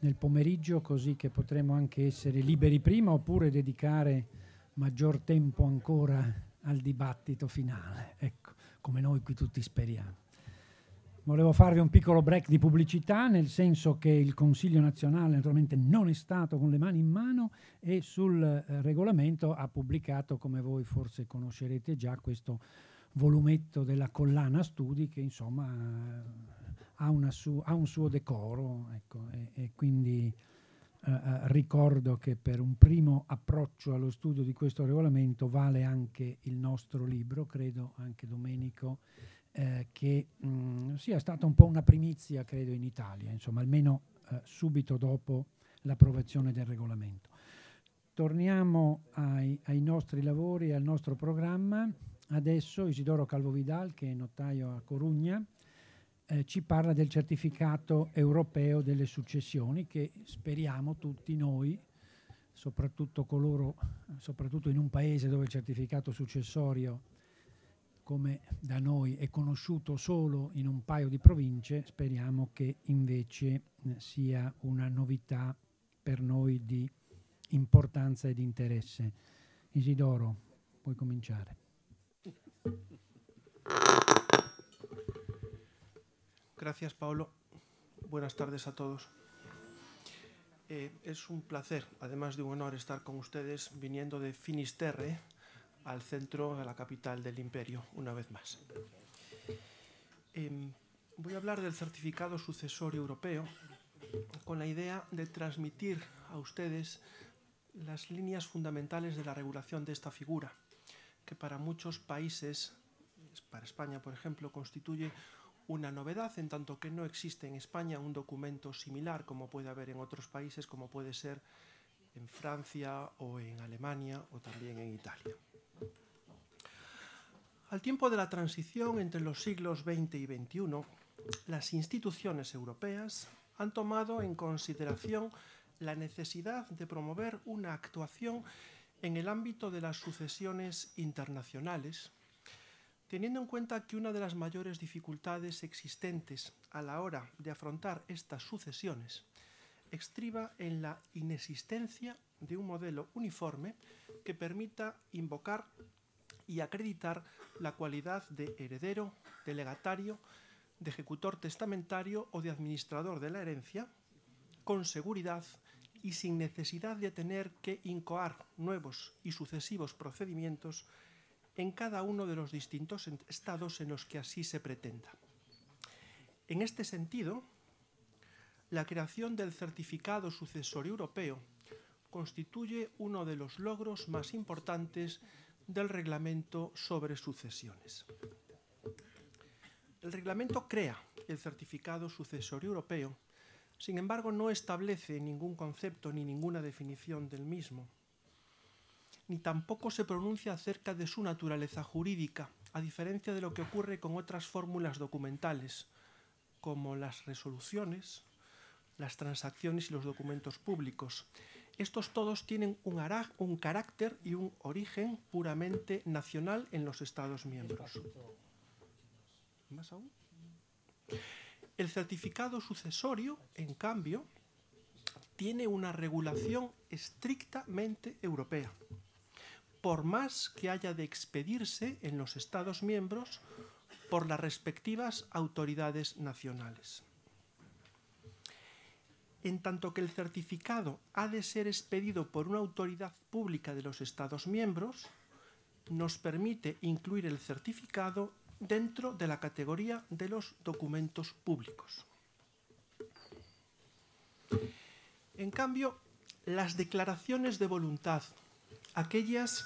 nel pomeriggio così che potremo anche essere liberi prima oppure dedicare maggior tempo ancora al dibattito finale, ecco, come noi qui tutti speriamo. Volevo farvi un piccolo break di pubblicità, nel senso che il Consiglio nazionale naturalmente non è stato con le mani in mano e sul eh, regolamento ha pubblicato, come voi forse conoscerete già, questo volumetto della collana studi che insomma ha, su, ha un suo decoro ecco, e, e, quindi eh, eh, ricordo che per un primo approccio allo studio di questo regolamento vale anche il nostro libro, credo anche Domenico, eh, che mh, mm, sia stata un po' una primizia, credo, in Italia, insomma, almeno eh, subito dopo l'approvazione del regolamento. Torniamo ai, ai nostri lavori e al nostro programma. Adesso Isidoro Calvo Vidal, che è notaio a Corugna, eh, ci parla del certificato europeo delle successioni che speriamo tutti noi, soprattutto, coloro, soprattutto in un paese dove il certificato successorio come da noi è conosciuto solo in un paio di province, speriamo che invece eh, sia una novità per noi di importanza e di interesse. Isidoro, puoi cominciare. Gracias, Paolo. Buenas tardes a todos. Eh, es un placer, además de un honor, estar con ustedes viniendo de Finisterre al centro, a la capital del imperio, una vez más. Em, voy a hablar del certificado sucesorio europeo con la idea de transmitir a ustedes las líneas fundamentales de la regulación de esta figura, que para muchos países, para España por ejemplo, constituye una novedad en tanto que no existe en España un documento similar como puede haber en otros países, como puede ser en Francia o en Alemania o también en Italia. Al tiempo de la transición entre los siglos XX y XXI, las instituciones europeas han tomado en consideración la necesidad de promover una actuación en el ámbito de las sucesiones internacionales, Teniendo en cuenta que una de las mayores dificultades existentes a la hora de afrontar estas sucesiones estriba en la inexistencia de un modelo uniforme que permita invocar y acreditar la cualidad de heredero, delegatario, de ejecutor testamentario o de administrador de la herencia, con seguridad y sin necesidad de tener que incoar nuevos y sucesivos procedimientos en cada uno de los distintos estados en los que así se pretenda. En este sentido, la creación del certificado sucesorio europeo constituye uno de los logros más importantes del reglamento sobre sucesiones. El reglamento crea el certificado sucesorio europeo, sin embargo no establece ningún concepto ni ninguna definición del mismo ni tampoco se pronuncia acerca de su naturaleza jurídica, a diferencia de lo que ocurre con otras fórmulas documentales, como las resoluciones, las transacciones y los documentos públicos. Estos todos tienen un, carácter y un origen puramente nacional en los Estados miembros. ¿Más aún? El certificado sucesorio, en cambio, tiene una regulación estrictamente europea por más que haya de expedirse en los Estados miembros por las respectivas autoridades nacionales. En tanto que el certificado ha de ser expedido por una autoridad pública de los Estados miembros, nos permite incluir el certificado dentro de la categoría de los documentos públicos. En cambio, las declaraciones de voluntad, aquellas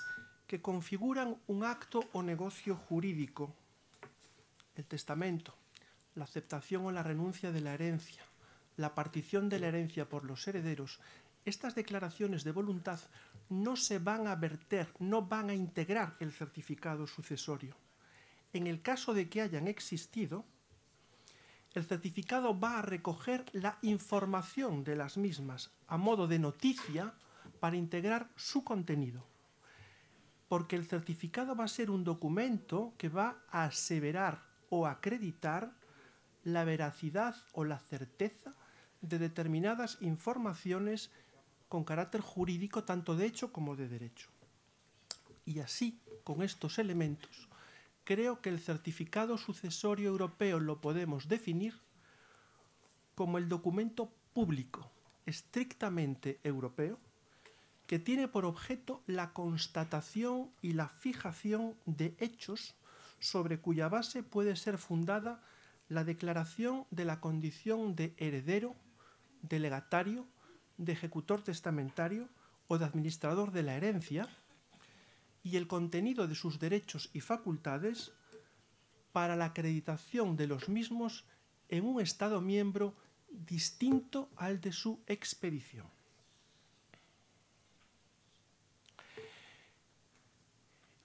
que configuran un acto o negocio jurídico, el testamento, la aceptación o la renuncia de la herencia, la partición de la herencia por los herederos, estas declaraciones de voluntad no se van a verter, no van a integrar el certificado sucesorio. En el caso de que hayan existido, el certificado va a recoger la información de las mismas a modo de noticia para integrar su contenido porque el certificado va a ser un documento que va a aseverar o acreditar la veracidad o la certeza de determinadas informaciones con carácter jurídico tanto de hecho como de derecho. Y así, con estos elementos, creo que el certificado sucesorio europeo lo podemos definir como el documento público estrictamente europeo que tiene por objeto la constatación y la fijación de hechos sobre cuya base puede ser fundada la declaración de la condición de heredero, de legatario, de ejecutor testamentario o de administrador de la herencia y el contenido de sus derechos y facultades para la acreditación de los mismos en un Estado miembro distinto al de su expedición.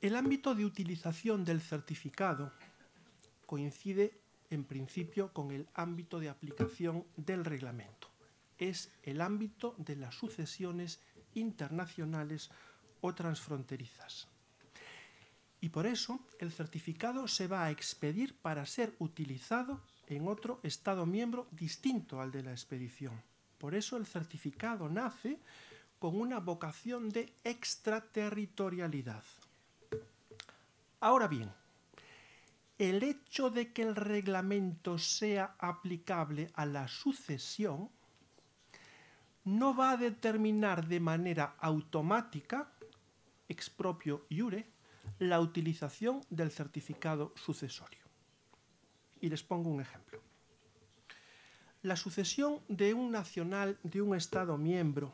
El ámbito de utilización del certificado coincide en principio con el ámbito de aplicación del reglamento. Es el ámbito de las sucesiones internacionales o transfronterizas. Y por eso el certificado se va a expedir para ser utilizado en otro Estado miembro distinto al de la expedición. Por eso el certificado nace con una vocación de extraterritorialidad. Ahora bien, el hecho de que el reglamento sea aplicable a la sucesión no va a determinar de manera automática, expropio iure, la utilización del certificado sucesorio. Y les pongo un ejemplo. La sucesión de un nacional de un Estado miembro,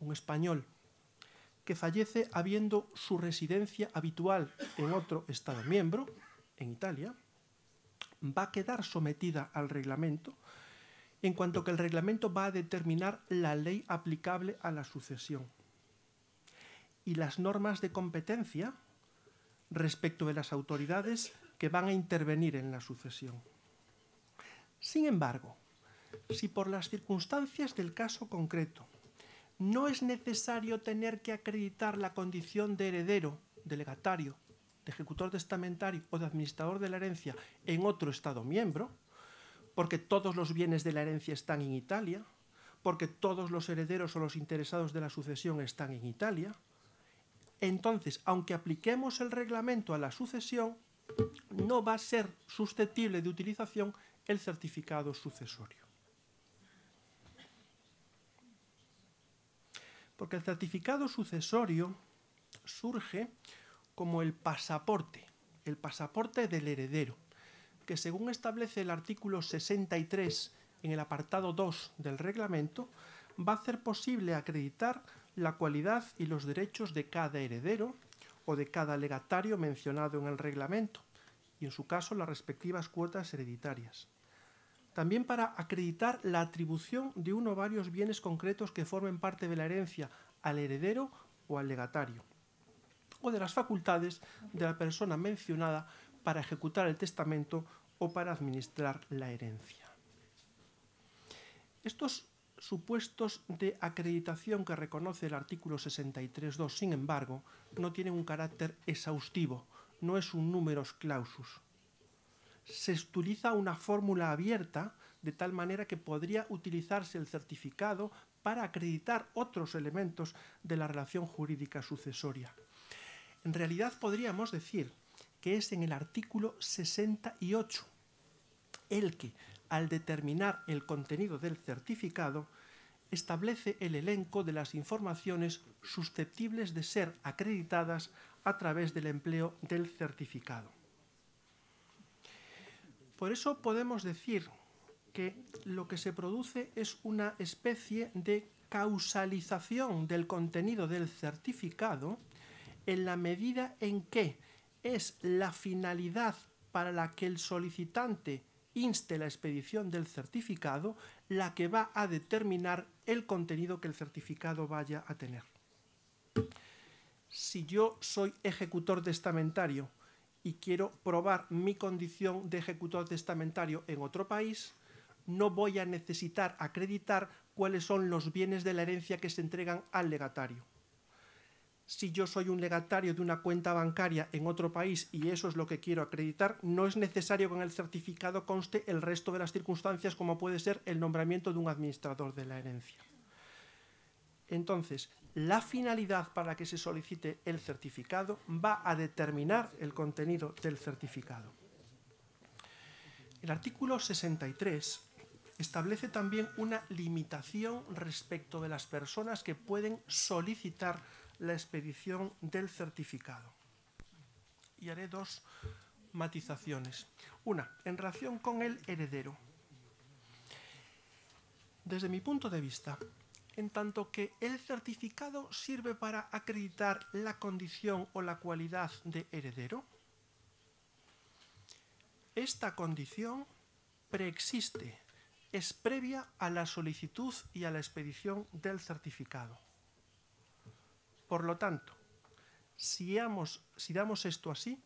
un español, que fallece habiendo su residencia habitual en otro Estado miembro, en Italia, va a quedar sometida al reglamento, en cuanto que el reglamento va a determinar la ley aplicable a la sucesión y las normas de competencia respecto de las autoridades que van a intervenir en la sucesión. Sin embargo, si por las circunstancias del caso concreto no es necesario tener que acreditar la condición de heredero, delegatario, de ejecutor testamentario o de administrador de la herencia en otro Estado miembro, porque todos los bienes de la herencia están en Italia, porque todos los herederos o los interesados de la sucesión están en Italia. Entonces, aunque apliquemos el reglamento a la sucesión, no va a ser susceptible de utilización el certificado sucesorio. Porque el certificado sucesorio surge como el pasaporte, el pasaporte del heredero, que según establece el artículo 63 en el apartado 2 del reglamento, va a hacer posible acreditar la cualidad y los derechos de cada heredero o de cada legatario mencionado en el reglamento, y en su caso las respectivas cuotas hereditarias también para acreditar la atribución de uno o varios bienes concretos que formen parte de la herencia al heredero o al legatario, o de las facultades de la persona mencionada para ejecutar el testamento o para administrar la herencia. Estos supuestos de acreditación que reconoce el artículo 63.2, sin embargo, no tienen un carácter exhaustivo, no es un numerus clausus, se utiliza una fórmula abierta de tal manera que podría utilizarse el certificado para acreditar otros elementos de la relación jurídica sucesoria. En realidad podríamos decir que es en el artículo 68 el que, al determinar el contenido del certificado, establece el elenco de las informaciones susceptibles de ser acreditadas a través del empleo del certificado. Por eso podemos decir que lo que se produce es una especie de causalización del contenido del certificado en la medida en que es la finalidad para la que el solicitante inste la expedición del certificado la que va a determinar el contenido que el certificado vaya a tener. Si yo soy ejecutor testamentario, y quiero probar mi condición de ejecutor testamentario en otro país, no voy a necesitar acreditar cuáles son los bienes de la herencia que se entregan al legatario. Si yo soy un legatario de una cuenta bancaria en otro país y eso es lo que quiero acreditar, no es necesario que en el certificado conste el resto de las circunstancias como puede ser el nombramiento de un administrador de la herencia. Entonces, la finalidad para que se solicite el certificado va a determinar el contenido del certificado. El artículo 63 establece también una limitación respecto de las personas que pueden solicitar la expedición del certificado. Y haré dos matizaciones. Una, en relación con el heredero. Desde mi punto de vista, en tanto que el certificado sirve para acreditar la condición o la cualidad de heredero. Esta condición preexiste, es previa a la solicitud y a la expedición del certificado. Por lo tanto, si, damos, esto así,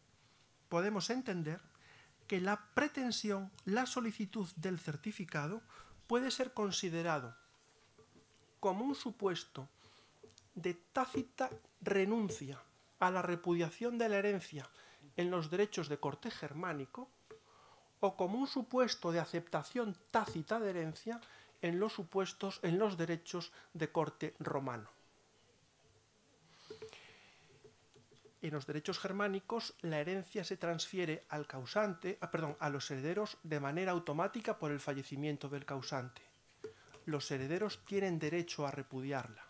podemos entender que la pretensión, la solicitud del certificado, puede ser considerado como un supuesto de tácita renuncia a la repudiación de la herencia en los derechos de corte germánico o como un supuesto de aceptación tácita de herencia en los supuestos en los derechos de corte romano. En los derechos germánicos la herencia se transfiere al causante, ah, perdón, a los herederos de manera automática por el fallecimiento del causante los herederos tienen derecho a repudiarla.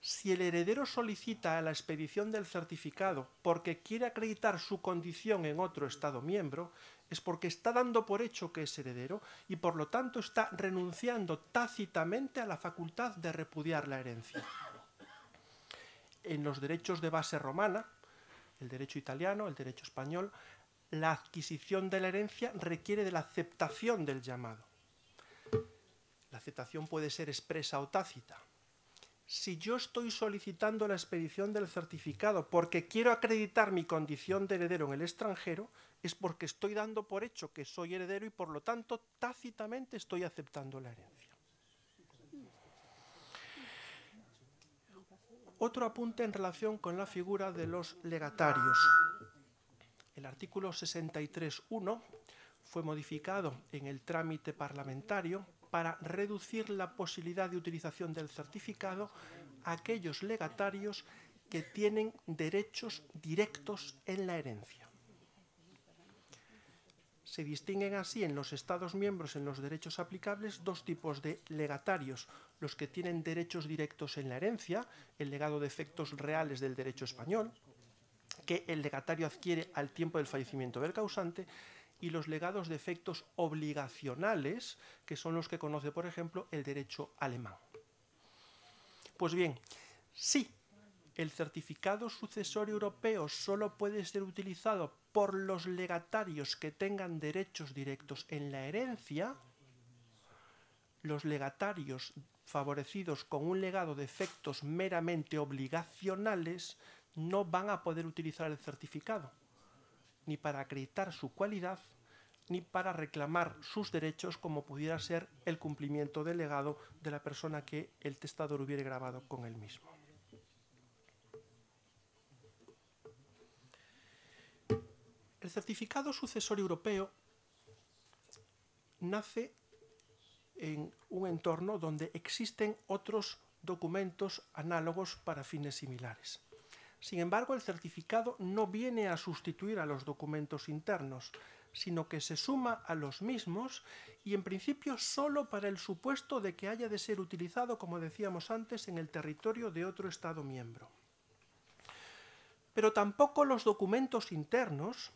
Si el heredero solicita la expedición del certificado porque quiere acreditar su condición en otro Estado miembro, es porque está dando por hecho que es heredero y por lo tanto está renunciando tácitamente a la facultad de repudiar la herencia. En los derechos de base romana, el derecho italiano, el derecho español, la adquisición de la herencia requiere de la aceptación del llamado. La aceptación puede ser expresa o tácita. Si yo estoy solicitando la expedición del certificado porque quiero acreditar mi condición de heredero en el extranjero, es porque estoy dando por hecho que soy heredero y por lo tanto tácitamente estoy aceptando la herencia. Otro apunte en relación con la figura de los legatarios. El artículo 63.1 fue modificado en el trámite parlamentario para reducir la posibilidad de utilización del certificado a aquellos legatarios que tienen derechos directos en la herencia. Se distinguen así en los Estados miembros en los derechos aplicables dos tipos de legatarios, los que tienen derechos directos en la herencia, el legado de efectos reales del derecho español, que el legatario adquiere al tiempo del fallecimiento del causante, y los legados de efectos obligacionales, que son los que conoce, por ejemplo, el derecho alemán. Pues bien, sí, el certificado sucesorio europeo solo puede ser utilizado por los legatarios que tengan derechos directos en la herencia, los legatarios favorecidos con un legado de efectos meramente obligacionales no van a poder utilizar el certificado ni para acreditar su cualidad, ni para reclamar sus derechos como pudiera ser el cumplimiento delegado de la persona que el testador hubiere grabado con él mismo. El certificado sucesor europeo nace en un entorno donde existen otros documentos análogos para fines similares. Sin embargo, el certificado no viene a sustituir a los documentos internos, sino que se suma a los mismos y en principio solo para el supuesto de que haya de ser utilizado, como decíamos antes, en el territorio de otro Estado miembro. Pero tampoco los documentos internos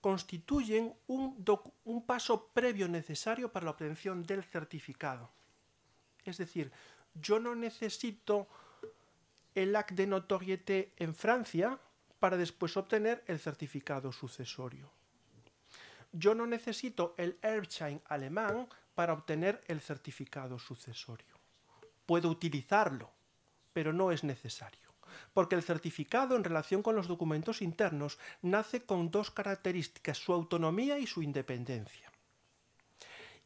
constituyen un, un paso previo necesario para la obtención del certificado. Es decir, yo no necesito el acte de notoriété en Francia para después obtener el certificado sucesorio. Yo no necesito el Erbschein alemán para obtener el certificado sucesorio. Puedo utilizarlo, pero no es necesario, porque el certificado en relación con los documentos internos nace con dos características, su autonomía y su independencia.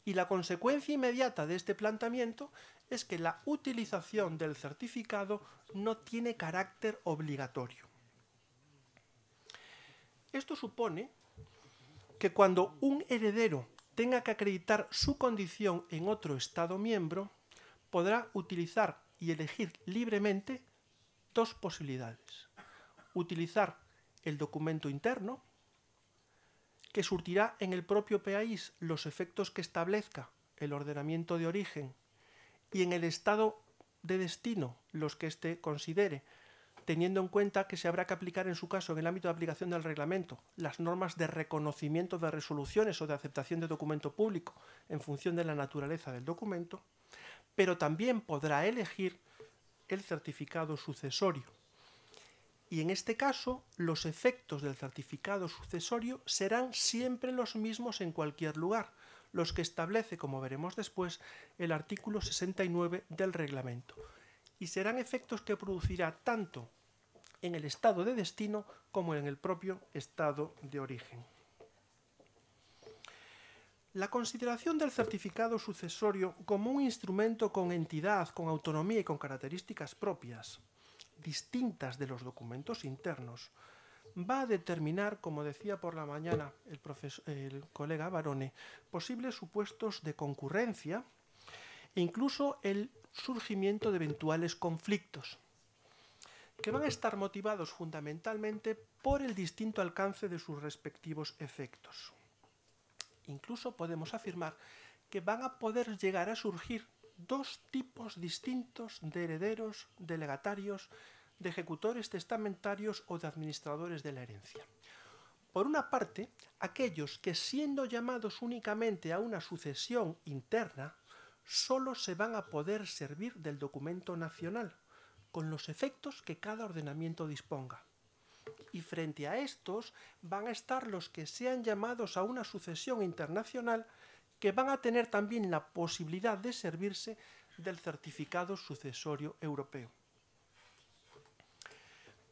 Y la consecuencia inmediata de este planteamiento es que la utilización del certificado no tiene carácter obligatorio. Esto supone que cuando un heredero tenga que acreditar su condición en otro Estado miembro, podrá utilizar y elegir libremente dos posibilidades. Utilizar el documento interno, que surtirá en el propio país los efectos que establezca el ordenamiento de origen y en el estado de destino los que éste considere, teniendo en cuenta que se habrá que aplicar en su caso en el ámbito de aplicación del reglamento las normas de reconocimiento de resoluciones o de aceptación de documento público en función de la naturaleza del documento, pero también podrá elegir el certificado sucesorio y en este caso los efectos del certificado sucesorio serán siempre los mismos en cualquier lugar, los que establece, como veremos después, el artículo 69 del reglamento, y serán efectos que producirá tanto en el estado de destino como en el propio estado de origen. La consideración del certificado sucesorio como un instrumento con entidad, con autonomía y con características propias, distintas de los documentos internos, va a determinar, como decía por la mañana el, colega Barone, posibles supuestos de concurrencia e incluso el surgimiento de eventuales conflictos, que van a estar motivados fundamentalmente por el distinto alcance de sus respectivos efectos. Incluso podemos afirmar que van a poder llegar a surgir dos tipos distintos de herederos, delegatarios, de ejecutores testamentarios o de administradores de la herencia. Por una parte, aquellos que siendo llamados únicamente a una sucesión interna, solo se van a poder servir del documento nacional, con los efectos que cada ordenamiento disponga. Y frente a estos van a estar los que sean llamados a una sucesión internacional que van a tener también la posibilidad de servirse del certificado sucesorio europeo.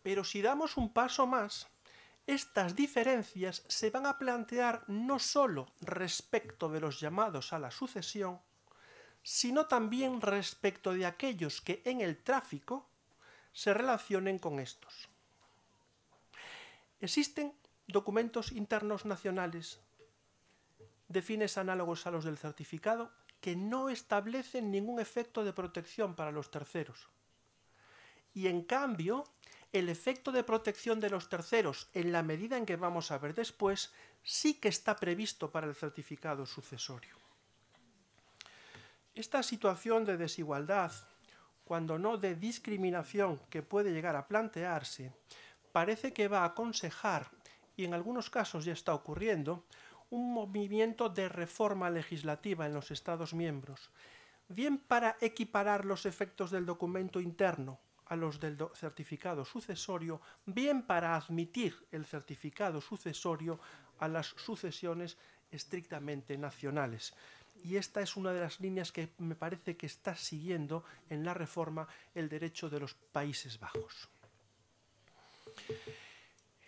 Pero si damos un paso más, estas diferencias se van a plantear no sólo respecto de los llamados a la sucesión, sino también respecto de aquellos que en el tráfico se relacionen con estos. Existen documentos internos nacionales defines análogos a los del certificado que no establecen ningún efecto de protección para los terceros. Y en cambio, el efecto de protección de los terceros, en la medida en que vamos a ver después, sí que está previsto para el certificado sucesorio. Esta situación de desigualdad, cuando no de discriminación que puede llegar a plantearse, parece que va a aconsejar, y en algunos casos ya está ocurriendo, un movimiento de reforma legislativa en los Estados miembros, bien para equiparar los efectos del documento interno a los del certificado sucesorio, bien para admitir el certificado sucesorio a las sucesiones estrictamente nacionales. Y esta es una de las líneas que me parece que está siguiendo en la reforma el derecho de los Países Bajos.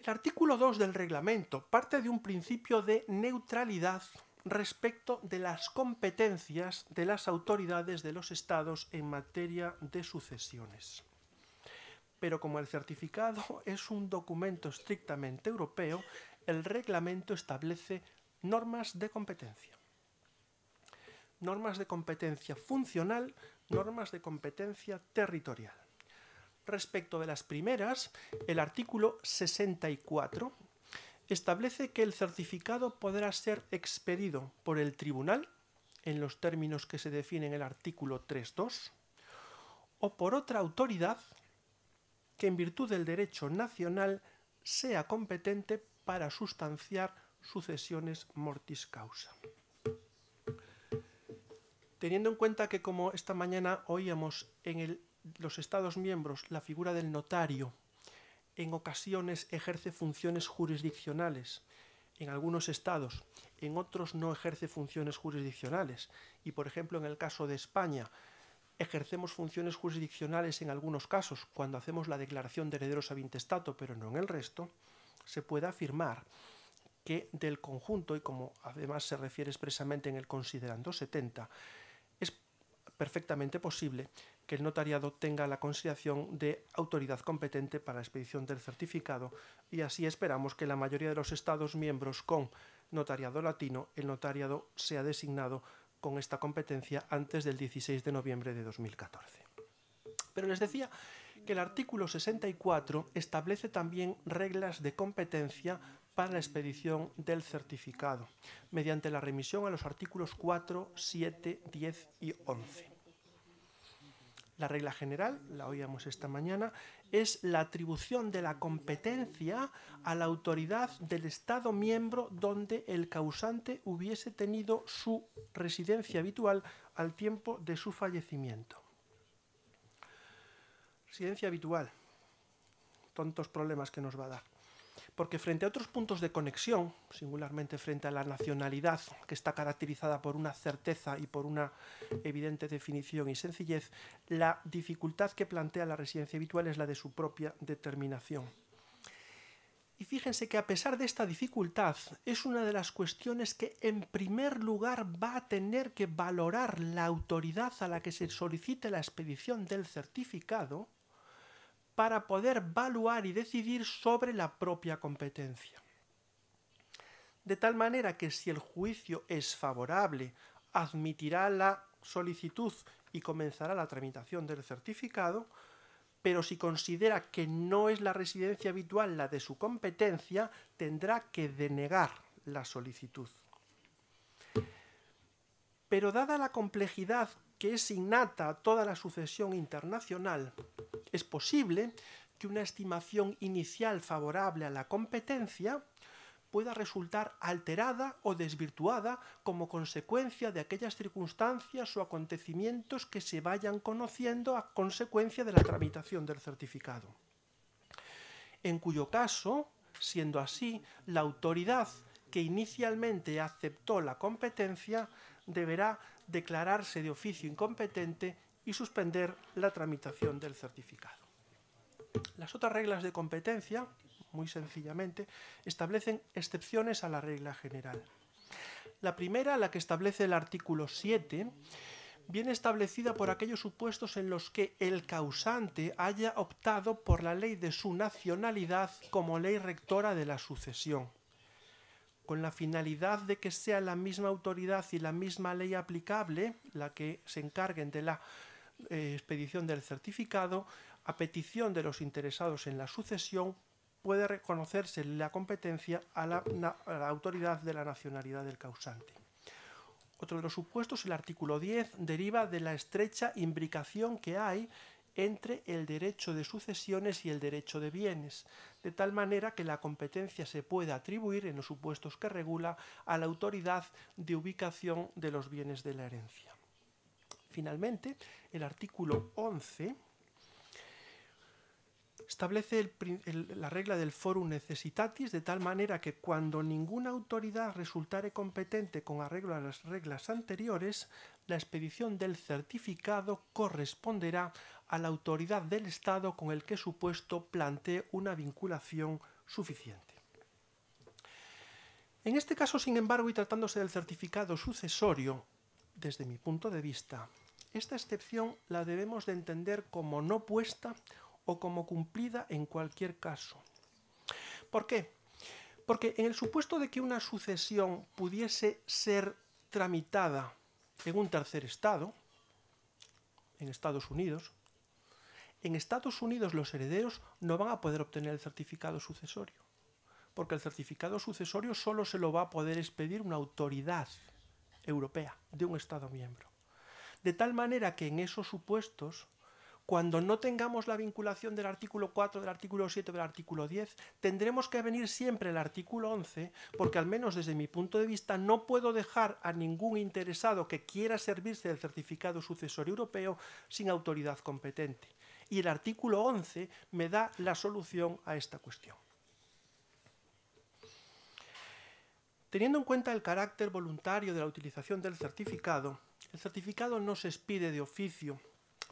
El artículo 2 del reglamento parte de un principio de neutralidad respecto de las competencias de las autoridades de los estados en materia de sucesiones. Pero como el certificado es un documento estrictamente europeo, el reglamento establece normas de competencia. Normas de competencia funcional, normas de competencia territorial. Respecto de las primeras, el artículo 64 establece que el certificado podrá ser expedido por el tribunal en los términos que se definen en el artículo 3.2 o por otra autoridad que en virtud del derecho nacional sea competente para sustanciar sucesiones mortis causa. Teniendo en cuenta que como esta mañana oíamos en el los Estados miembros la figura del notario en ocasiones ejerce funciones jurisdiccionales en algunos estados, en otros no ejerce funciones jurisdiccionales. Y por ejemplo, en el caso de España, ejercemos funciones jurisdiccionales en algunos casos, cuando hacemos la declaración de herederos a intestato, pero no en el resto, se puede afirmar que del conjunto, y como además se refiere expresamente en el considerando 70, perfectamente posible que el notariado tenga la consideración de autoridad competente para la expedición del certificado y así esperamos que la mayoría de los Estados miembros con notariado latino el notariado sea designado con esta competencia antes del 16 de noviembre de 2014. Pero les decía que el artículo 64 establece también reglas de competencia para la expedición del certificado, mediante la remisión a los artículos 4, 7, 10 y 11. La regla general, la oíamos esta mañana, es la atribución de la competencia a la autoridad del Estado miembro donde el causante hubiese tenido su residencia habitual al tiempo de su fallecimiento. Residencia habitual. Tontos problemas que nos va a dar porque frente a otros puntos de conexión, singularmente frente a la nacionalidad, que está caracterizada por una certeza y por una evidente definición y sencillez, la dificultad que plantea la residencia habitual es la de su propia determinación. Y fíjense que a pesar de esta dificultad, es una de las cuestiones que en primer lugar va a tener que valorar la autoridad a la que se solicite la expedición del certificado, para poder valuar y decidir sobre la propia competencia. De tal manera que si el juicio es favorable, admitirá la solicitud y comenzará la tramitación del certificado, pero si considera que no es la residencia habitual la de su competencia, tendrá que denegar la solicitud. Pero dada la complejidad que es innata a toda la sucesión internacional, es posible que una estimación inicial favorable a la competencia pueda resultar alterada o desvirtuada como consecuencia de aquellas circunstancias o acontecimientos que se vayan conociendo a consecuencia de la tramitación del certificado. En cuyo caso, siendo así, la autoridad que inicialmente aceptó la competencia deberá declararse de oficio incompetente y suspender la tramitación del certificado. Las otras reglas de competencia, muy sencillamente, establecen excepciones a la regla general. La primera, la que establece el artículo 7, viene establecida por aquellos supuestos en los que el causante haya optado por la ley de su nacionalidad como ley rectora de la sucesión con la finalidad de que sea la misma autoridad y la misma ley aplicable la que se encarguen de la eh, expedición del certificado, a petición de los interesados en la sucesión, puede reconocerse la competencia a la, a la autoridad de la nacionalidad del causante. Otro de los supuestos, el artículo 10, deriva de la estrecha imbricación que hay entre el derecho de sucesiones y el derecho de bienes, de tal manera que la competencia se pueda atribuir, en los supuestos que regula, a la autoridad de ubicación de los bienes de la herencia. Finalmente, el artículo 11 establece la regla del forum necessitatis de tal manera que cuando ninguna autoridad resultare competente con arreglo a las reglas anteriores, la expedición del certificado corresponderá a la autoridad del Estado con el que supuesto, plantee una vinculación suficiente. En este caso, sin embargo, y tratándose del certificado sucesorio, desde mi punto de vista, esta excepción la debemos de entender como no puesta o como cumplida en cualquier caso. ¿Por qué? Porque en el supuesto de que una sucesión pudiese ser tramitada en un tercer estado, en Estados Unidos, en Estados Unidos los herederos no van a poder obtener el certificado sucesorio, porque el certificado sucesorio solo se lo va a poder expedir una autoridad europea de un Estado miembro. De tal manera que en esos supuestos, cuando no tengamos la vinculación del artículo 4, del artículo 7, del artículo 10, tendremos que venir siempre el artículo 11, porque al menos desde mi punto de vista no puedo dejar a ningún interesado que quiera servirse del certificado sucesorio europeo sin autoridad competente y el artículo 11 me da la solución a esta cuestión. Teniendo en cuenta el carácter voluntario de la utilización del certificado, el certificado no se expide de oficio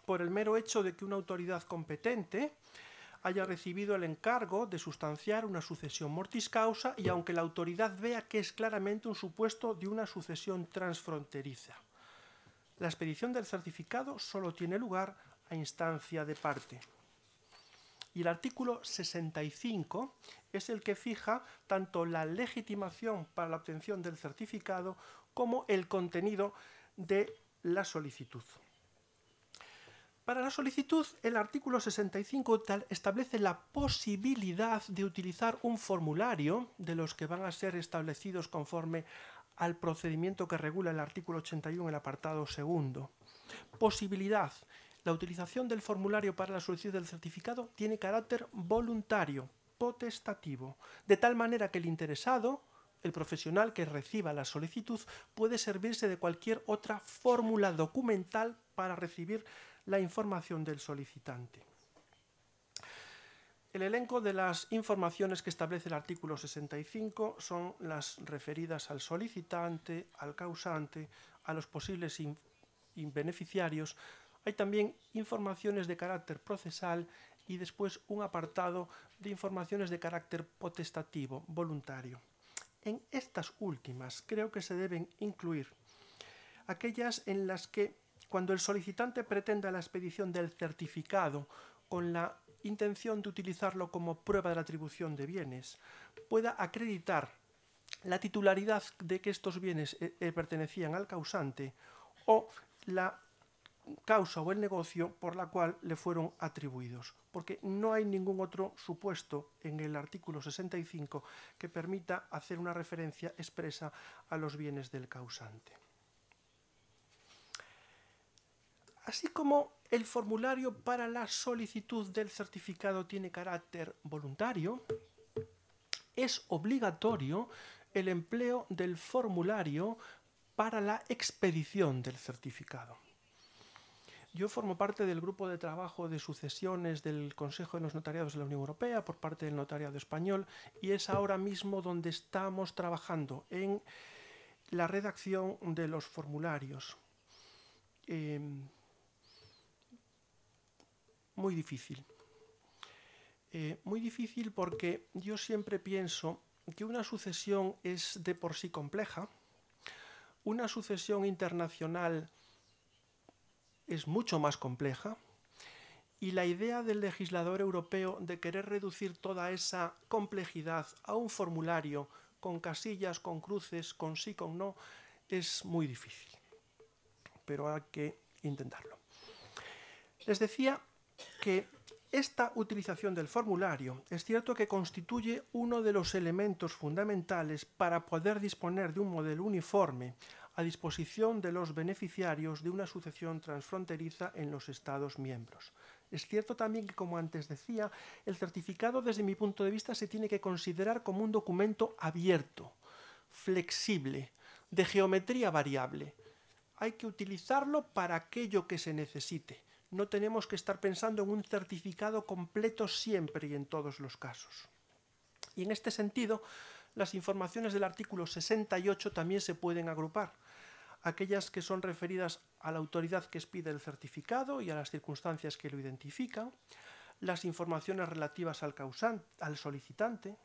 por el mero hecho de que una autoridad competente haya recibido el encargo de sustanciar una sucesión mortis causa y aunque la autoridad vea que es claramente un supuesto de una sucesión transfronteriza. La expedición del certificado solo tiene lugar a instancia de parte. Y el artículo 65 es el que fija tanto la legitimación para la obtención del certificado como el contenido de la solicitud. Para la solicitud, el artículo 65 establece la posibilidad de utilizar un formulario de los que van a ser establecidos conforme al procedimiento que regula el artículo 81, el apartado segundo. Posibilidad la utilización del formulario para la solicitud del certificado tiene carácter voluntario, potestativo, de tal manera que el interesado, el profesional que reciba la solicitud, puede servirse de cualquier otra fórmula documental para recibir la información del solicitante. El elenco de las informaciones que establece el artículo 65 son las referidas al solicitante, al causante, a los posibles beneficiarios, también informaciones de carácter procesal y después un apartado de informaciones de carácter potestativo, voluntario. En estas últimas creo que se deben incluir aquellas en las que cuando el solicitante pretenda la expedición del certificado con la intención de utilizarlo como prueba de la atribución de bienes, pueda acreditar la titularidad de que estos bienes eh, eh, pertenecían al causante o la causa o el negocio por la cual le fueron atribuidos, porque no hay ningún otro supuesto en el artículo 65 que permita hacer una referencia expresa a los bienes del causante. Así como el formulario para la solicitud del certificado tiene carácter voluntario, es obligatorio el empleo del formulario para la expedición del certificado. Yo formo parte del grupo de trabajo de sucesiones del Consejo de los Notariados de la Unión Europea por parte del Notariado Español y es ahora mismo donde estamos trabajando en la redacción de los formularios. Em, muy difícil. Eh, muy difícil porque yo siempre pienso que una sucesión es de por sí compleja, una sucesión internacional es mucho más compleja y la idea del legislador europeo de querer reducir toda esa complejidad a un formulario con casillas, con cruces, con sí, con no, es muy difícil. Pero hay que intentarlo. Les decía que esta utilización del formulario es cierto que constituye uno de los elementos fundamentales para poder disponer de un modelo uniforme, a disposición de los beneficiarios de una sucesión transfronteriza en los Estados miembros. Es cierto también que, como antes decía, el certificado desde mi punto de vista se tiene que considerar como un documento abierto, flexible, de geometría variable. Hay que utilizarlo para aquello que se necesite. No tenemos que estar pensando en un certificado completo siempre y en todos los casos. Y en este sentido, las informaciones del artículo 68 también se pueden agrupar aquellas que son referidas a la autoridad que expide el certificado y a las circunstancias que lo identifican, las informaciones relativas al, al solicitante,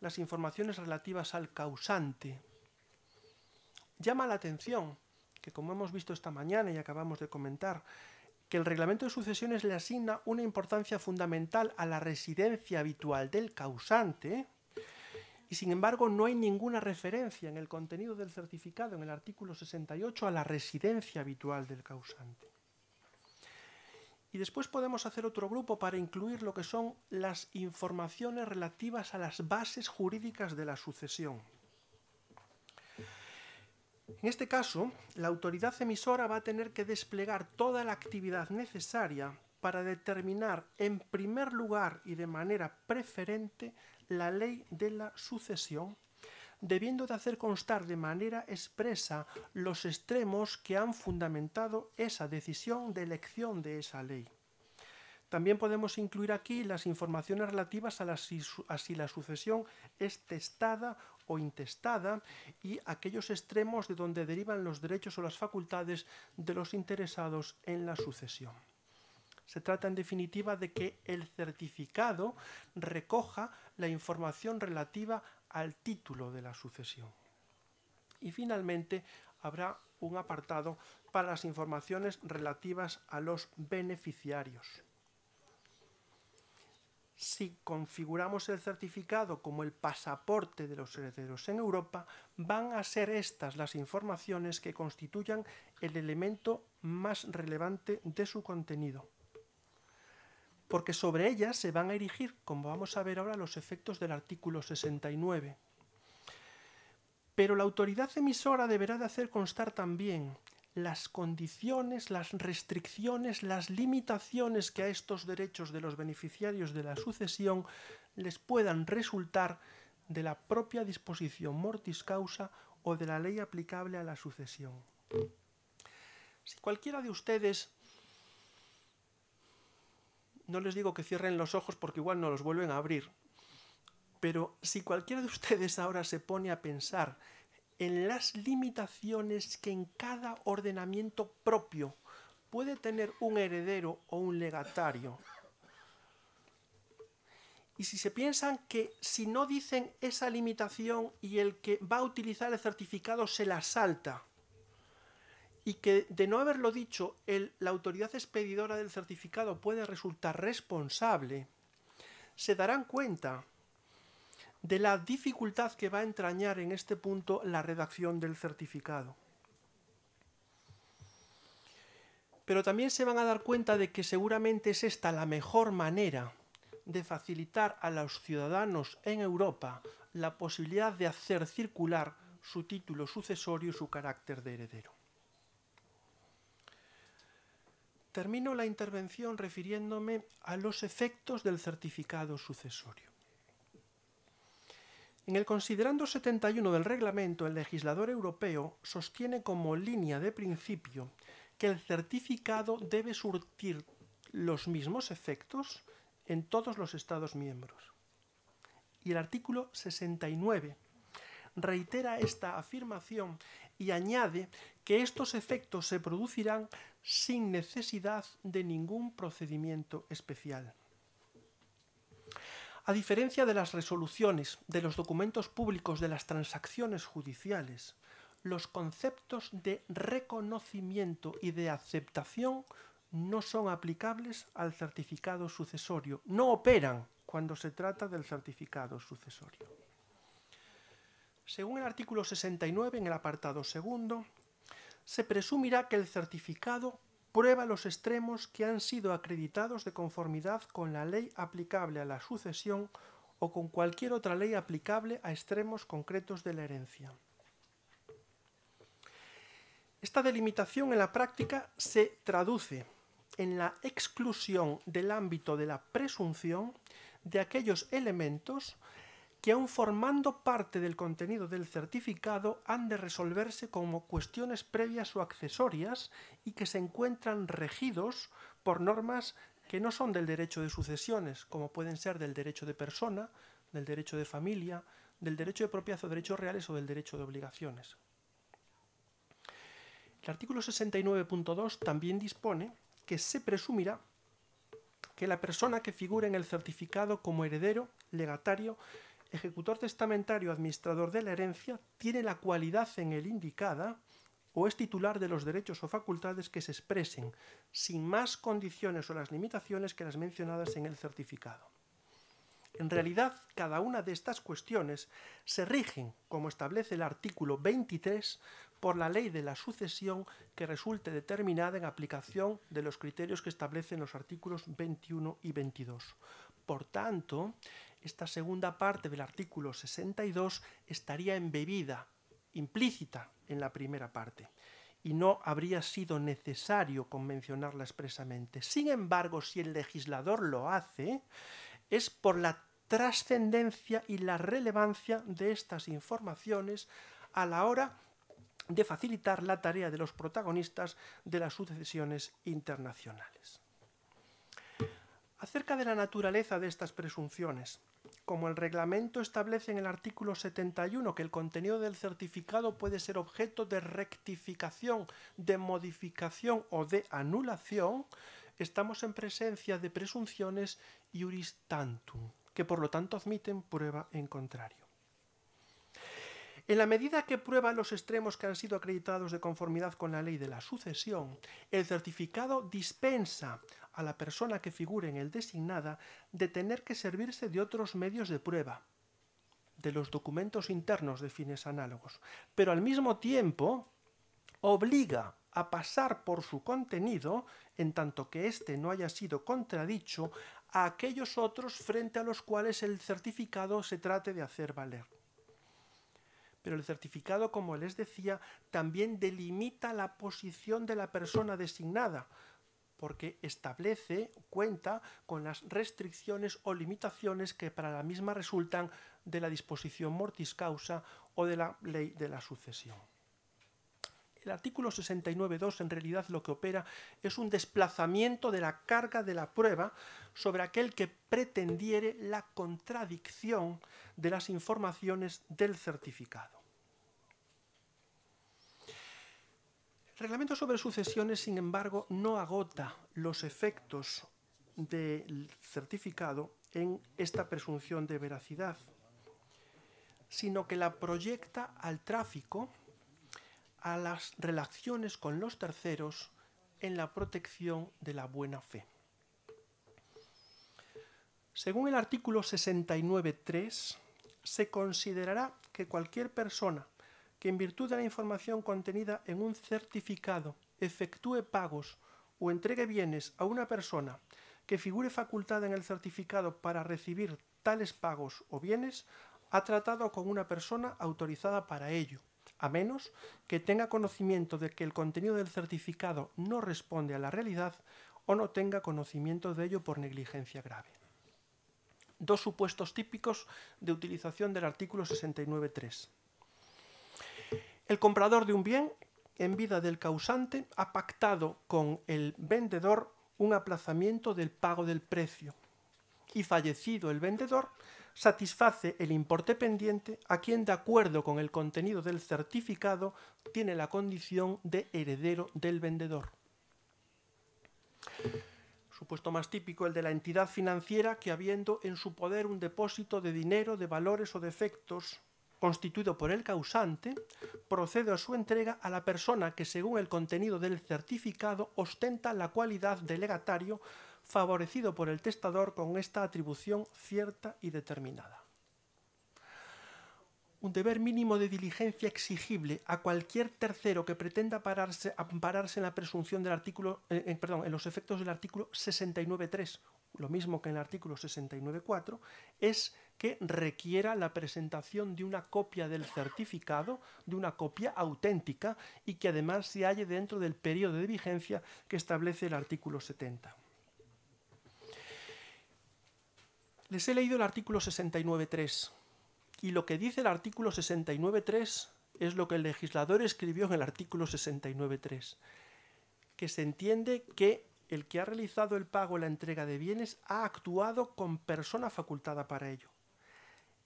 las informaciones relativas al causante. Llama la atención que, como hemos visto esta mañana y acabamos de comentar, que el reglamento de sucesiones le asigna una importancia fundamental a la residencia habitual del causante, y sin embargo no hay ninguna referencia en el contenido del certificado, en el artículo 68, a la residencia habitual del causante. Y después podemos hacer otro grupo para incluir lo que son las informaciones relativas a las bases jurídicas de la sucesión. En este caso, la autoridad emisora va a tener que desplegar toda la actividad necesaria para determinar en primer lugar y de manera preferente la ley de la sucesión, debiendo de hacer constar de manera expresa los extremos que han fundamentado esa decisión de elección de esa ley. También podemos incluir aquí las informaciones relativas a, si la sucesión es testada o intestada y aquellos extremos de donde derivan los derechos o las facultades de los interesados en la sucesión. Se trata en definitiva de que el certificado recoja la información relativa al título de la sucesión. Y finalmente habrá un apartado para las informaciones relativas a los beneficiarios. Si configuramos el certificado como el pasaporte de los herederos en Europa, van a ser estas las informaciones que constituyan el elemento más relevante de su contenido porque sobre ellas se van a erigir, como vamos a ver ahora, los efectos del artículo 69. Pero la autoridad emisora deberá de hacer constar también las condiciones, las restricciones, las limitaciones que a estos derechos de los beneficiarios de la sucesión les puedan resultar de la propia disposición mortis causa o de la ley aplicable a la sucesión. Si cualquiera de ustedes no les digo que cierren los ojos porque igual no los vuelven a abrir. Pero si cualquiera de ustedes ahora se pone a pensar en las limitaciones que en cada ordenamiento propio puede tener un heredero o un legatario, y si se piensan que si no dicen esa limitación y el que va a utilizar el certificado se la salta, y que de no haberlo dicho, la autoridad expedidora del certificado puede resultar responsable, se darán cuenta de la dificultad que va a entrañar en este punto la redacción del certificado. Pero también se van a dar cuenta de que seguramente es esta la mejor manera de facilitar a los ciudadanos en Europa la posibilidad de hacer circular su título sucesorio y su carácter de heredero. termino la intervención refiriéndome a los efectos del certificado sucesorio. En el considerando 71 del reglamento, el legislador europeo sostiene como línea de principio que el certificado debe surtir los mismos efectos en todos los Estados miembros. Y el artículo 69 reitera esta afirmación y añade que estos efectos se producirán sin necesidad de ningún procedimiento especial. A diferencia de las resoluciones, de los documentos públicos, de las transacciones judiciales, los conceptos de reconocimiento y de aceptación no son aplicables al certificado sucesorio, no operan cuando se trata del certificado sucesorio. Según el artículo 69, en el apartado segundo, se presumirá que el certificado prueba los extremos que han sido acreditados de conformidad con la ley aplicable a la sucesión o con cualquier otra ley aplicable a extremos concretos de la herencia. Esta delimitación en la práctica se traduce en la exclusión del ámbito de la presunción de aquellos elementos que aun formando parte del contenido del certificado han de resolverse como cuestiones previas o accesorias y que se encuentran regidos por normas que no son del derecho de sucesiones, como pueden ser del derecho de persona, del derecho de familia, del derecho de propiedad o derechos reales o del derecho de obligaciones. El artículo 69.2 también dispone que se presumirá que la persona que figure en el certificado como heredero, legatario, ejecutor testamentario administrador de la herencia tiene la cualidad en él indicada o es titular de los derechos o facultades que se expresen, sin más condiciones o las limitaciones que las mencionadas en el certificado. En realidad, cada una de estas cuestiones se rigen, como establece el artículo 23, por la ley de la sucesión que resulte determinada en aplicación de los criterios que establecen los artículos 21 y 22. Por tanto, esta segunda parte del artículo 62 estaría embebida, implícita en la primera parte, y no habría sido necesario convencionarla expresamente. Sin embargo, si el legislador lo hace, es por la trascendencia y la relevancia de estas informaciones a la hora de facilitar la tarea de los protagonistas de las sucesiones internacionales. Acerca de la naturaleza de estas presunciones, como el reglamento establece en el artículo 71 que el contenido del certificado puede ser objeto de rectificación, de modificación o de anulación, estamos en presencia de presunciones iuris tantum, que por lo tanto admiten prueba en contrario. En la medida que prueba los extremos que han sido acreditados de conformidad con la ley de la sucesión, el certificado dispensa a la persona que figure en el designada de tener que servirse de otros medios de prueba, de los documentos internos de fines análogos, pero al mismo tiempo obliga a pasar por su contenido, en tanto que éste no haya sido contradicho, a aquellos otros frente a los cuales el certificado se trate de hacer valer. Pero el certificado, como les decía, también delimita la posición de la persona designada, porque establece, cuenta con las restricciones o limitaciones que para la misma resultan de la disposición mortis causa o de la ley de la sucesión. El artículo 69.2 en realidad lo que opera es un desplazamiento de la carga de la prueba sobre aquel que pretendiere la contradicción de las informaciones del certificado. reglamento sobre sucesiones, sin embargo, no agota los efectos del certificado en esta presunción de veracidad, sino que la proyecta al tráfico, a las relaciones con los terceros, en la protección de la buena fe. Según el artículo 69.3, se considerará que cualquier persona que en virtud de la información contenida en un certificado efectúe pagos o entregue bienes a una persona que figure facultada en el certificado para recibir tales pagos o bienes ha tratado con una persona autorizada para ello, a menos que tenga conocimiento de que el contenido del certificado no responde a la realidad o no tenga conocimiento de ello por negligencia grave. Dos supuestos típicos de utilización del artículo 69.3. El comprador de un bien, en vida del causante, ha pactado con el vendedor un aplazamiento del pago del precio. Y fallecido el vendedor, satisface el importe pendiente a quien, de acuerdo con el contenido del certificado, tiene la condición de heredero del vendedor. Supuesto más típico, el de la entidad financiera que, habiendo en su poder un depósito de dinero, de valores o defectos constituido por el causante, procede a su entrega a la persona que, según el contenido del certificado, ostenta la cualidad de legatario favorecido por el testador con esta atribución cierta y determinada. Un deber mínimo de diligencia exigible a cualquier tercero que pretenda pararse, ampararse en la presunción del artículo, eh, eh, perdón, en los efectos del artículo 69.3 lo mismo que en el artículo 69.4, es que requiera la presentación de una copia del certificado, de una copia auténtica y que además se halle dentro del periodo de vigencia que establece el artículo 70. Les he leído el artículo 69.3 y lo que dice el artículo 69.3 es lo que el legislador escribió en el artículo 69.3, que se entiende que el que ha realizado el pago o la entrega de bienes ha actuado con persona facultada para ello.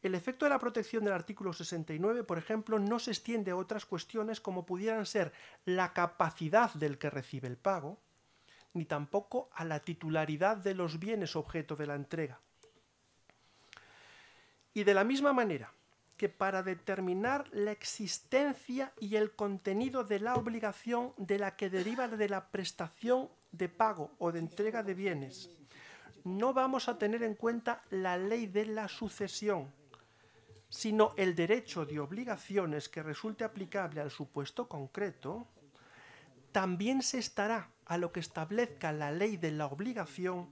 El efecto de la protección del artículo 69, por ejemplo, no se extiende a otras cuestiones como pudieran ser la capacidad del que recibe el pago, ni tampoco a la titularidad de los bienes objeto de la entrega. Y de la misma manera que para determinar la existencia y el contenido de la obligación de la que deriva de la prestación de pago o de entrega de bienes. No vamos a tener en cuenta la ley de la sucesión, sino el derecho de obligaciones que resulte aplicable al supuesto concreto, también se estará a lo que establezca la ley de la obligación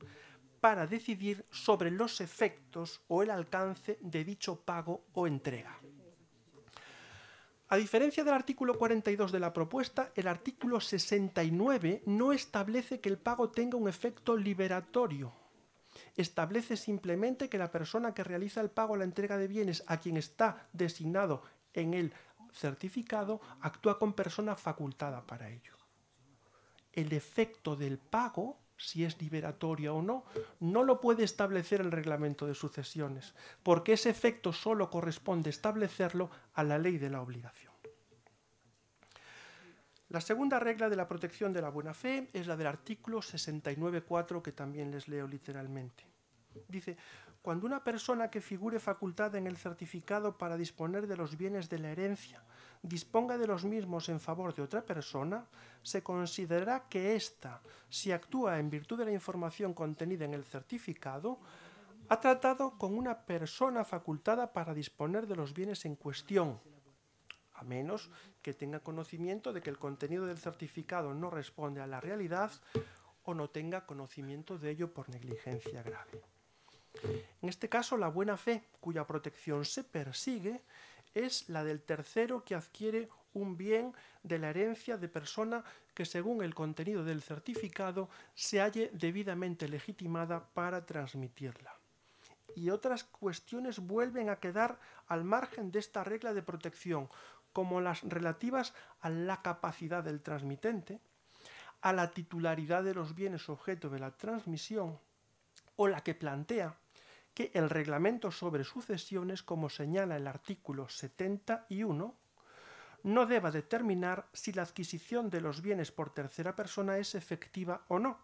para decidir sobre los efectos o el alcance de dicho pago o entrega. A diferencia del artículo 42 de la propuesta, el artículo 69 no establece que el pago tenga un efecto liberatorio. Establece simplemente que la persona que realiza el pago o la entrega de bienes a quien está designado en el certificado actúa con persona facultada para ello. El efecto del pago si es liberatoria o no, no lo puede establecer el reglamento de sucesiones, porque ese efecto solo corresponde establecerlo a la ley de la obligación. La segunda regla de la protección de la buena fe es la del artículo 69.4 que también les leo literalmente. Dice, cuando una persona que figure facultada en el certificado para disponer de los bienes de la herencia disponga de los mismos en favor de otra persona, se considerará que ésta, si actúa en virtud de la información contenida en el certificado, ha tratado con una persona facultada para disponer de los bienes en cuestión, a menos que tenga conocimiento de que el contenido del certificado no responde a la realidad o no tenga conocimiento de ello por negligencia grave. En este caso, la buena fe, cuya protección se persigue, es la del tercero que adquiere un bien de la herencia de persona que según el contenido del certificado se halle debidamente legitimada para transmitirla. Y otras cuestiones vuelven a quedar al margen de esta regla de protección, como las relativas a la capacidad del transmitente, a la titularidad de los bienes objeto de la transmisión, o la que plantea que el reglamento sobre sucesiones, como señala el artículo 71, no deba determinar si la adquisición de los bienes por tercera persona es efectiva o no,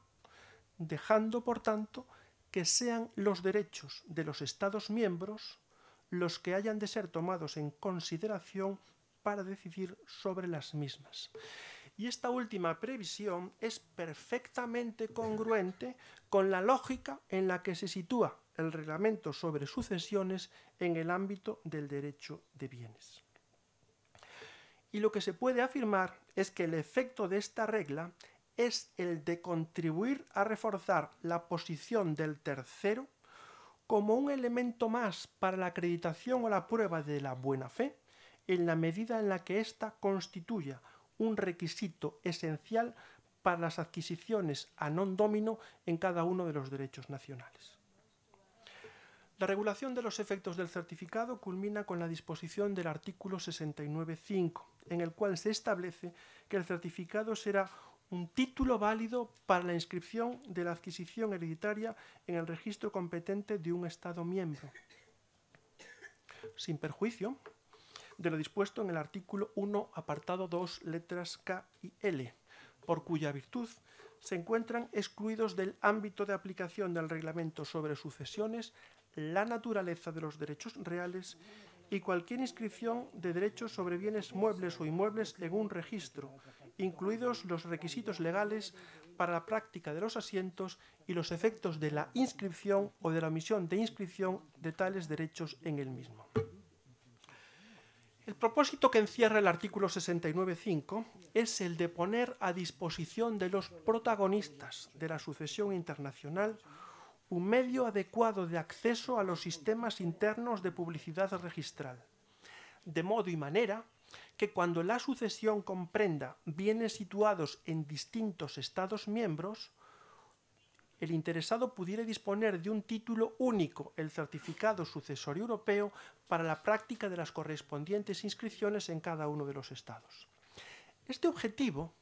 dejando, por tanto, que sean los derechos de los Estados miembros los que hayan de ser tomados en consideración para decidir sobre las mismas. Y esta última previsión es perfectamente congruente con la lógica en la que se sitúa el reglamento sobre sucesiones en el ámbito del derecho de bienes. Y lo que se puede afirmar es que el efecto de esta regla es el de contribuir a reforzar la posición del tercero como un elemento más para la acreditación o la prueba de la buena fe, en la medida en la que ésta constituya un requisito esencial para las adquisiciones a non domino en cada uno de los derechos nacionales. La regulación de los efectos del certificado culmina con la disposición del artículo 69.5, en el cual se establece que el certificado será un título válido para la inscripción de la adquisición hereditaria en el registro competente de un Estado miembro, sin perjuicio de lo dispuesto en el artículo 1, apartado 2, letras K y L, por cuya virtud se encuentran excluidos del ámbito de aplicación del reglamento sobre sucesiones la naturaleza de los derechos reales y cualquier inscripción de derechos sobre bienes muebles o inmuebles en un registro, incluidos los requisitos legales para la práctica de los asientos y los efectos de la inscripción o de la omisión de inscripción de tales derechos en el mismo. El propósito que encierra el artículo 69.5 es el de poner a disposición de los protagonistas de la sucesión internacional un medio adecuado de acceso a los sistemas internos de publicidad registral, de modo y manera que cuando la sucesión comprenda bienes situados en distintos Estados miembros, el interesado pudiera disponer de un título único, el certificado sucesorio europeo, para la práctica de las correspondientes inscripciones en cada uno de los Estados. Este objetivo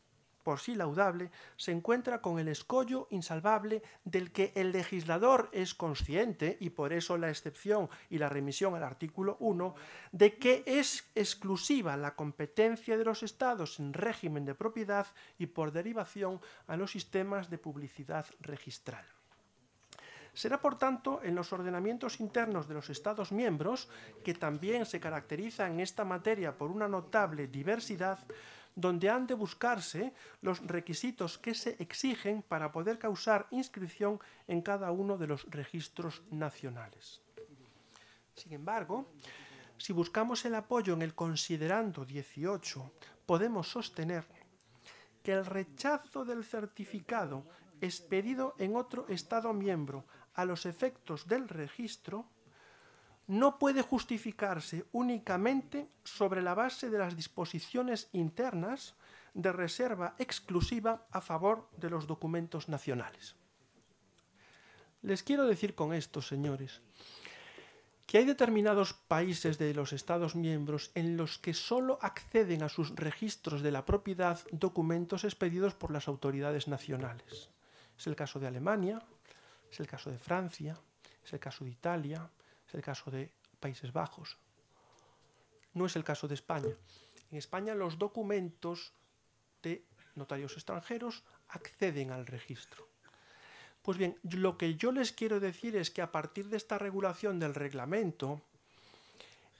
por sí laudable, se encuentra con el escollo insalvable del que el legislador es consciente, y por eso la excepción y la remisión al artículo 1, de que es exclusiva la competencia de los estados en régimen de propiedad y por derivación a los sistemas de publicidad registral. Será, por tanto, en los ordenamientos internos de los Estados miembros, que también se caracterizan en esta materia por una notable diversidad, donde han de buscarse los requisitos que se exigen para poder causar inscripción en cada uno de los registros nacionales. Sin embargo, si buscamos el apoyo en el considerando 18, podemos sostener que el rechazo del certificado expedido en otro Estado miembro a los efectos del registro no puede justificarse únicamente sobre la base de las disposiciones internas de reserva exclusiva a favor de los documentos nacionales. Les quiero decir con esto, señores, que hay determinados países de los Estados miembros en los que solo acceden a sus registros de la propiedad documentos expedidos por las autoridades nacionales. Es el caso de Alemania, es el caso de Francia, es el caso de Italia, el caso de Países Bajos. No es el caso de España. En España los documentos de notarios extranjeros acceden al registro. Pues bien, lo que yo les quiero decir es que a partir de esta regulación del reglamento,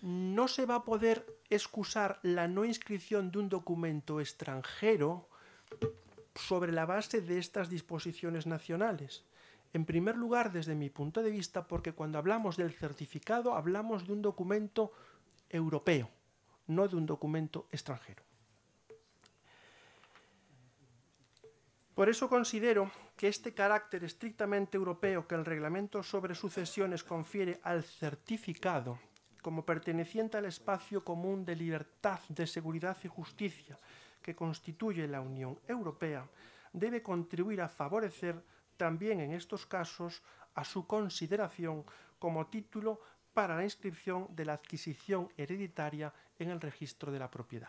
no se va a poder excusar la no inscripción de un documento extranjero sobre la base de estas disposiciones nacionales. En primer lugar, desde mi punto de vista, porque cuando hablamos del certificado hablamos de un documento europeo, no de un documento extranjero. Por eso considero que este carácter estrictamente europeo que el reglamento sobre sucesiones confiere al certificado como perteneciente al espacio común de libertad, de seguridad y justicia que constituye la Unión Europea, debe contribuir a favorecer también en estos casos a su consideración como título para la inscripción de la adquisición hereditaria en el registro de la propiedad.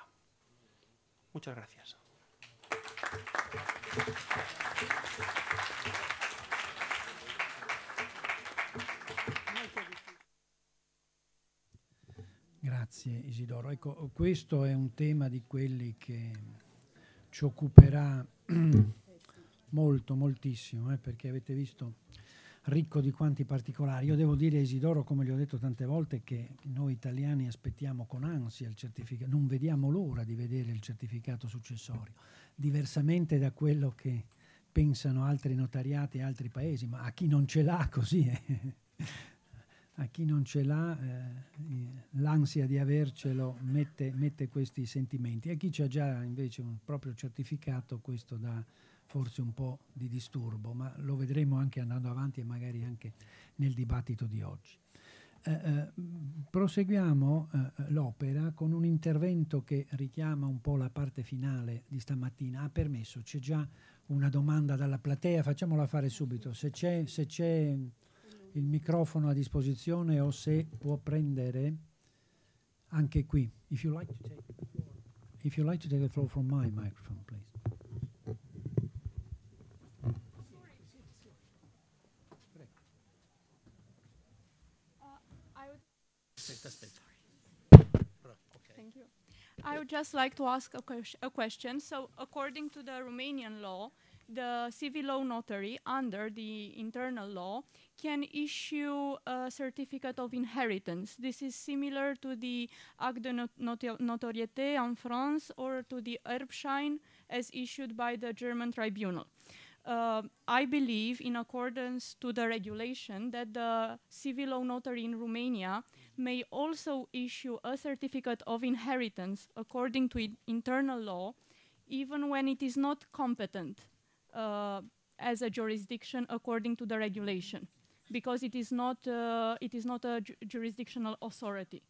Muchas gracias. Gracias, Isidoro. Ecco, questo un tema di quelli che ci occuperà molto, moltissimo, eh, perché avete visto ricco di quanti particolari. Io devo dire a Isidoro, come gli ho detto tante volte, che noi italiani aspettiamo con ansia il certificato, non vediamo l'ora di vedere il certificato successorio, diversamente da quello che pensano altri notariati e altri paesi, ma a chi non ce l'ha così, eh, a chi non ce l'ha eh, l'ansia di avercelo mette, mette, questi sentimenti, a chi c'ha già invece un proprio certificato questo da forse un po' di disturbo, ma lo vedremo anche andando avanti e magari anche nel dibattito di oggi. Eh, eh, proseguiamo eh, eh, l'opera con un intervento che richiama un po' la parte finale di stamattina. Ha permesso, c'è già una domanda dalla platea, facciamola fare subito. Se c'è, il microfono a disposizione o se può prendere anche qui. If you like to take the floor, if you like to take the floor from my microphone, please. I would just like to ask a, que- a question. So, according to the Romanian law, the civil law notary, under the internal law, can issue a certificate of inheritance. This is similar to the acte de not- notoriété in France or to the Erbschein as issued by the German tribunal. Uh, I believe, in accordance to the regulation, that the civil law notary in Romania may also issue a certificate of inheritance according to internal law, even when it is not competent uh, as a jurisdiction according to the regulation, because it is not, uh, it is not a ju jurisdictional authority.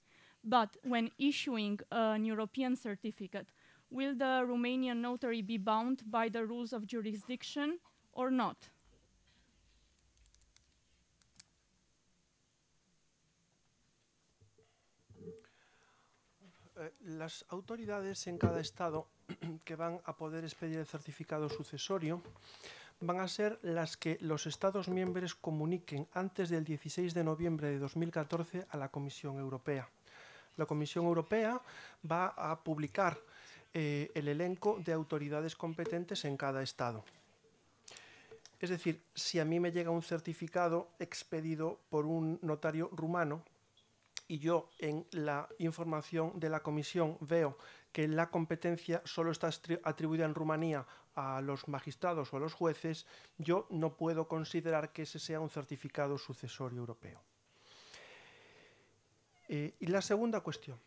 But when issuing an European certificate, will the Romanian notary be bound by the rules of jurisdiction or not? Eh, las autoridades en cada estado que van a poder expedir el certificado sucesorio van a ser las que los Estados miembros comuniquen antes del 16 de noviembre de 2014 a la Comisión Europea. La Comisión Europea va a publicar eh, el elenco de autoridades competentes en cada Estado. Es decir, si a mí me llega un certificado expedido por un notario rumano, y yo en la información de la comisión veo que la competencia solo está atribuida en Rumanía a los magistrados o a los jueces, yo no puedo considerar que ese sea un certificado sucesorio europeo. Eh, y la segunda cuestión.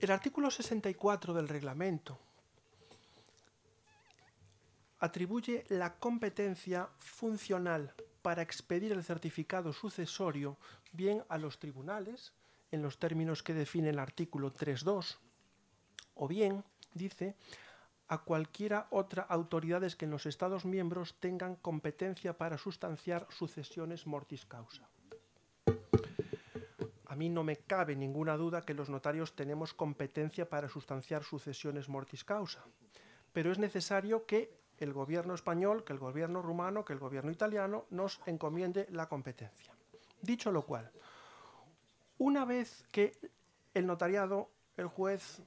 El artículo 64 del reglamento atribuye la competencia funcional para expedir el certificado sucesorio bien a los tribunales, en los términos que define el artículo 3.2, o bien, dice, a cualquiera otra autoridades que en los Estados miembros tengan competencia para sustanciar sucesiones mortis causa. A mí no me cabe ninguna duda que los notarios tenemos competencia para sustanciar sucesiones mortis causa, pero es necesario que el gobierno español, que el gobierno rumano, que el gobierno italiano nos encomiende la competencia. Dicho lo cual, una vez que el notariado, el juez,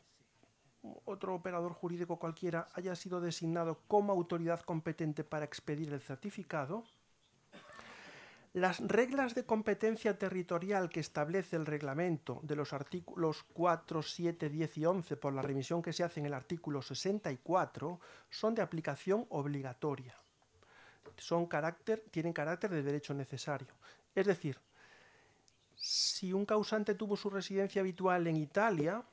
otro operador jurídico cualquiera haya sido designado como autoridad competente para expedir el certificado, las reglas de competencia territorial que establece el reglamento de los artículos 4, 7, 10 y 11 por la remisión que se hace en el artículo 64 son de aplicación obligatoria. Son carácter, tienen carácter de derecho necesario. Es decir, si un causante tuvo su residencia habitual en Italia,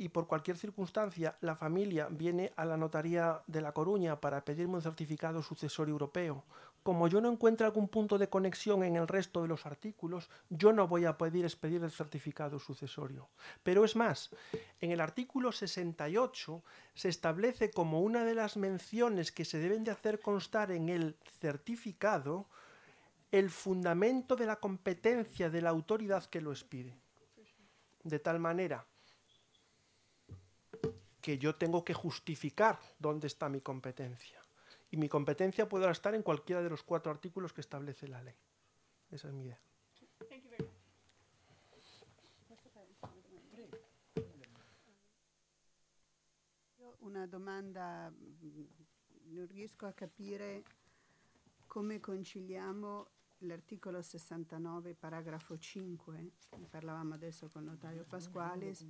y por cualquier circunstancia la familia viene a la notaría de La Coruña para pedirme un certificado sucesorio europeo. Como yo no encuentro algún punto de conexión en el resto de los artículos, yo no voy a poder expedir el certificado sucesorio. Pero es más, en el artículo 68 se establece como una de las menciones que se deben de hacer constar en el certificado el fundamento de la competencia de la autoridad que lo expide. De tal manera que yo tengo que justificar dónde está mi competencia. Y mi competencia podrá estar en cualquiera de los cuatro artículos que establece la ley. Esa es mi idea. Una pregunta, no riesco a capire conciliamos el artículo 69, parágrafo 5, ne parlavamo adesso con notaio notario Pasquales.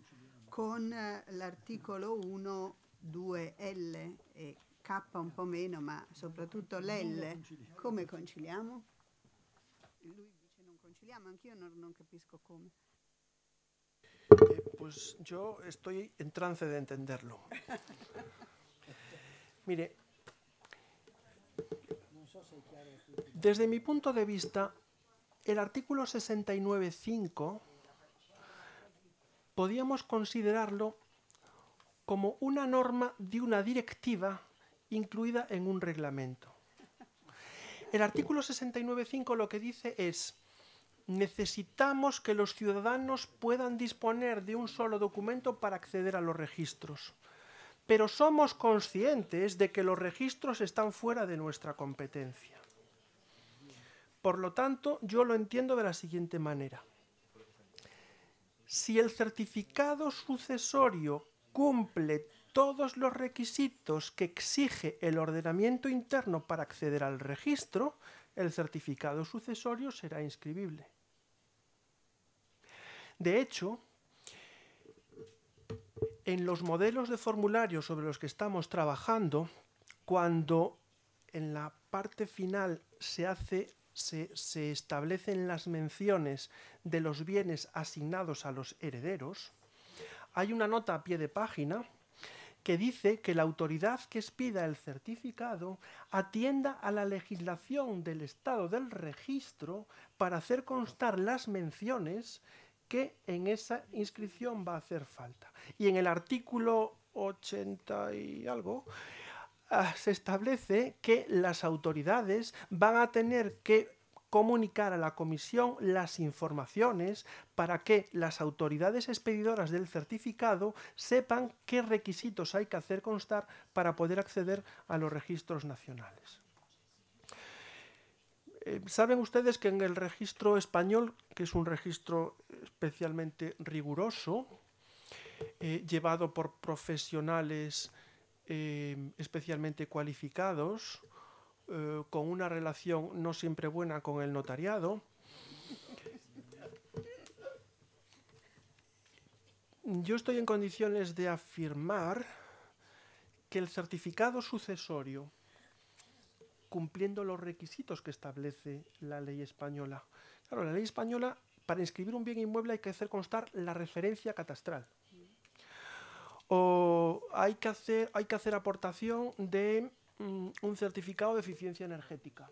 con eh, l'articolo 1, 2L e K un po' meno, ma soprattutto l'L. Come conciliamo? Lui dice non conciliamo, anch'io non, non capisco come. Eh, pues yo estoy en trance de entenderlo. Mire, desde mi punto de vista, el artículo 69.5 podíamos considerarlo como una norma de una directiva incluida en un reglamento. El artículo 69.5 lo que dice es, necesitamos que los ciudadanos puedan disponer de un solo documento para acceder a los registros, pero somos conscientes de que los registros están fuera de nuestra competencia. Por lo tanto, yo lo entiendo de la siguiente manera si el certificado sucesorio cumple todos los requisitos que exige el ordenamiento interno para acceder al registro, el certificado sucesorio será inscribible. De hecho, en los modelos de formulario sobre los que estamos trabajando, cuando en la parte final se hace se, establecen las menciones de los bienes asignados a los herederos, hay una nota a pie de página que dice que la autoridad que expida el certificado atienda a la legislación del estado del registro para hacer constar las menciones que en esa inscripción va a hacer falta. Y en el artículo 80 y algo Ah, se establece que las autoridades van a tener que comunicar a la comisión las informaciones para que las autoridades expedidoras del certificado sepan qué requisitos hay que hacer constar para poder acceder a los registros nacionales. Eh, Saben ustedes que en el registro español, que es un registro especialmente riguroso, eh, llevado por profesionales Em, especialmente cualificados, eh, con una relación no siempre buena con el notariado. Yo estoy en condiciones de afirmar que el certificado sucesorio, cumpliendo los requisitos que establece la ley española, claro, la ley española, para inscribir un bien inmueble hay que hacer constar la referencia catastral o hay que hacer, aportación de mm, un certificado de eficiencia energética.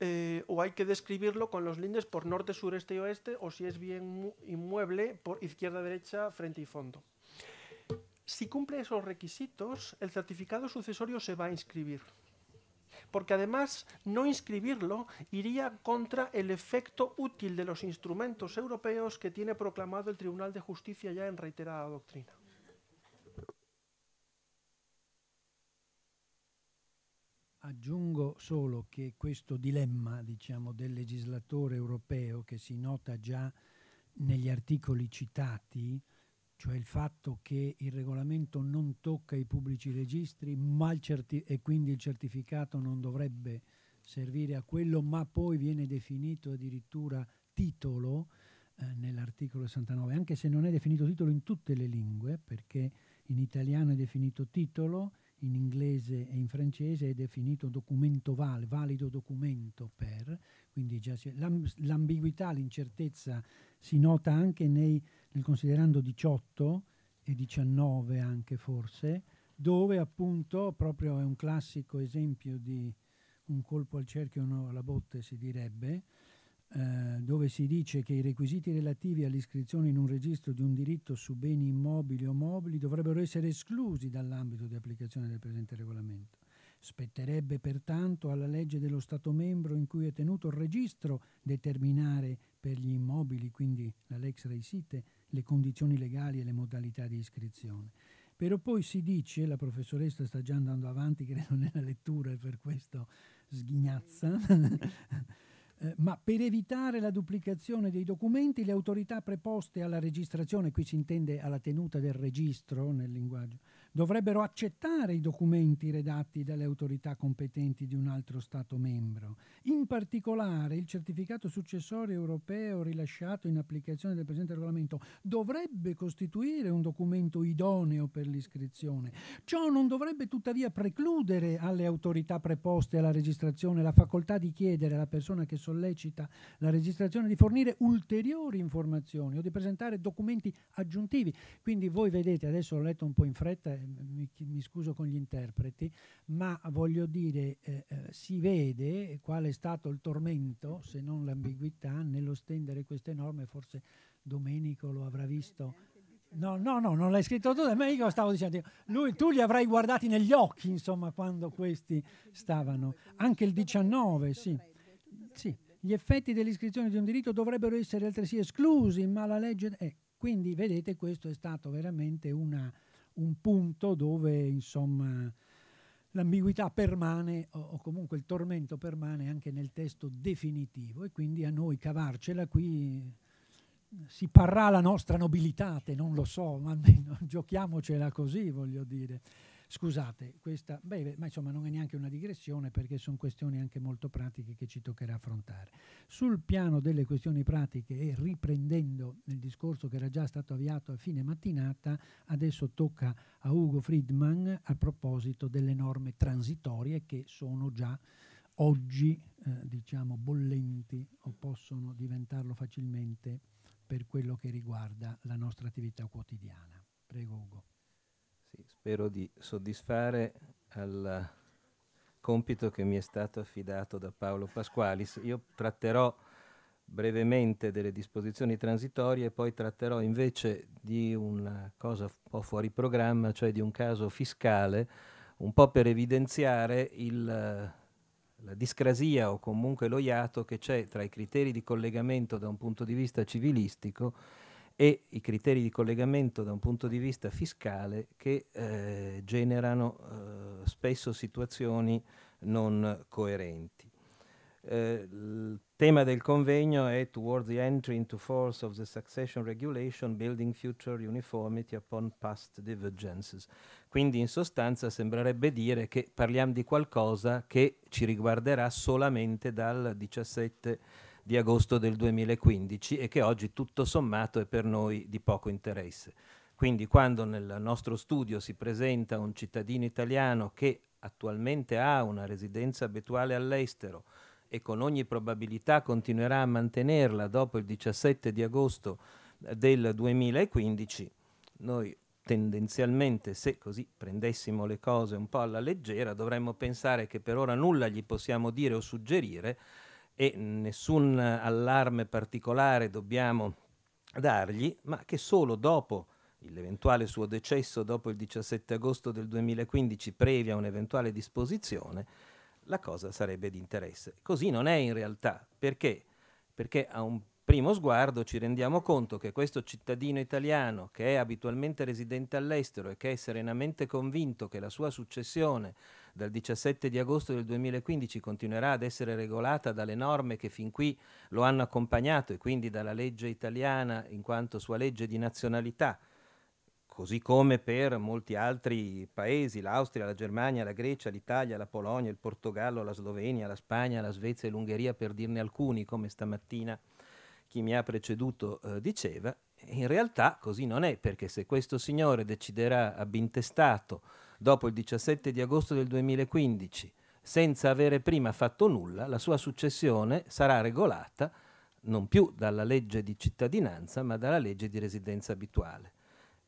Eh, o hay que describirlo con los lindes por norte, sureste y oeste, o si es bien inmueble, por izquierda, derecha, frente y fondo. Si cumple esos requisitos, el certificado sucesorio se va a inscribir. porque además no inscribirlo iría contra el efecto útil de los instrumentos europeos que tiene proclamado el Tribunal de Justicia ya en reiterada doctrina. Aggiungo solo che questo dilemma diciamo, del legislatore europeo che si nota già negli articoli citati cioè il fatto che il regolamento non tocca i pubblici registri certi- e quindi il certificato non dovrebbe servire a quello, ma poi viene definito addirittura titolo eh, nell'articolo 69, anche se non è definito titolo in tutte le lingue, perché in italiano è definito titolo, in inglese e in francese è definito documento val, valido documento per, quindi l'ambiguità, l'incertezza si nota anche nei, nel considerando 18 e 19 anche forse, dove appunto proprio è un classico esempio di un colpo al cerchio e uno alla botte si direbbe, eh, dove si dice che i requisiti relativi all'iscrizione in un registro di un diritto su beni immobili o mobili dovrebbero essere esclusi dall'ambito di applicazione del presente regolamento. Spetterebbe pertanto alla legge dello Stato membro in cui è tenuto il registro determinare per gli immobili, quindi la lex reisite, le condizioni legali e le modalità di iscrizione. Però poi si dice, la professoressa sta già andando avanti, credo, nella lettura e per questo sghignazza, eh, ma per evitare la duplicazione dei documenti le autorità preposte alla registrazione, qui si intende alla tenuta del registro nel linguaggio, dovrebbero accettare i documenti redatti dalle autorità competenti di un altro Stato membro, in particolare il certificato successorio europeo rilasciato in applicazione del presente regolamento dovrebbe costituire un documento idoneo per l'iscrizione. Ciò non dovrebbe tuttavia precludere alle autorità preposte alla registrazione la facoltà di chiedere alla persona che sollecita la registrazione di fornire ulteriori informazioni o di presentare documenti aggiuntivi. Quindi voi vedete, adesso ho letto un po' in fretta mi, mi, scuso con gli interpreti, ma voglio dire, eh, eh, si vede qual è stato il tormento, se non l'ambiguità, nello stendere queste norme, forse Domenico lo avrà visto. No, no, no, non l'hai scritto tu, ma io stavo dicendo, lui, tu li avrai guardati negli occhi, insomma, quando questi stavano. Anche il 19, sì. sì. Gli effetti dell'iscrizione di un diritto dovrebbero essere altresì esclusi, ma la legge... Eh, quindi, vedete, questo è stato veramente una un punto dove insomma l'ambiguità permane o, o, comunque il tormento permane anche nel testo definitivo e quindi a noi cavarcela qui si parrà la nostra nobilitate, non lo so, ma almeno giochiamocela così, voglio dire. Scusate, questa breve, ma insomma non è neanche una digressione perché sono questioni anche molto pratiche che ci toccherà affrontare. Sul piano delle questioni pratiche e riprendendo il discorso che era già stato avviato a fine mattinata, adesso tocca a Ugo Friedman a proposito delle norme transitorie che sono già oggi eh, diciamo bollenti o possono diventarlo facilmente per quello che riguarda la nostra attività quotidiana. Prego Ugo spero di soddisfare al compito che mi è stato affidato da Paolo Pasqualis. Io tratterò brevemente delle disposizioni transitorie e poi tratterò invece di una cosa un po' fuori programma, cioè di un caso fiscale, un po' per evidenziare il la discrasia o comunque lo iato che c'è tra i criteri di collegamento da un punto di vista civilistico e i criteri di collegamento da un punto di vista fiscale che eh, generano eh, spesso situazioni non coerenti. Eh, il tema del convegno è Towards the Entry into Force of the Succession Regulation, Building Future Uniformity upon Past Divergences. Quindi in sostanza sembrerebbe dire che parliamo di qualcosa che ci riguarderà solamente dal 17 di agosto del 2015 e che oggi tutto sommato è per noi di poco interesse. Quindi quando nel nostro studio si presenta un cittadino italiano che attualmente ha una residenza abituale all'estero e con ogni probabilità continuerà a mantenerla dopo il 17 di agosto eh, del 2015, noi tendenzialmente se così prendessimo le cose un po' alla leggera dovremmo pensare che per ora nulla gli possiamo dire o suggerire e nessun allarme particolare dobbiamo dargli, ma che solo dopo l'eventuale suo decesso, dopo il 17 agosto del 2015, previa un'eventuale disposizione, la cosa sarebbe di interesse. Così non è in realtà. Perché? Perché a un primo sguardo ci rendiamo conto che questo cittadino italiano, che è abitualmente residente all'estero e che è serenamente convinto che la sua successione dal 17 di agosto del 2015 continuerà ad essere regolata dalle norme che fin qui lo hanno accompagnato e quindi dalla legge italiana in quanto sua legge di nazionalità, così come per molti altri paesi, l'Austria, la Germania, la Grecia, l'Italia, la Polonia, il Portogallo, la Slovenia, la Spagna, la Svezia e l'Ungheria, per dirne alcuni, come stamattina chi mi ha preceduto eh, diceva, in realtà così non è, perché se questo signore deciderà abintestato intestato dopo il 17 di agosto del 2015, senza avere prima fatto nulla, la sua successione sarà regolata non più dalla legge di cittadinanza, ma dalla legge di residenza abituale.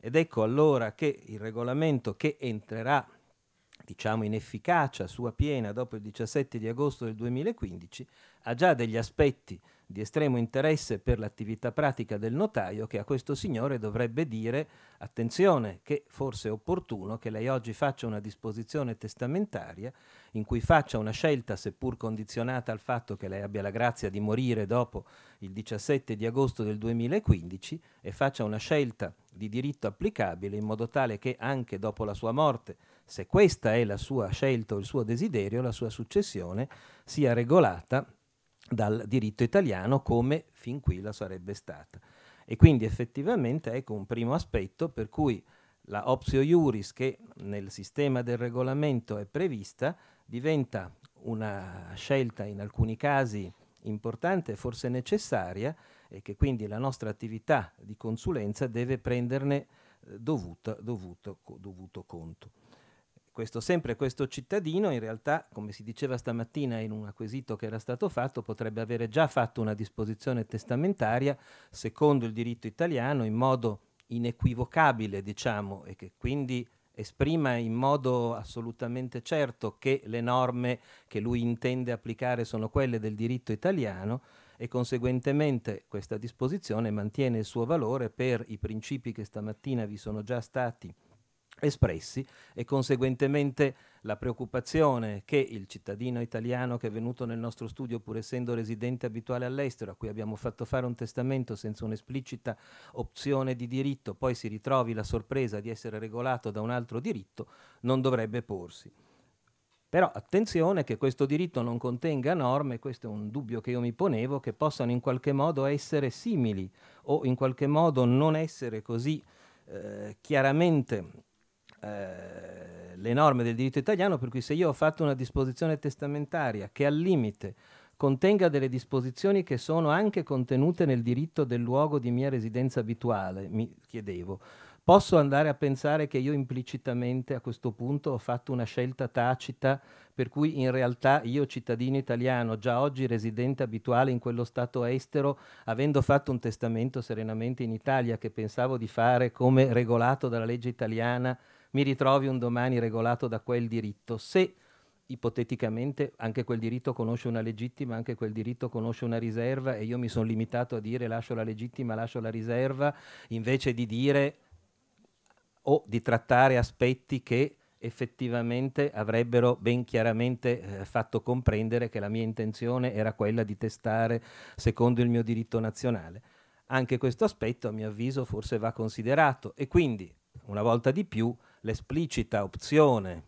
Ed ecco allora che il regolamento che entrerà diciamo in efficacia sua piena dopo il 17 di agosto del 2015 ha già degli aspetti di estremo interesse per l'attività pratica del notaio che a questo signore dovrebbe dire attenzione che forse è opportuno che lei oggi faccia una disposizione testamentaria in cui faccia una scelta seppur condizionata al fatto che lei abbia la grazia di morire dopo il 17 di agosto del 2015 e faccia una scelta di diritto applicabile in modo tale che anche dopo la sua morte, se questa è la sua scelta o il suo desiderio, la sua successione sia regolata dal diritto italiano come fin qui la sarebbe stata. E quindi effettivamente ecco un primo aspetto per cui la optio iuris che nel sistema del regolamento è prevista diventa una scelta in alcuni casi importante forse necessaria e che quindi la nostra attività di consulenza deve prenderne eh, dovuto, dovuto conto. Questo, sempre questo cittadino in realtà, come si diceva stamattina in un acquisito che era stato fatto, potrebbe avere già fatto una disposizione testamentaria secondo il diritto italiano in modo inequivocabile, diciamo, e che quindi esprima in modo assolutamente certo che le norme che lui intende applicare sono quelle del diritto italiano e conseguentemente questa disposizione mantiene il suo valore per i principi che stamattina vi sono già stati espressi e conseguentemente la preoccupazione che il cittadino italiano che è venuto nel nostro studio pur essendo residente abituale all'estero, a cui abbiamo fatto fare un testamento senza un'esplicita opzione di diritto, poi si ritrovi la sorpresa di essere regolato da un altro diritto, non dovrebbe porsi. Però attenzione che questo diritto non contenga norme, questo è un dubbio che io mi ponevo, che possano in qualche modo essere simili o in qualche modo non essere così eh, chiaramente eh, le norme del diritto italiano, per cui se io ho fatto una disposizione testamentaria che al limite contenga delle disposizioni che sono anche contenute nel diritto del luogo di mia residenza abituale, mi chiedevo, posso andare a pensare che io implicitamente a questo punto ho fatto una scelta tacita per cui in realtà io cittadino italiano, già oggi residente abituale in quello Stato estero, avendo fatto un testamento serenamente in Italia che pensavo di fare come regolato dalla legge italiana, mi ritrovi un domani regolato da quel diritto. Se ipoteticamente anche quel diritto conosce una legittima, anche quel diritto conosce una riserva e io mi sono limitato a dire lascio la legittima, lascio la riserva, invece di dire o di trattare aspetti che effettivamente avrebbero ben chiaramente eh, fatto comprendere che la mia intenzione era quella di testare secondo il mio diritto nazionale. Anche questo aspetto, a mio avviso, forse va considerato e quindi, una volta di più, l'esplicita opzione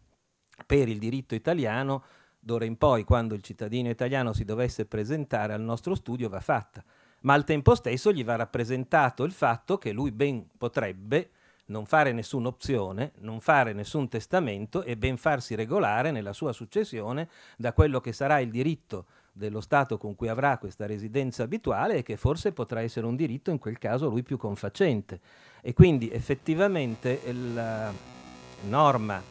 per il diritto italiano, d'ora in poi quando il cittadino italiano si dovesse presentare al nostro studio va fatta, ma al tempo stesso gli va rappresentato il fatto che lui ben potrebbe non fare nessuna opzione, non fare nessun testamento e ben farsi regolare nella sua successione da quello che sarà il diritto dello Stato con cui avrà questa residenza abituale e che forse potrà essere un diritto in quel caso lui più confacente. E quindi effettivamente il norma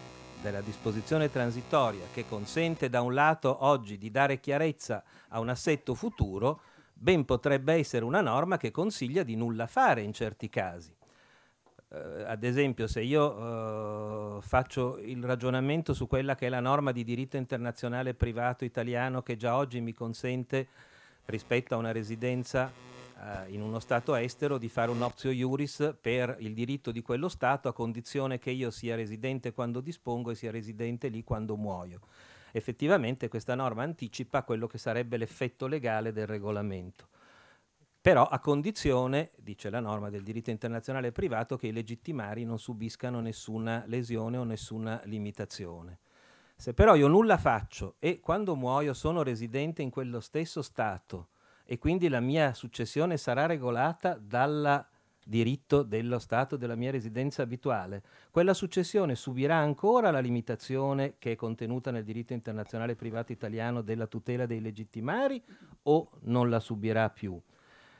della disposizione transitoria che consente da un lato oggi di dare chiarezza a un assetto futuro, ben potrebbe essere una norma che consiglia di nulla fare in certi casi. Eh, ad esempio, se io eh, faccio il ragionamento su quella che è la norma di diritto internazionale privato italiano che già oggi mi consente rispetto a una residenza eh, in uno Stato estero di fare un optio iuris per il diritto di quello Stato a condizione che io sia residente quando dispongo e sia residente lì quando muoio. Effettivamente questa norma anticipa quello che sarebbe l'effetto legale del regolamento però a condizione, dice la norma del diritto internazionale privato, che i legittimari non subiscano nessuna lesione o nessuna limitazione. Se però io nulla faccio e quando muoio sono residente in quello stesso Stato e quindi la mia successione sarà regolata dal diritto dello Stato della mia residenza abituale. Quella successione subirà ancora la limitazione che è contenuta nel diritto internazionale privato italiano della tutela dei legittimari o non la subirà più?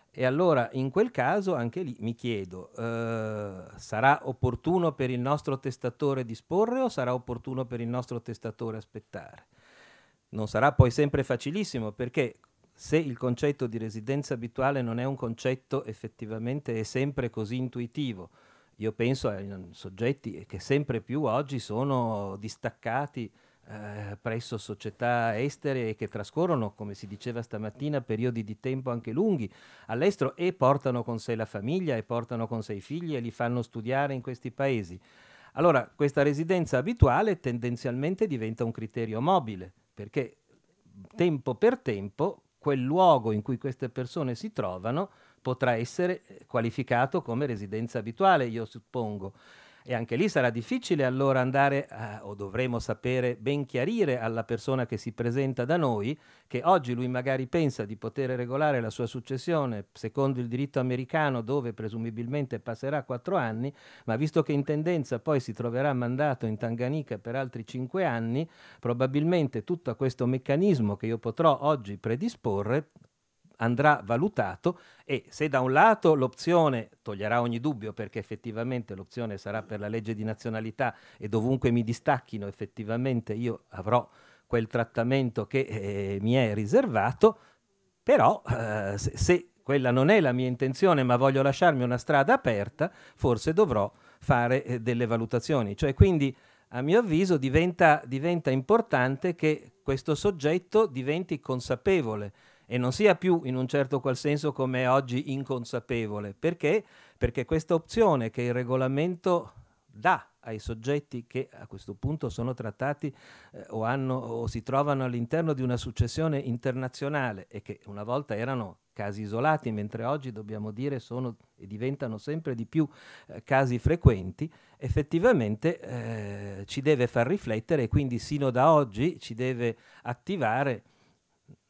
E allora in quel caso anche lì mi chiedo, eh, sarà opportuno per il nostro testatore disporre o sarà opportuno per il nostro testatore aspettare? Non sarà poi sempre facilissimo perché se il concetto di residenza abituale non è un concetto effettivamente è sempre così intuitivo. Io penso ai soggetti che sempre più oggi sono distaccati eh, presso società estere e che trascorrono, come si diceva stamattina, periodi di tempo anche lunghi all'estero e portano con sé la famiglia e portano con sé i figli e li fanno studiare in questi paesi. Allora, questa residenza abituale tendenzialmente diventa un criterio mobile, perché tempo per tempo quel luogo in cui queste persone si trovano potrà essere eh, qualificato come residenza abituale, io suppongo. E anche lì sarà difficile allora andare, a, eh, o dovremo sapere ben chiarire alla persona che si presenta da noi, che oggi lui magari pensa di poter regolare la sua successione secondo il diritto americano dove presumibilmente passerà quattro anni, ma visto che in tendenza poi si troverà mandato in Tanganica per altri cinque anni, probabilmente tutto questo meccanismo che io potrò oggi predisporre andrà valutato e se da un lato l'opzione toglierà ogni dubbio perché effettivamente l'opzione sarà per la legge di nazionalità e dovunque mi distacchino effettivamente io avrò quel trattamento che eh, mi è riservato, però eh, se, se quella non è la mia intenzione ma voglio lasciarmi una strada aperta, forse dovrò fare eh, delle valutazioni. Cioè quindi a mio avviso diventa, diventa importante che questo soggetto diventi consapevole e non sia più in un certo qual senso come oggi inconsapevole. Perché? Perché questa opzione che il regolamento dà ai soggetti che a questo punto sono trattati eh, o, hanno, o si trovano all'interno di una successione internazionale e che una volta erano casi isolati, mentre oggi dobbiamo dire sono e diventano sempre di più eh, casi frequenti, effettivamente eh, ci deve far riflettere e quindi sino da oggi ci deve attivare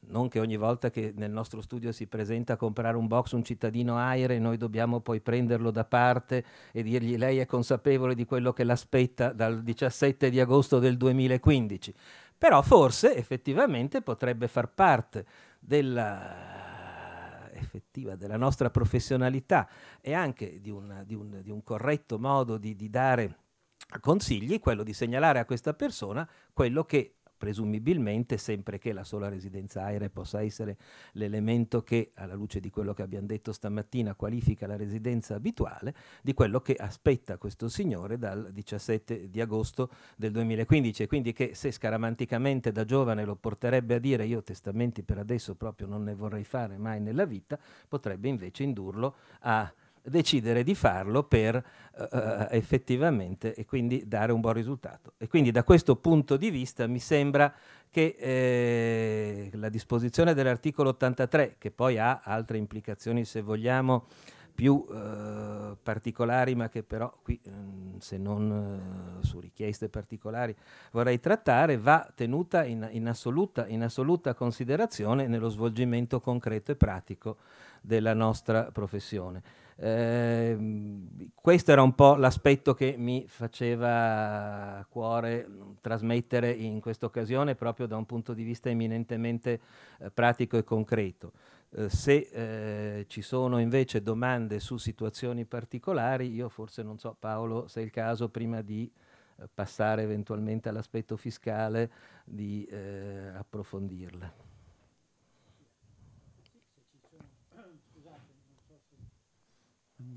non che ogni volta che nel nostro studio si presenta a comprare un box un cittadino aire noi dobbiamo poi prenderlo da parte e dirgli lei è consapevole di quello che l'aspetta dal 17 di agosto del 2015. Però forse effettivamente potrebbe far parte della, effettiva, della nostra professionalità e anche di un, di un, di un corretto modo di, di dare consigli quello di segnalare a questa persona quello che presumibilmente sempre che la sola residenza aerea possa essere l'elemento che, alla luce di quello che abbiamo detto stamattina, qualifica la residenza abituale, di quello che aspetta questo signore dal 17 di agosto del 2015 e quindi che se scaramanticamente da giovane lo porterebbe a dire io testamenti per adesso proprio non ne vorrei fare mai nella vita, potrebbe invece indurlo a decidere di farlo per eh, eh, effettivamente e quindi dare un buon risultato. E quindi da questo punto di vista mi sembra che eh, la disposizione dell'articolo 83, che poi ha altre implicazioni se vogliamo più eh, particolari, ma che però qui mm, se non eh, su richieste particolari vorrei trattare, va tenuta in, in, assoluta, in assoluta considerazione nello svolgimento concreto e pratico della nostra professione. Ehm, questo era un po' l'aspetto che mi faceva cuore mm, trasmettere in questa occasione proprio da un punto di vista eminentemente eh, pratico e concreto. Eh, se eh, ci sono invece domande su situazioni particolari, io forse non so Paolo se è il caso prima di eh, passare eventualmente all'aspetto fiscale di eh, approfondirle.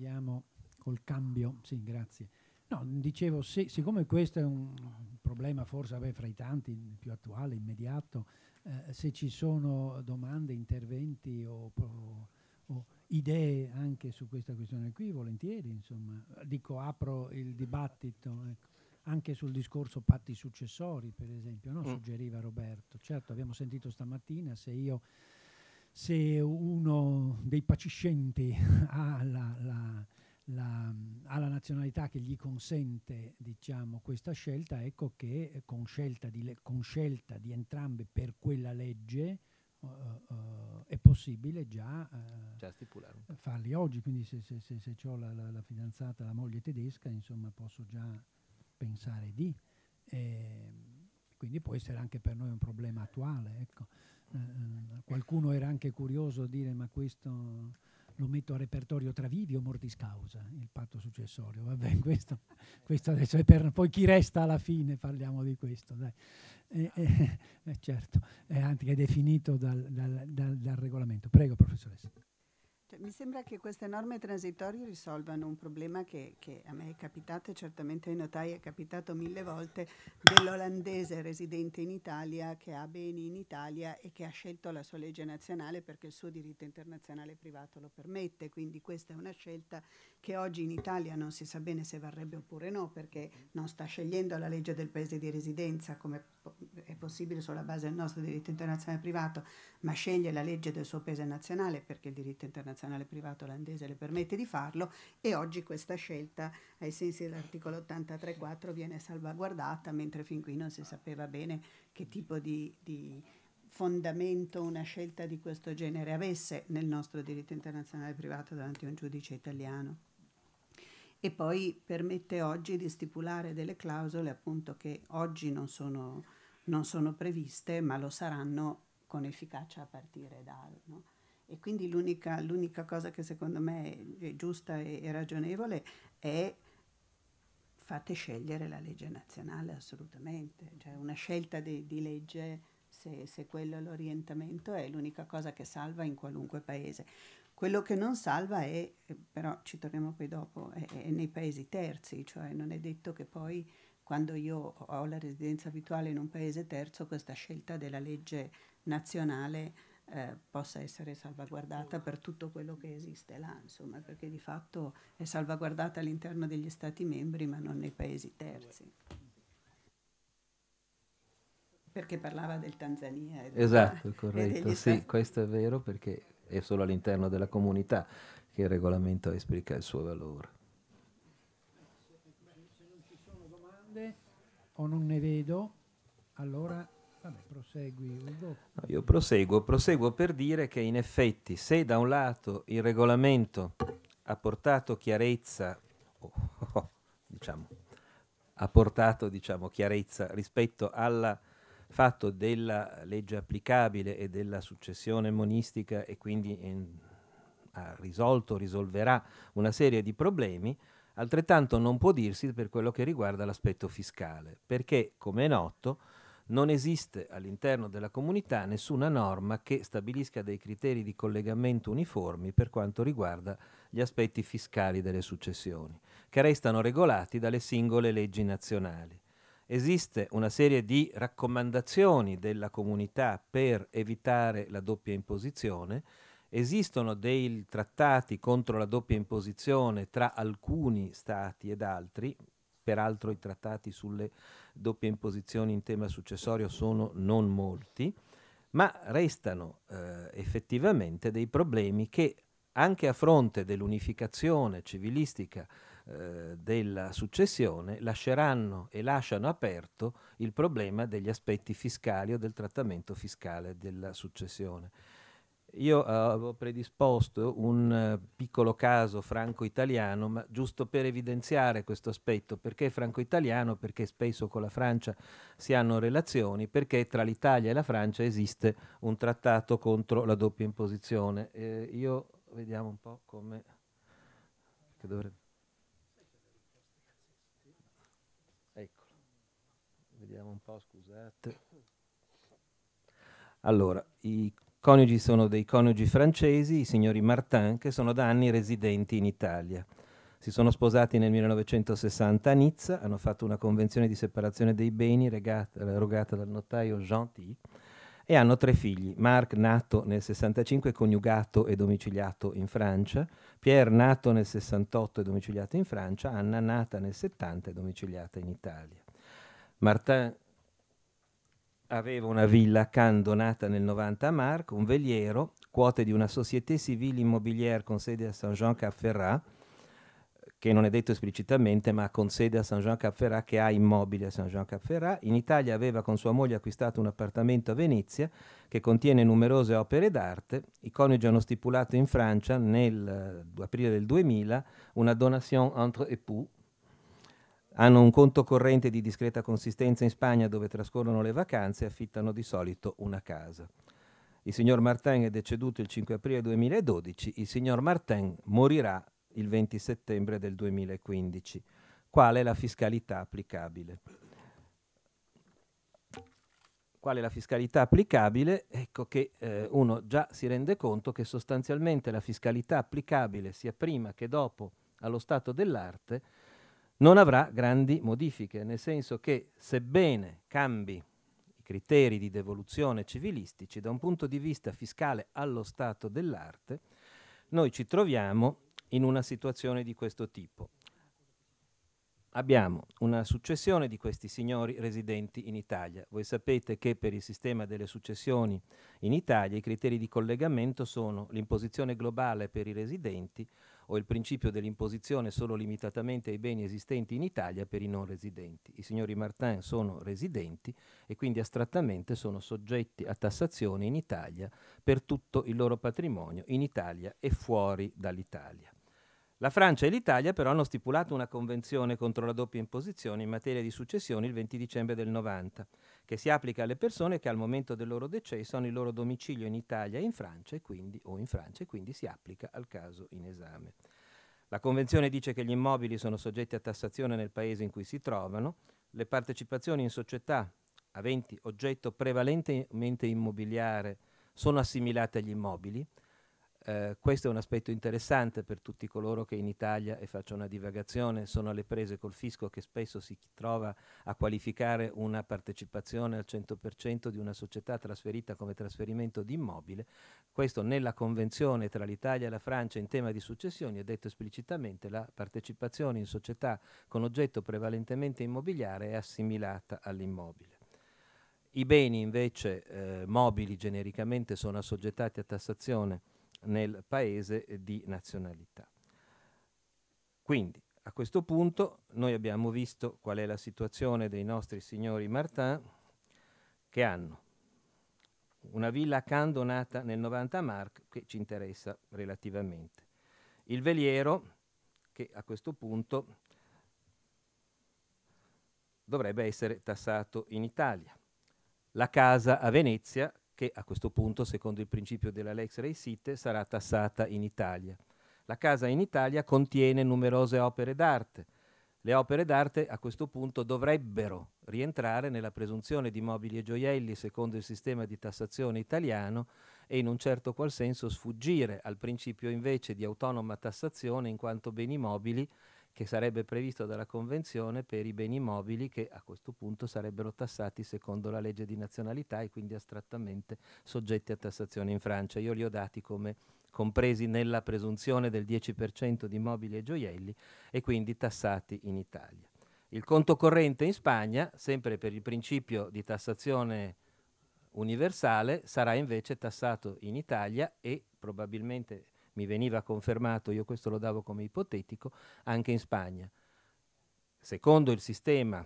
vediamo col cambio. Sì, grazie. No, dicevo, sì, siccome questo è un problema forse beh, fra i tanti, più attuale, immediato, eh, se ci sono domande, interventi o, o, o, idee anche su questa questione qui, volentieri, insomma, dico apro il dibattito. Ecco. Anche sul discorso patti successori, per esempio, no? Mm. suggeriva Roberto. Certo, abbiamo sentito stamattina, se io se uno dei paciscenti ha la, la, la, ha la, nazionalità che gli consente diciamo, questa scelta, ecco che eh, con scelta di, con scelta di entrambe per quella legge uh, uh, è possibile già, uh, già farli oggi. Quindi se, se, se, se ho la, fidanzata, la moglie tedesca, insomma posso già pensare di. Eh, quindi può essere anche per noi un problema attuale. Ecco. Eh, qualcuno era anche curioso a dire ma questo lo metto a repertorio tra vivi o Mortis Causa, il patto successorio. Vabbè, questo, questo adesso è per poi chi resta alla fine, parliamo di questo. Dai. Eh, eh, certo, è anche definito dal, dal, dal, dal regolamento. Prego, professoressa. Cioè, mi sembra che queste norme transitorie risolvano un problema che, che a me è capitato e certamente ai notai è capitato mille volte dell'olandese residente in Italia che ha beni in Italia e che ha scelto la sua legge nazionale perché il suo diritto internazionale privato lo permette. Quindi questa è una scelta che oggi in Italia non si sa bene se varrebbe oppure no perché non sta scegliendo la legge del paese di residenza come è possibile sulla base del nostro diritto internazionale privato, ma sceglie la legge del suo paese nazionale perché il diritto internazionale privato olandese le permette di farlo e oggi questa scelta ai sensi dell'articolo 83.4 viene salvaguardata mentre fin qui non si sapeva bene che tipo di, di fondamento una scelta di questo genere avesse nel nostro diritto internazionale privato davanti a un giudice italiano e poi permette oggi di stipulare delle clausole appunto che oggi non sono, non sono previste ma lo saranno con efficacia a partire da... No? E quindi l'unica, l'unica, cosa che secondo me è, giusta e è ragionevole è fate scegliere la legge nazionale assolutamente, cioè una scelta di, di legge se, se quello è l'orientamento è l'unica cosa che salva in qualunque paese. Quello che non salva è, eh, però ci torniamo poi dopo, è, è nei paesi terzi, cioè non è detto che poi quando io ho la residenza abituale in un paese terzo questa scelta della legge nazionale eh, possa essere salvaguardata per tutto quello che esiste là, insomma, perché di fatto è salvaguardata all'interno degli Stati membri ma non nei paesi terzi. Perché parlava del Tanzania. E esatto, corretto, sì, questo è vero perché è solo all'interno della comunità che il regolamento esplica il suo valore. Se non ci sono domande o non ne vedo, allora vabbè, prosegui No, io proseguo, proseguo per dire che in effetti se da un lato il regolamento ha portato chiarezza, oh, oh, oh diciamo, ha portato diciamo, chiarezza rispetto alla fatto della legge applicabile e della successione monistica e quindi in, ehm, ha risolto, risolverà una serie di problemi, altrettanto non può dirsi per quello che riguarda l'aspetto fiscale, perché, come è noto, non esiste all'interno della comunità nessuna norma che stabilisca dei criteri di collegamento uniformi per quanto riguarda gli aspetti fiscali delle successioni, che restano regolati dalle singole leggi nazionali esiste una serie di raccomandazioni della comunità per evitare la doppia imposizione, esistono dei trattati contro la doppia imposizione tra alcuni stati ed altri, peraltro i trattati sulle doppie imposizioni in tema successorio sono non molti, ma restano eh, effettivamente dei problemi che anche a fronte dell'unificazione civilistica eh, della successione lasceranno e lasciano aperto il problema degli aspetti fiscali o del trattamento fiscale della successione. Io avevo eh, predisposto un eh, piccolo caso franco-italiano, ma giusto per evidenziare questo aspetto, perché franco-italiano? Perché spesso con la Francia si hanno relazioni, perché tra l'Italia e la Francia esiste un trattato contro la doppia imposizione. Eh, io vediamo un po' come... Che dovrebbe... un po', scusate. Allora, i coniugi sono dei coniugi francesi, i signori Martin, che sono da anni residenti in Italia. Si sono sposati nel 1960 a Nizza, hanno fatto una convenzione di separazione dei beni regata, erogata dal notaio Jean T. e hanno tre figli, Marc nato nel 65, coniugato e domiciliato in Francia, Pierre nato nel 68 e domiciliato in Francia, Anna nata nel 70 e domiciliata in Italia. Martin aveva una villa a Cannes donata nel 90 a Marc, un veliero, quote di una société civile immobilière con sede a Saint-Jean-Cap-Ferrat, che non è detto esplicitamente, ma con sede a Saint-Jean-Cap-Ferrat, che ha immobili a Saint-Jean-Cap-Ferrat. In Italia aveva con sua moglie acquistato un appartamento a Venezia che contiene numerose opere d'arte. I coniugi hanno stipulato in Francia, nel eh, aprile del 2000, una donation entre époux, hanno un conto corrente di discreta consistenza in Spagna dove trascorrono le vacanze e affittano di solito una casa. Il signor Martin è deceduto il 5 aprile 2012, il signor Martin morirà il 20 settembre del 2015. Qual è la fiscalità applicabile? Qual è la fiscalità applicabile? Ecco che eh, uno già si rende conto che sostanzialmente la fiscalità applicabile sia prima che dopo allo stato dell'arte non avrà grandi modifiche, nel senso che sebbene cambi i criteri di devoluzione civilistici da un punto di vista fiscale allo stato dell'arte, noi ci troviamo in una situazione di questo tipo. Abbiamo una successione di questi signori residenti in Italia. Voi sapete che per il sistema delle successioni in Italia i criteri di collegamento sono l'imposizione globale per i residenti, o il principio dell'imposizione solo limitatamente ai beni esistenti in Italia per i non residenti. I signori Martin sono residenti e quindi astrattamente sono soggetti a tassazione in Italia per tutto il loro patrimonio in Italia e fuori dall'Italia. La Francia e l'Italia però hanno stipulato una convenzione contro la doppia imposizione in materia di successioni il 20 dicembre del 90 che si applica alle persone che al momento del loro decesso hanno il loro domicilio in Italia e in Francia e quindi, o in Francia e quindi si applica al caso in esame. La Convenzione dice che gli immobili sono soggetti a tassazione nel paese in cui si trovano, le partecipazioni in società aventi oggetto prevalentemente immobiliare sono assimilate agli immobili, eh, questo è un aspetto interessante per tutti coloro che in Italia, e faccio una divagazione, sono alle prese col fisco che spesso si trova a qualificare una partecipazione al 100% di una società trasferita come trasferimento di immobile. Questo nella convenzione tra l'Italia e la Francia in tema di successioni è detto esplicitamente la partecipazione in società con oggetto prevalentemente immobiliare è assimilata all'immobile. I beni invece eh, mobili genericamente sono assoggettati a tassazione nel paese eh, di nazionalità. Quindi, a questo punto, noi abbiamo visto qual è la situazione dei nostri signori Martin, che hanno una villa a Cannes donata nel 90 Mark, che ci interessa relativamente. Il veliero, che a questo punto dovrebbe essere tassato in Italia. La casa a Venezia, che a questo punto, secondo il principio della Lex Reisite, sarà tassata in Italia. La casa in Italia contiene numerose opere d'arte. Le opere d'arte a questo punto dovrebbero rientrare nella presunzione di mobili e gioielli secondo il sistema di tassazione italiano e in un certo qual senso sfuggire al principio invece di autonoma tassazione in quanto beni mobili che sarebbe previsto dalla Convenzione per i beni mobili che a questo punto sarebbero tassati secondo la legge di nazionalità e quindi astrattamente soggetti a tassazione in Francia. Io li ho dati come compresi nella presunzione del 10% di mobili e gioielli e quindi tassati in Italia. Il conto corrente in Spagna, sempre per il principio di tassazione universale, sarà invece tassato in Italia e probabilmente mi veniva confermato, io questo lo davo come ipotetico, anche in Spagna. Secondo il sistema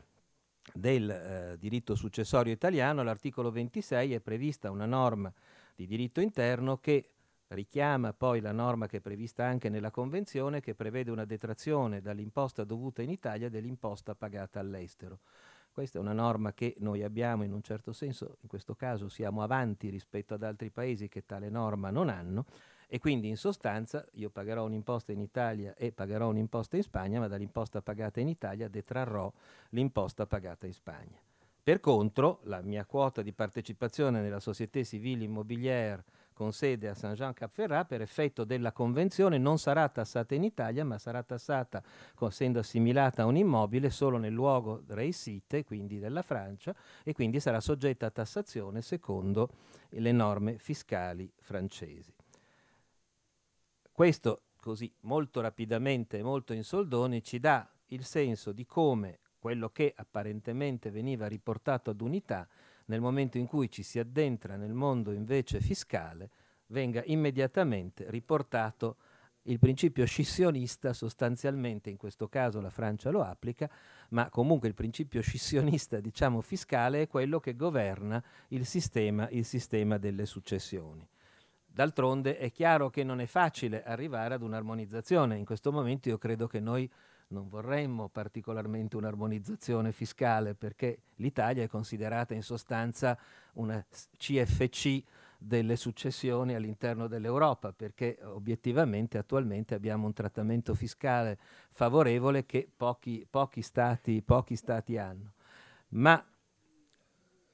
del eh, diritto successorio italiano, all'articolo 26 è prevista una norma di diritto interno che richiama poi la norma che è prevista anche nella Convenzione che prevede una detrazione dall'imposta dovuta in Italia dell'imposta pagata all'estero. Questa è una norma che noi abbiamo in un certo senso, in questo caso siamo avanti rispetto ad altri paesi che tale norma non hanno, e quindi in sostanza io pagherò un'imposta in Italia e pagherò un'imposta in Spagna, ma dall'imposta pagata in Italia detrarrò l'imposta pagata in Spagna. Per contro, la mia quota di partecipazione nella Société Civile Immobilière con sede a Saint-Jean-Cap-Ferrat, per effetto della convenzione, non sarà tassata in Italia, ma sarà tassata, essendo assimilata a un immobile, solo nel luogo reisite, quindi della Francia, e quindi sarà soggetta a tassazione secondo le norme fiscali francesi. Questo, così molto rapidamente e molto in soldoni, ci dà il senso di come quello che apparentemente veniva riportato ad unità, nel momento in cui ci si addentra nel mondo invece fiscale, venga immediatamente riportato il principio scissionista, sostanzialmente in questo caso la Francia lo applica, ma comunque il principio scissionista, diciamo fiscale, è quello che governa il sistema, il sistema delle successioni. D'altronde è chiaro che non è facile arrivare ad un'armonizzazione. In questo momento io credo che noi non vorremmo particolarmente un'armonizzazione fiscale perché l'Italia è considerata in sostanza una CFC delle successioni all'interno dell'Europa perché obiettivamente attualmente abbiamo un trattamento fiscale favorevole che pochi, pochi, stati, pochi stati hanno. Ma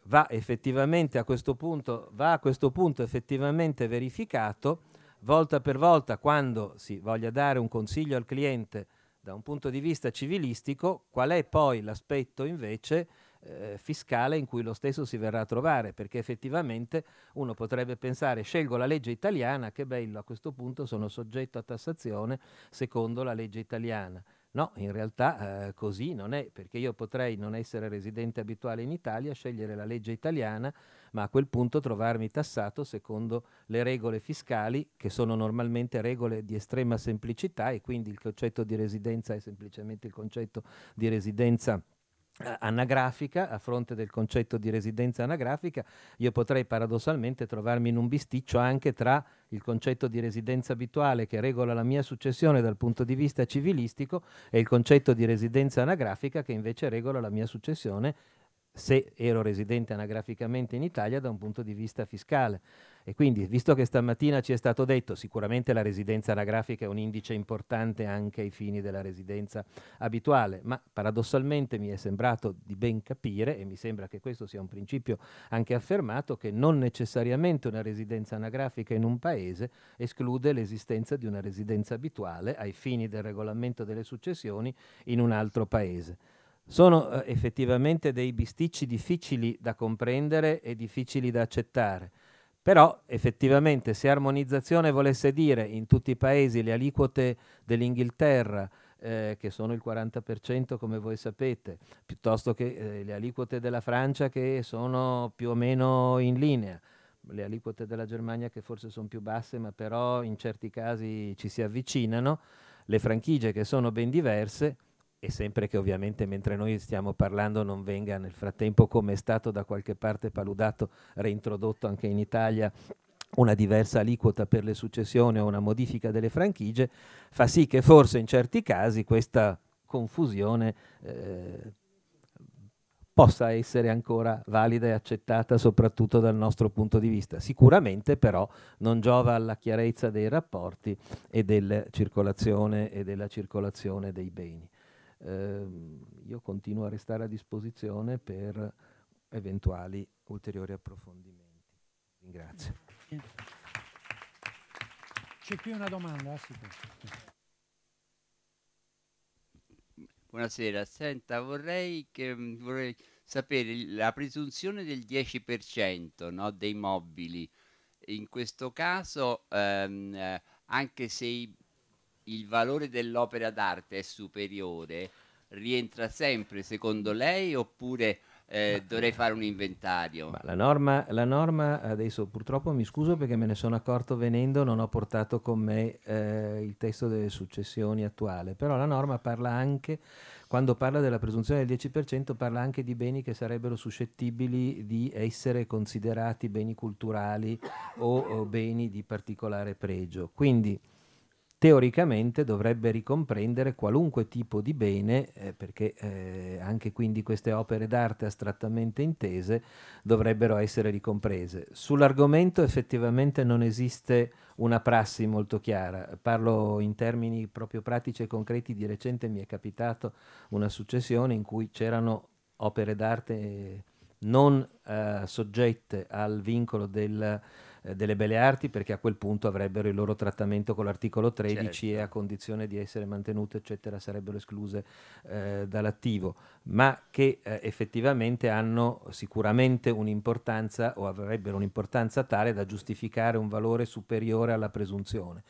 va effettivamente a questo punto, va a questo punto effettivamente verificato volta per volta quando si voglia dare un consiglio al cliente da un punto di vista civilistico, qual è poi l'aspetto invece eh, fiscale in cui lo stesso si verrà a trovare, perché effettivamente uno potrebbe pensare scelgo la legge italiana, che bello, a questo punto sono soggetto a tassazione secondo la legge italiana. No, in realtà eh, così non è, perché io potrei non essere residente abituale in Italia, scegliere la legge italiana, ma a quel punto trovarmi tassato secondo le regole fiscali, che sono normalmente regole di estrema semplicità e quindi il concetto di residenza è semplicemente il concetto di residenza eh, anagrafica, a fronte del concetto di residenza anagrafica, io potrei paradossalmente trovarmi in un bisticcio anche tra il concetto di residenza abituale che regola la mia successione dal punto di vista civilistico e il concetto di residenza anagrafica che invece regola la mia successione se ero residente anagraficamente in Italia da un punto di vista fiscale. E quindi, visto che stamattina ci è stato detto, sicuramente la residenza anagrafica è un indice importante anche ai fini della residenza abituale, ma paradossalmente mi è sembrato di ben capire, e mi sembra che questo sia un principio anche affermato, che non necessariamente una residenza anagrafica in un paese esclude l'esistenza di una residenza abituale ai fini del regolamento delle successioni in un altro paese. Sono eh, effettivamente dei bisticci difficili da comprendere e difficili da accettare però effettivamente se armonizzazione volesse dire in tutti i paesi le aliquote dell'Inghilterra, eh, che sono il 40% come voi sapete, piuttosto che eh, le aliquote della Francia che sono più o meno in linea, le aliquote della Germania che forse sono più basse ma però in certi casi ci si avvicinano, le franchigie che sono ben diverse, e sempre che ovviamente mentre noi stiamo parlando non venga nel frattempo, come è stato da qualche parte paludato, reintrodotto anche in Italia una diversa aliquota per le successioni o una modifica delle franchigie, fa sì che forse in certi casi questa confusione eh, possa essere ancora valida e accettata soprattutto dal nostro punto di vista. Sicuramente però non giova alla chiarezza dei rapporti e della circolazione e della circolazione dei beni eh, io continuo a restare a disposizione per eventuali ulteriori approfondimenti. Ringrazio. C'è qui una domanda, ah, Buonasera, senta, vorrei, che, mm, vorrei sapere la presunzione del 10% no, dei mobili. In questo caso, ehm, eh, anche se i il valore dell'opera d'arte è superiore, rientra sempre secondo lei oppure... Eh, dovrei eh, fare un inventario. Ma la norma, la norma, adesso purtroppo mi scuso perché me ne sono accorto venendo, non ho portato con me eh, il testo delle successioni attuale, però la norma parla anche, quando parla della presunzione del 10%, parla anche di beni che sarebbero suscettibili di essere considerati beni culturali o, o beni di particolare pregio. Quindi teoricamente dovrebbe ricomprendere qualunque tipo di bene, eh, perché eh, anche quindi queste opere d'arte astrattamente intese dovrebbero essere ricomprese. Sull'argomento effettivamente non esiste una prassi molto chiara, parlo in termini proprio pratici e concreti, di recente mi è capitato una successione in cui c'erano opere d'arte eh, non eh, soggette al vincolo del eh, delle belle arti perché a quel punto avrebbero il loro trattamento con l'articolo 13 certo. e a condizione di essere mantenute eccetera sarebbero escluse eh, dall'attivo, ma che eh, effettivamente hanno sicuramente un'importanza o avrebbero un'importanza tale da giustificare un valore superiore alla presunzione.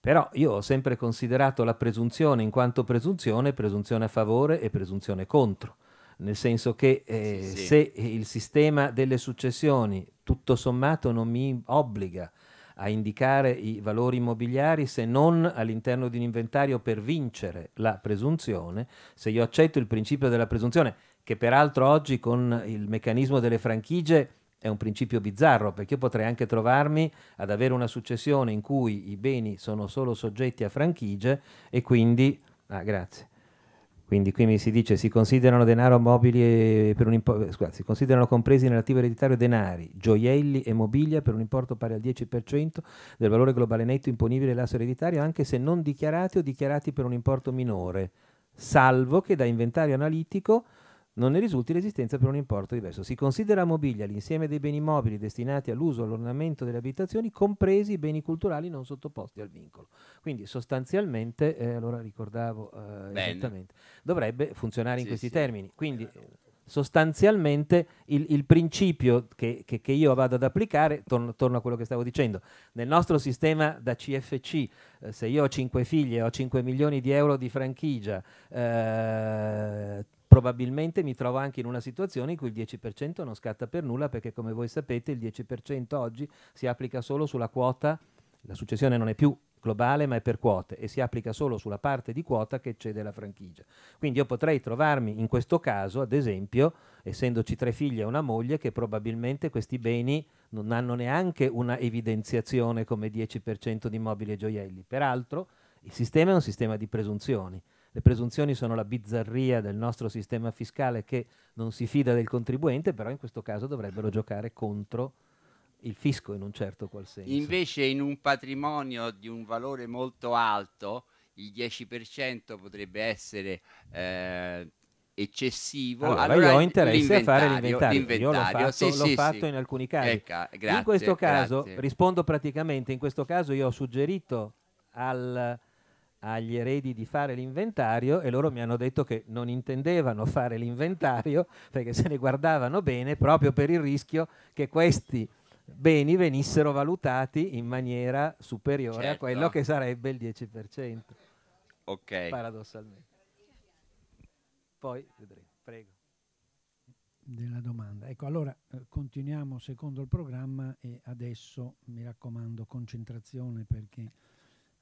Però io ho sempre considerato la presunzione in quanto presunzione, presunzione a favore e presunzione contro nel senso che eh, sì, sì. se il sistema delle successioni tutto sommato non mi obbliga a indicare i valori immobiliari se non all'interno di un inventario per vincere la presunzione, se io accetto il principio della presunzione, che peraltro oggi con il meccanismo delle franchigie è un principio bizzarro, perché io potrei anche trovarmi ad avere una successione in cui i beni sono solo soggetti a franchigie e quindi... Ah, grazie quindi qui mi si dice si considerano denaro mobili per un importo, eh, scusate, si considerano compresi nell'attivo ereditario denari, gioielli e mobilia per un importo pari al 10% del valore globale netto imponibile dell'asso ereditario, anche se non dichiarati o dichiarati per un importo minore, salvo che da inventario analitico non ne risulti l'esistenza per un importo diverso. Si considera mobilia l'insieme dei beni mobili destinati all'uso e all'ornamento delle abitazioni, compresi i beni culturali non sottoposti al vincolo. Quindi sostanzialmente, eh, allora ricordavo eh, esattamente, dovrebbe funzionare sì, in questi sì. termini. Eh, Quindi sostanzialmente il, il principio che, che, che, io vado ad applicare, torno, torno, a quello che stavo dicendo, nel nostro sistema da CFC, eh, se io ho 5 figlie, ho 5 milioni di euro di franchigia, eh, probabilmente mi trovo anche in una situazione in cui il 10% non scatta per nulla perché come voi sapete il 10% oggi si applica solo sulla quota, la successione non è più globale ma è per quote e si applica solo sulla parte di quota che cede la franchigia. Quindi io potrei trovarmi in questo caso, ad esempio, essendoci tre figli e una moglie, che probabilmente questi beni non hanno neanche una evidenziazione come 10% di mobili e gioielli. Peraltro il sistema è un sistema di presunzioni le presunzioni sono la bizzarria del nostro sistema fiscale che non si fida del contribuente, però in questo caso dovrebbero giocare contro il fisco in un certo qual senso. Invece in un patrimonio di un valore molto alto, il 10% potrebbe essere eh, eccessivo. Allora, allora, io ho interesse a fare l'inventario. l'inventario. Io l'ho fatto, sì, l'ho sì, fatto sì. in alcuni casi. Ecca, grazie, in questo caso, grazie. rispondo praticamente, in questo caso io ho suggerito al agli eredi di fare l'inventario e loro mi hanno detto che non intendevano fare l'inventario perché se ne guardavano bene proprio per il rischio che questi beni venissero valutati in maniera superiore certo. a quello che sarebbe il 10%. Ok. Paradossalmente. Poi vedremo. Prego. Della domanda. Ecco, allora eh, continuiamo secondo il programma e adesso mi raccomando concentrazione perché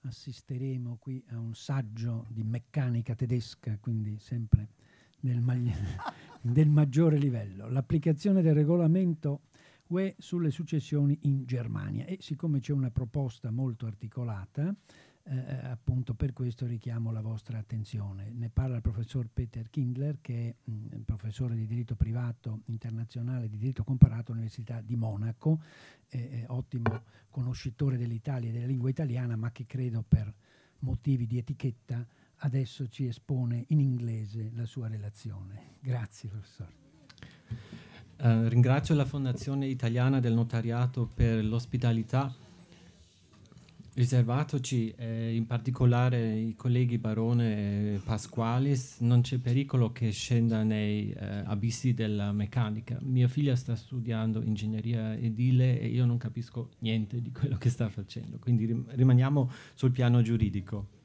assisteremo qui a un saggio di meccanica tedesca, quindi sempre del, del maggiore livello. L'applicazione del regolamento UE sulle successioni in Germania. E siccome c'è una proposta molto articolata, eh, eh, appunto per questo richiamo la vostra attenzione. Ne parla il professor Peter Kindler, che è mh, professore di diritto privato internazionale e di diritto comparato all'Università di Monaco, eh, ottimo conoscitore dell'Italia e della lingua italiana, ma che credo per motivi di etichetta adesso ci espone in inglese la sua relazione. Grazie professore. Uh, ringrazio la Fondazione Italiana del Notariato per l'ospitalità riservatoci, eh, in particolare i colleghi Barone e Pasqualis, non c'è pericolo che scenda nei eh, abissi della meccanica. Mia figlia sta studiando ingegneria edile e io non capisco niente di quello che sta facendo, quindi rimaniamo sul piano giuridico.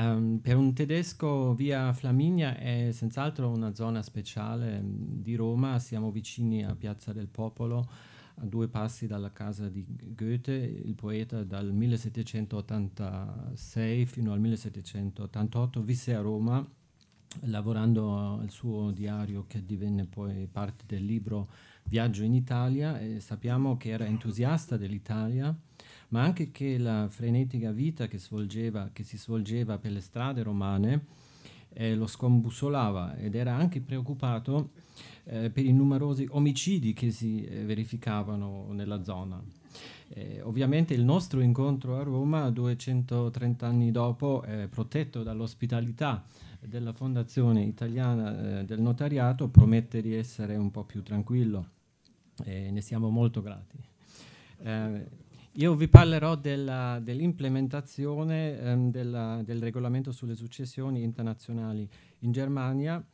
Um, per un tedesco via Flaminia è senz'altro una zona speciale mm, di Roma, siamo vicini a Piazza del Popolo a due passi dalla casa di Goethe, il poeta dal 1786 fino al 1788 visse a Roma lavorando al suo diario che divenne poi parte del libro Viaggio in Italia e sappiamo che era entusiasta dell'Italia, ma anche che la frenetica vita che, svolgeva, che si svolgeva per le strade romane eh, lo scombussolava ed era anche preoccupato eh, per i numerosi omicidi che si eh, verificavano nella zona. Eh, ovviamente il nostro incontro a Roma, 230 anni dopo, protetto dall'ospitalità della Fondazione Italiana eh, del Notariato, promette di essere un po' più tranquillo e ne siamo molto grati. Eh, io vi parlerò dell'implementazione dell ehm, del regolamento sulle successioni internazionali in Germania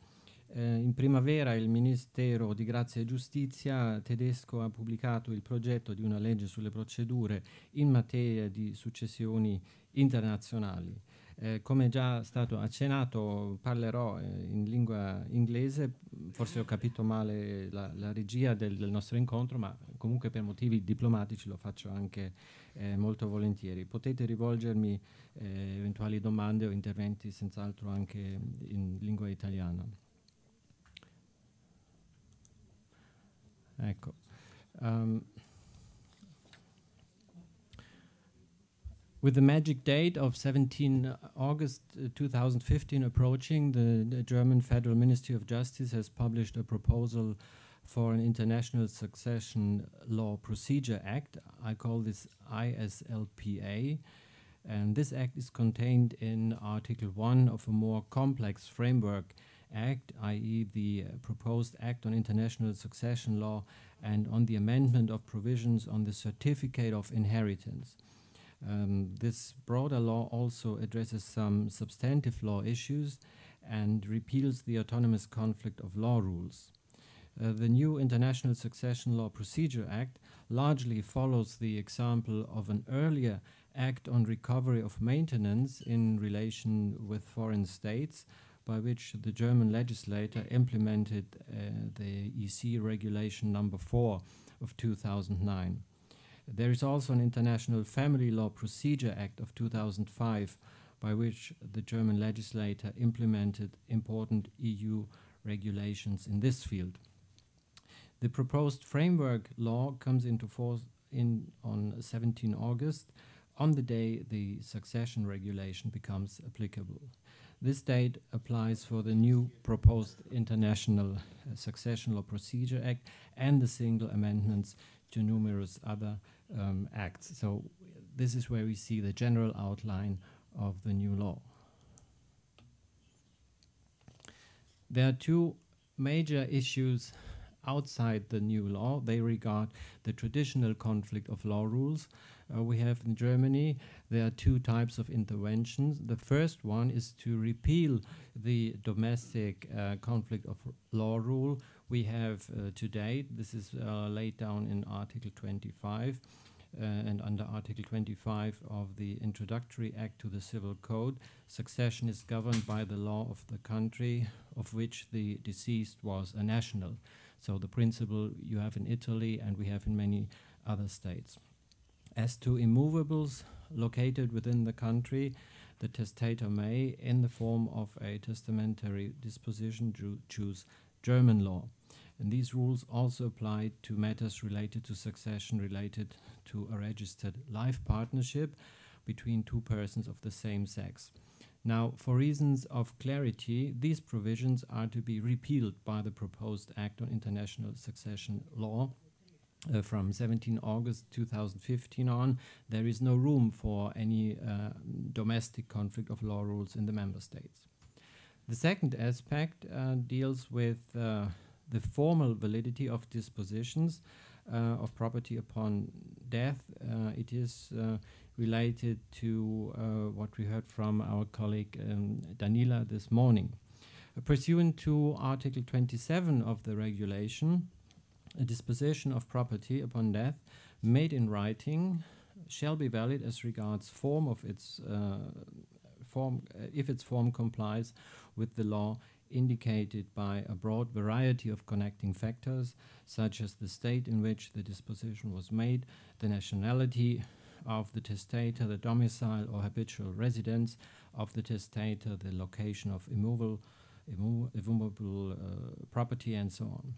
eh, in primavera il Ministero di Grazia e Giustizia tedesco ha pubblicato il progetto di una legge sulle procedure in materia di successioni internazionali. Eh, come già stato accennato, parlerò eh, in lingua inglese, forse ho capito male la, la regia del, del, nostro incontro, ma comunque per motivi diplomatici lo faccio anche eh, molto volentieri. Potete rivolgermi eh, eventuali domande o interventi senz'altro anche in lingua italiana. Ecco. Um, with the magic date of 17 uh, August uh, 2015 approaching, the, the, German Federal Ministry of Justice has published a proposal for an International Succession Law Procedure Act. I call this ISLPA. And this act is contained in Article 1 of a more complex framework Act, i.e., the uh, proposed Act on International Succession Law and on the amendment of provisions on the Certificate of Inheritance. Um, this broader law also addresses some substantive law issues and repeals the autonomous conflict of law rules. Uh, the new International Succession Law Procedure Act largely follows the example of an earlier Act on Recovery of Maintenance in relation with foreign states, by which the German legislator implemented uh, the EC regulation number 4 of 2009. There is also an International Family Law Procedure Act of 2005 by which the German legislator implemented important EU regulations in this field. The proposed framework law comes into force in on 17 August on the day the succession regulation becomes applicable. This date applies for the new proposed International uh, Succession Law Procedure Act and the single amendments to numerous other um, acts. So this is where we see the general outline of the new law. There are two major issues outside the new law. They regard the traditional conflict of law rules uh, we have in Germany, there are two types of interventions. The first one is to repeal the domestic uh, conflict of law rule we have uh, today. This is uh, laid down in Article 25 uh, and under Article 25 of the Introductory Act to the Civil Code, succession is governed by the law of the country of which the deceased was a national. So the principle you have in Italy and we have in many other states. As to immovables located within the country, the testator may, in the form of a testamentary disposition, choose German law. And these rules also apply to matters related to succession related to a registered life partnership between two persons of the same sex. Now, for reasons of clarity, these provisions are to be repealed by the proposed Act on International Succession Law uh, from 17 August 2015 on, there is no room for any uh, domestic conflict of law rules in the member states. The second aspect uh, deals with uh, the formal validity of dispositions uh, of property upon death. Uh, it is related to what we heard from our colleague um, Danila this morning. pursuant to Article 27 of the regulation, a disposition of property upon death made in writing shall be valid as regards form of its uh, form uh, if its form complies with the law indicated by a broad variety of connecting factors such as the state in which the disposition was made the nationality of the testator the domicile or habitual residence of the testator the location of immovable immovable uh, property and so on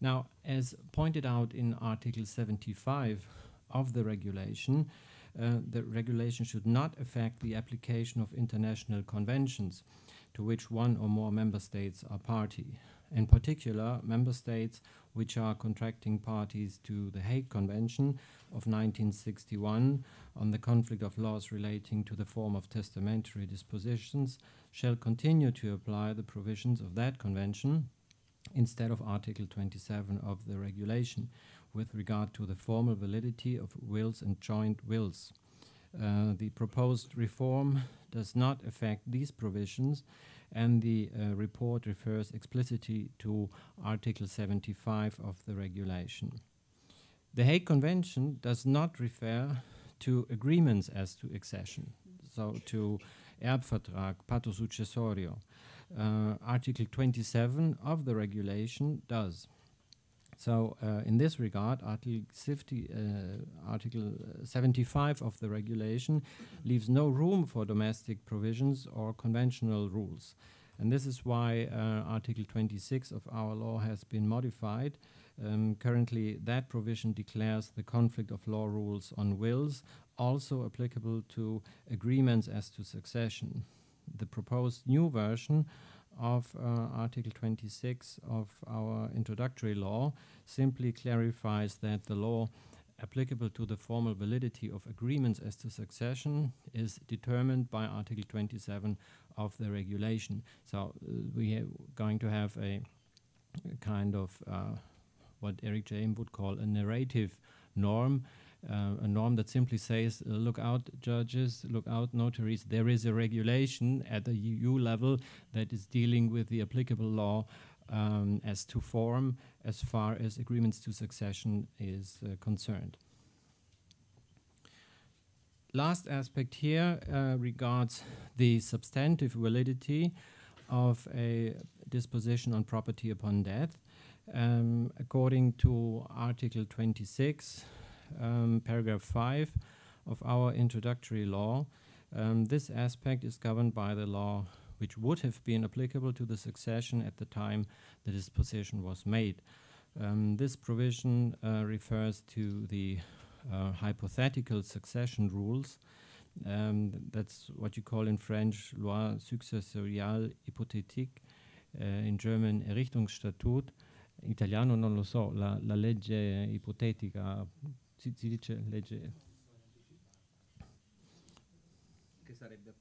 now, as pointed out in Article 75 of the regulation, uh, the regulation should not affect the application of international conventions to which one or more member states are party. In particular, member states which are contracting parties to the Hague Convention of 1961 on the conflict of laws relating to the form of testamentary dispositions shall continue to apply the provisions of that convention instead of Article 27 of the regulation with regard to the formal validity of wills and joint wills. Uh, the proposed reform does not affect these provisions, and the uh, report refers explicitly to Article 75 of the regulation. The Hague Convention does not refer to agreements as to accession, so to Erbvertrag, pato successorio uh, Article 27 of the regulation does. So, uh, in this regard, Article, 50, uh, Article uh, 75 of the regulation leaves no room for domestic provisions or conventional rules. And this is why uh, Article 26 of our law has been modified um, currently, that provision declares the conflict of law rules on wills also applicable to agreements as to succession the proposed new version of uh, Article 26 of our introductory law simply clarifies that the law applicable to the formal validity of agreements as to succession is determined by Article 27 of the regulation. So uh, we are going to have a, a kind of uh, what Eric James would call a narrative norm uh, a norm that simply says, uh, look out judges, look out notaries, there is a regulation at the EU level that is dealing with the applicable law um, as to form as far as agreements to succession is uh, concerned. Last aspect here uh, regards the substantive validity of a disposition on property upon death. Um, according to Article 26 um, paragraph 5 of our introductory law, um, this aspect is governed by the law which would have been applicable to the succession at the time the disposition was made. Um, this provision uh, refers to the uh, hypothetical succession rules. Um, that's what you call in French loi successoriale hypothétique, uh, in German Errichtungsstatut, italiano non lo so, la, la legge ipotetica si, si dice legge che sarebbe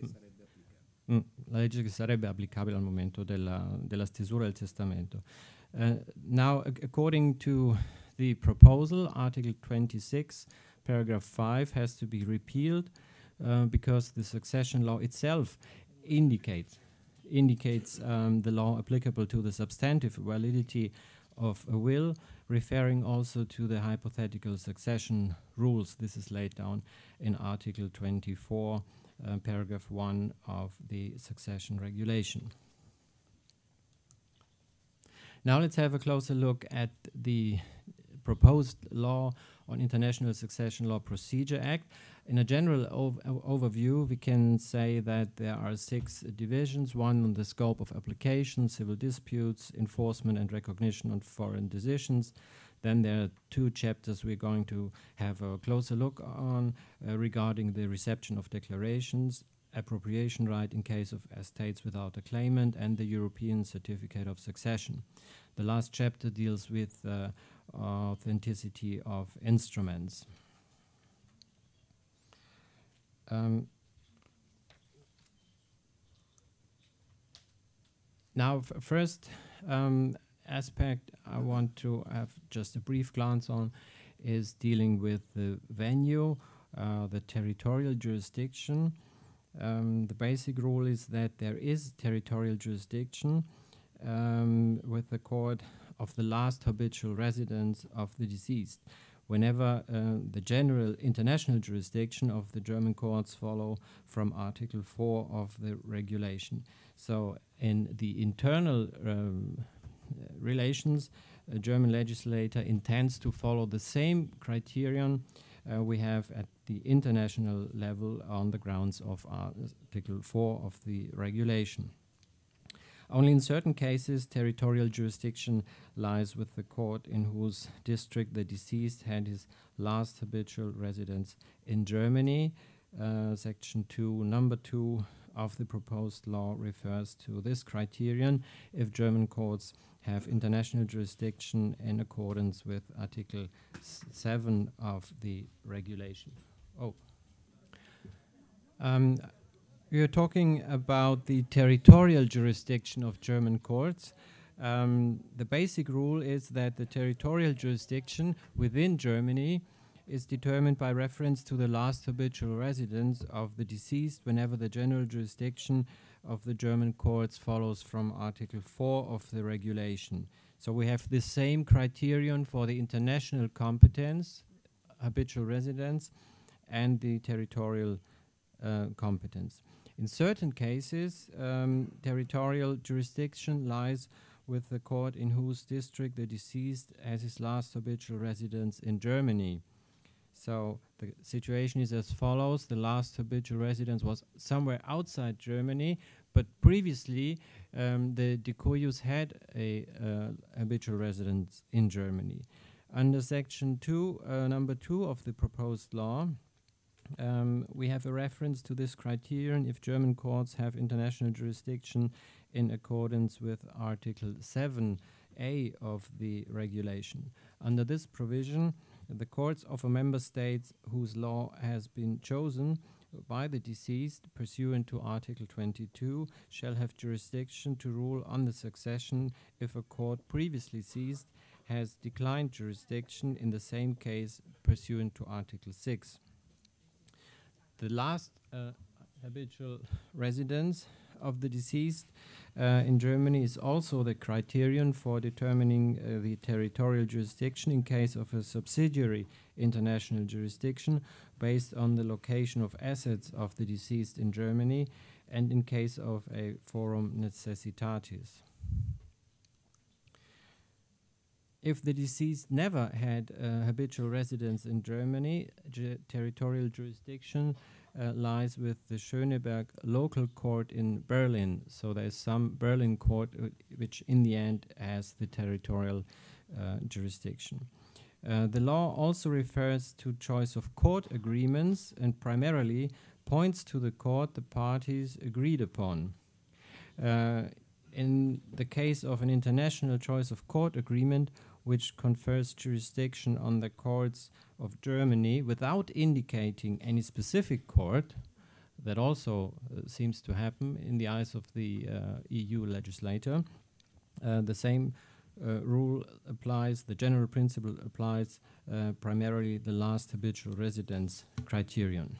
mm. mm. la legge che sarebbe applicabile al momento della, della stesura del testamento. Uh, now, according to the proposal, Article 26, paragraph 5 has to be repealed uh, because the succession law itself indicates indicates um, the law applicable to the substantive validity of a will, referring also to the hypothetical succession rules. This is laid down in Article 24, uh, paragraph 1 of the succession regulation. Now let's have a closer look at the proposed law on International Succession Law Procedure Act. In a general ov overview, we can say that there are six divisions, one on the scope of application, civil disputes, enforcement and recognition on foreign decisions. Then there are two chapters we're going to have a closer look on uh, regarding the reception of declarations, appropriation right in case of estates without a claimant, and the European Certificate of Succession. The last chapter deals with uh, authenticity of instruments. Um, now, first um, aspect I want to have just a brief glance on is dealing with the venue, uh, the territorial jurisdiction. Um, the basic rule is that there is territorial jurisdiction um, with the court of the last habitual residence of the deceased whenever uh, the general international jurisdiction of the German courts follow from Article 4 of the regulation. So in the internal um, relations, a German legislator intends to follow the same criterion uh, we have at the international level on the grounds of Article 4 of the regulation. Only in certain cases, territorial jurisdiction lies with the court in whose district the deceased had his last habitual residence in Germany. Uh, section 2, number 2 of the proposed law refers to this criterion if German courts have international jurisdiction in accordance with Article 7 of the regulation. Oh. Um, we are talking about the territorial jurisdiction of German courts. Um, the basic rule is that the territorial jurisdiction within Germany is determined by reference to the last habitual residence of the deceased whenever the general jurisdiction of the German courts follows from Article 4 of the regulation. So we have the same criterion for the international competence, habitual residence, and the territorial uh, competence. In certain cases, um, territorial jurisdiction lies with the court in whose district the deceased has his last habitual residence in Germany. So the situation is as follows the last habitual residence was somewhere outside Germany, but previously um, the decoyus had a uh, habitual residence in Germany. Under section 2, uh, number 2 of the proposed law, um, we have a reference to this criterion if German courts have international jurisdiction in accordance with Article 7a of the regulation. Under this provision, the courts of a member state whose law has been chosen by the deceased pursuant to Article 22 shall have jurisdiction to rule on the succession if a court previously seized has declined jurisdiction in the same case pursuant to Article 6 the last uh, habitual residence of the deceased uh, in Germany is also the criterion for determining uh, the territorial jurisdiction in case of a subsidiary international jurisdiction based on the location of assets of the deceased in Germany and in case of a forum necessitatis. If the deceased never had uh, habitual residence in Germany, territorial jurisdiction uh, lies with the Schöneberg local court in Berlin. So there's some Berlin court uh, which, in the end, has the territorial uh, jurisdiction. Uh, the law also refers to choice of court agreements and primarily points to the court the parties agreed upon uh, in the case of an international choice of court agreement, which confers jurisdiction on the courts of Germany without indicating any specific court, that also uh, seems to happen in the eyes of the uh, EU legislator. Uh, the same uh, rule applies, the general principle applies uh, primarily the last habitual residence criterion.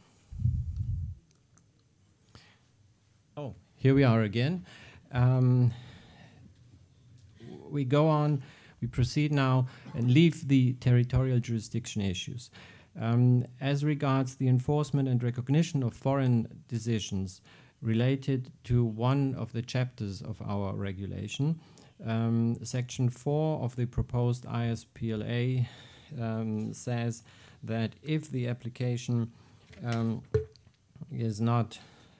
Oh, here we are again. Um, we go on we proceed now and leave the territorial jurisdiction issues. Um, as regards the enforcement and recognition of foreign decisions related to one of the chapters of our regulation, um, Section 4 of the proposed ISPLA um, says that if the application um, is not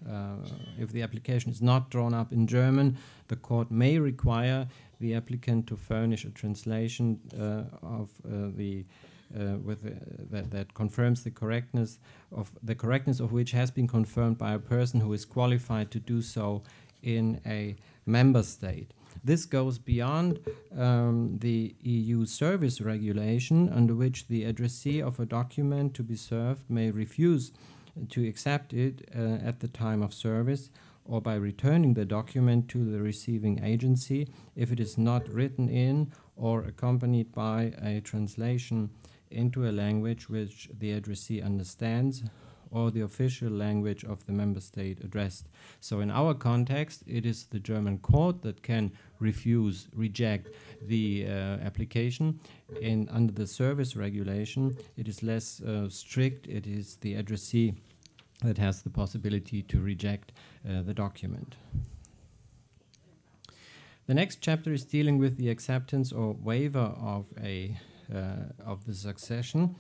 uh, if the application is not drawn up in German, the court may require the applicant to furnish a translation uh, of uh, the uh, with the, that, that confirms the correctness of the correctness of which has been confirmed by a person who is qualified to do so in a member state. This goes beyond um, the EU service regulation, under which the addressee of a document to be served may refuse to accept it uh, at the time of service or by returning the document to the receiving agency if it is not written in or accompanied by a translation into a language which the addressee understands or the official language of the member state addressed. So in our context, it is the German court that can refuse, reject the uh, application. And under the service regulation, it is less uh, strict. It is the addressee that has the possibility to reject uh, the document. The next chapter is dealing with the acceptance or waiver of a uh, of the succession.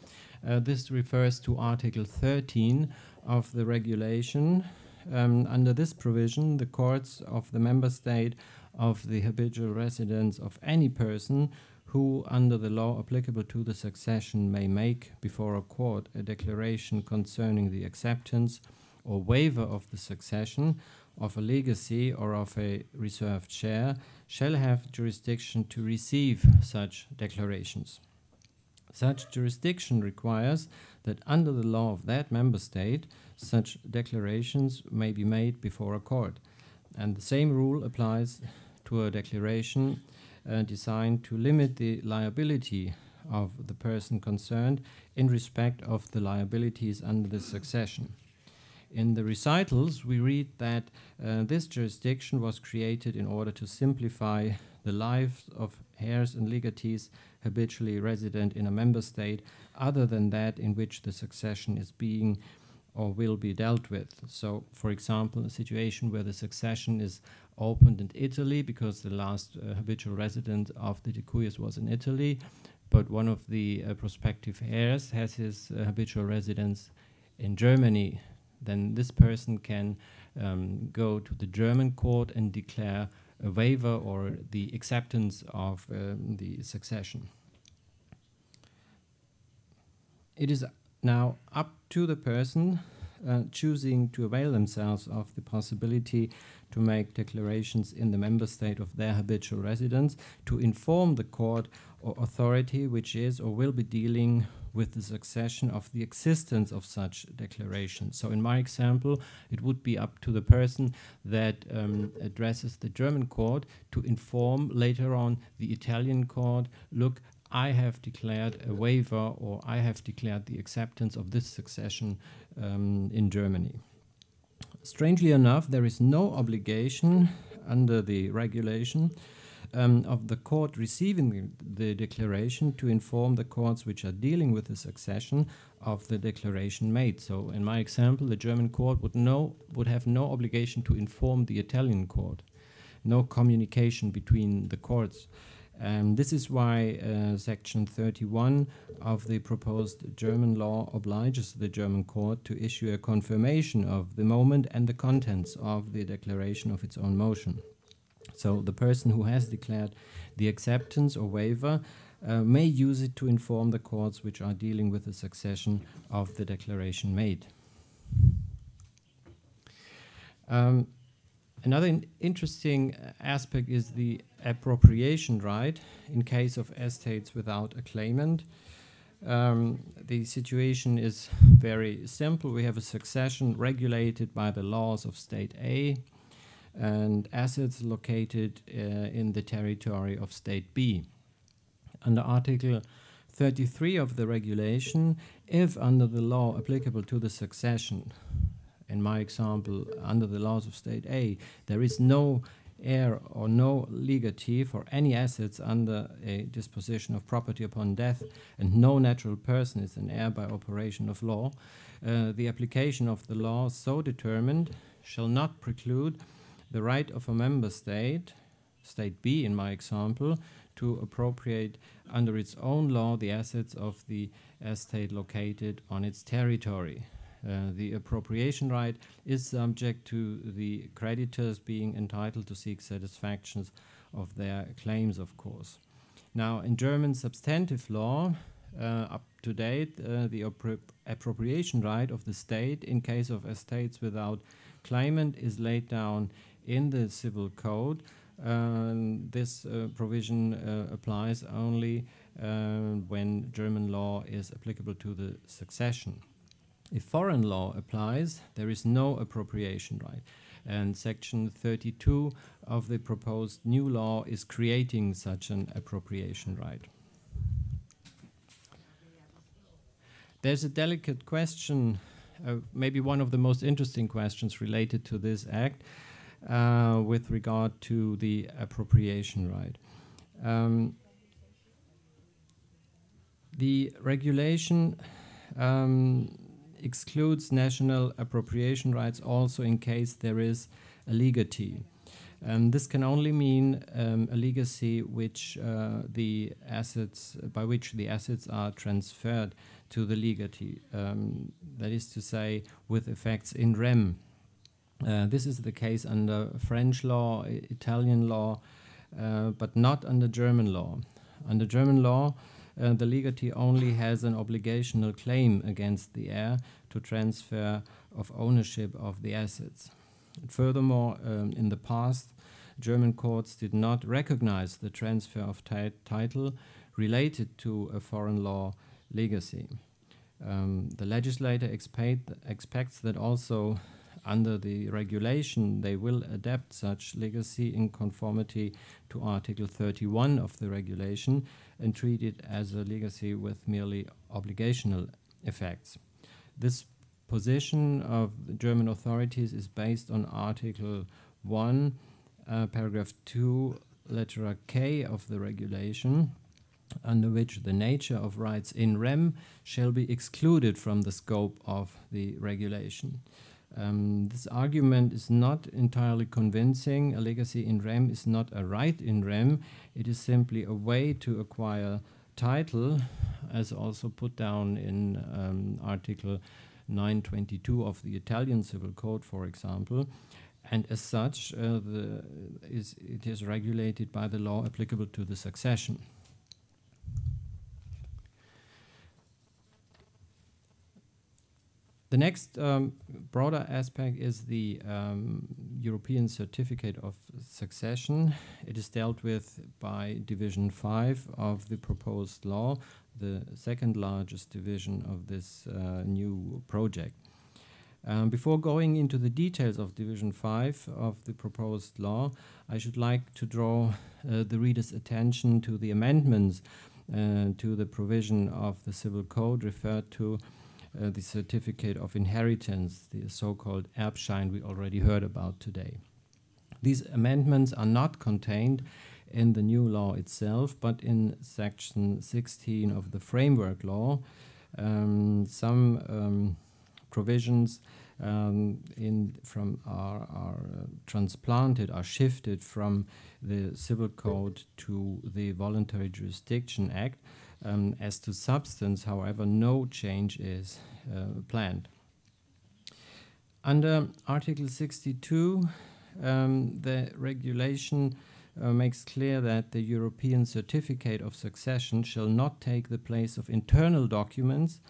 Uh, this refers to Article 13 of the regulation. Um, under this provision, the courts of the member state of the habitual residence of any person who, under the law applicable to the succession, may make before a court a declaration concerning the acceptance or waiver of the succession, of a legacy, or of a reserved share, shall have jurisdiction to receive such declarations. Such jurisdiction requires that, under the law of that member state, such declarations may be made before a court. And the same rule applies to a declaration uh, designed to limit the liability of the person concerned in respect of the liabilities under the succession. In the recitals, we read that uh, this jurisdiction was created in order to simplify the lives of heirs and legatees habitually resident in a member state other than that in which the succession is being or will be dealt with. So, for example, a situation where the succession is opened in Italy because the last uh, habitual resident of the Decuyas was in Italy, but one of the uh, prospective heirs has his uh, habitual residence in Germany, then this person can um, go to the German court and declare a waiver or the acceptance of um, the succession. It is now, up to the person uh, choosing to avail themselves of the possibility to make declarations in the member state of their habitual residence to inform the court or authority which is or will be dealing with the succession of the existence of such declarations. So, in my example, it would be up to the person that um, addresses the German court to inform later on the Italian court look, I have declared a waiver or I have declared the acceptance of this succession um, in Germany. Strangely enough, there is no obligation under the regulation um, of the court receiving the declaration to inform the courts which are dealing with the succession of the declaration made. So, in my example, the German court would know would have no obligation to inform the Italian court, no communication between the courts. Um, this is why uh, Section 31 of the proposed German law obliges the German court to issue a confirmation of the moment and the contents of the declaration of its own motion. So the person who has declared the acceptance or waiver uh, may use it to inform the courts which are dealing with the succession of the declaration made. Um, Another in interesting uh, aspect is the appropriation right in case of estates without a claimant. Um, the situation is very simple. We have a succession regulated by the laws of state A and assets located uh, in the territory of state B. Under Article 33 of the regulation, if under the law applicable to the succession, in my example, under the laws of state A, there is no heir or no legatee for any assets under a disposition of property upon death, and no natural person is an heir by operation of law, uh, the application of the law so determined shall not preclude the right of a member state, state B in my example, to appropriate under its own law the assets of the estate located on its territory. Uh, the appropriation right is subject to the creditors being entitled to seek satisfactions of their claims, of course. Now, in German substantive law, uh, up to date, uh, the appropriation right of the state in case of estates without claimant is laid down in the civil code. Um, this uh, provision uh, applies only uh, when German law is applicable to the succession. If foreign law applies, there is no appropriation right. And section 32 of the proposed new law is creating such an appropriation right. There's a delicate question, uh, maybe one of the most interesting questions related to this act uh, with regard to the appropriation right. Um, the regulation um, excludes national appropriation rights also in case there is a legatee. Um, this can only mean um, a legacy which uh, the assets by which the assets are transferred to the legatee. Um, that is to say, with effects in rem. Uh, this is the case under French law, Italian law, uh, but not under German law. Under German law, uh, the legatee only has an obligational claim against the heir to transfer of ownership of the assets. Furthermore, um, in the past, German courts did not recognize the transfer of title related to a foreign law legacy. Um, the legislator expect, expects that also under the regulation they will adapt such legacy in conformity to Article 31 of the regulation, and treat it as a legacy with merely obligational effects. This position of the German authorities is based on Article 1, uh, paragraph 2, letter K of the regulation, under which the nature of rights in REM shall be excluded from the scope of the regulation. Um, this argument is not entirely convincing. A legacy in RAM is not a right in RAM. It is simply a way to acquire title, as also put down in um, Article 922 of the Italian Civil Code, for example. And as such, uh, is, it is regulated by the law applicable to the succession. The next um, broader aspect is the um, European Certificate of Succession. It is dealt with by Division 5 of the proposed law, the second largest division of this uh, new project. Um, before going into the details of Division 5 of the proposed law, I should like to draw uh, the reader's attention to the amendments uh, to the provision of the Civil Code referred to uh, the certificate of inheritance, the so-called Erbschein we already heard about today. These amendments are not contained in the new law itself, but in section 16 of the framework law, um, some um, provisions um, in from are, are uh, transplanted, are shifted from the civil code to the Voluntary Jurisdiction Act. Um, as to substance, however, no change is uh, planned. Under Article 62, um, the regulation uh, makes clear that the European Certificate of Succession shall not take the place of internal documents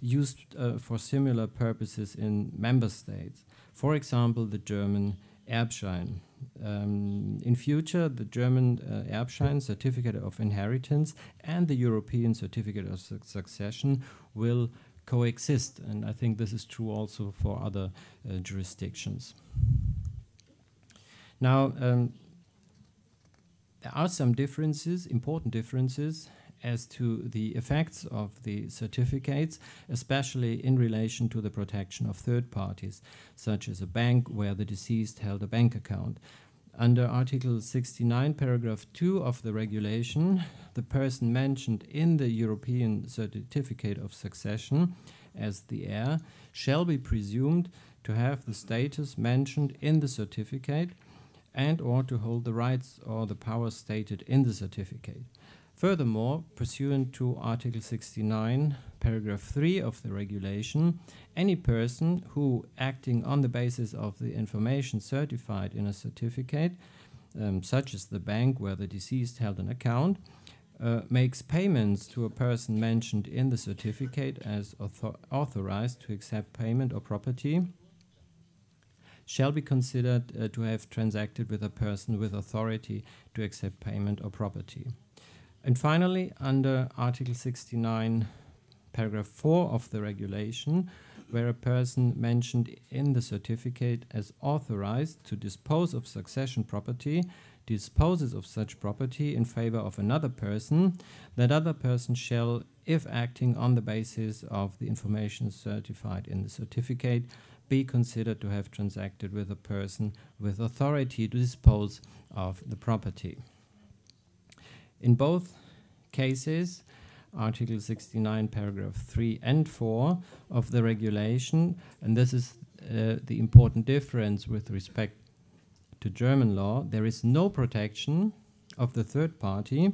used uh, for similar purposes in member states, for example, the German Erbschein. Um, in future, the German uh, Erbschein certificate of inheritance and the European certificate of su succession will coexist, and I think this is true also for other uh, jurisdictions. Now, um, there are some differences, important differences, as to the effects of the certificates, especially in relation to the protection of third parties, such as a bank where the deceased held a bank account. Under Article 69, paragraph 2 of the regulation, the person mentioned in the European Certificate of Succession as the heir shall be presumed to have the status mentioned in the certificate and or to hold the rights or the powers stated in the certificate. Furthermore, pursuant to Article 69, paragraph 3 of the regulation, any person who, acting on the basis of the information certified in a certificate, um, such as the bank where the deceased held an account, uh, makes payments to a person mentioned in the certificate as author authorized to accept payment or property, shall be considered uh, to have transacted with a person with authority to accept payment or property. And finally, under Article 69, paragraph 4 of the regulation, where a person mentioned in the certificate as authorized to dispose of succession property disposes of such property in favor of another person, that other person shall, if acting on the basis of the information certified in the certificate, be considered to have transacted with a person with authority to dispose of the property. In both cases, Article 69, paragraph 3 and 4 of the regulation, and this is uh, the important difference with respect to German law, there is no protection of the third party,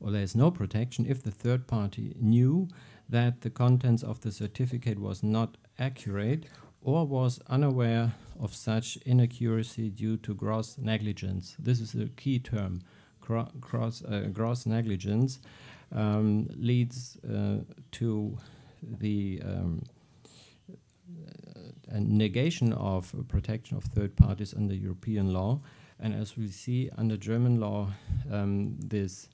or there is no protection if the third party knew that the contents of the certificate was not accurate or was unaware of such inaccuracy due to gross negligence. This is a key term cross, uh, gross negligence um, leads uh, to the um, uh, negation of protection of third parties under European law. And as we see under German law, um, this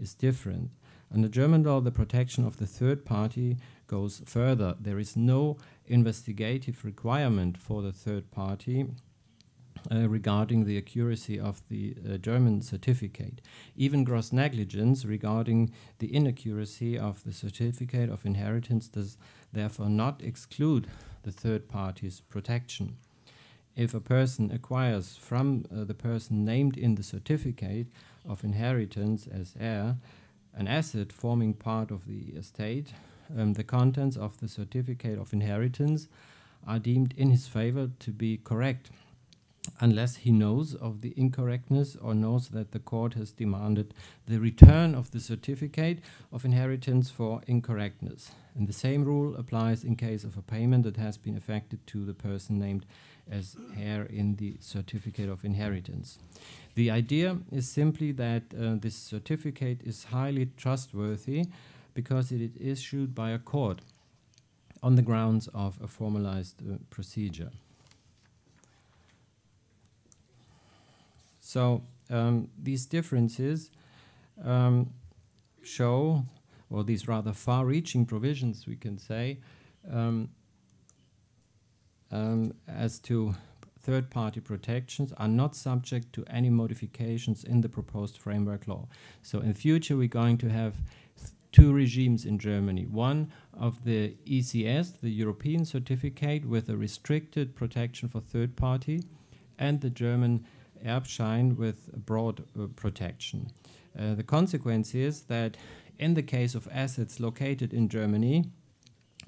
is different. Under German law, the protection of the third party goes further. There is no investigative requirement for the third party uh, regarding the accuracy of the uh, German certificate, even gross negligence regarding the inaccuracy of the certificate of inheritance does therefore not exclude the third party's protection. If a person acquires from uh, the person named in the certificate of inheritance as heir an asset forming part of the estate, um, the contents of the certificate of inheritance are deemed in his favor to be correct unless he knows of the incorrectness or knows that the court has demanded the return of the certificate of inheritance for incorrectness. And the same rule applies in case of a payment that has been effected to the person named as heir in the certificate of inheritance. The idea is simply that uh, this certificate is highly trustworthy because it is issued by a court on the grounds of a formalized uh, procedure. So um, these differences um, show, or these rather far-reaching provisions, we can say, um, um, as to third-party protections are not subject to any modifications in the proposed framework law. So in future, we're going to have two regimes in Germany. One of the ECS, the European certificate, with a restricted protection for third party, and the German Erbschein with broad uh, protection. Uh, the consequence is that in the case of assets located in Germany,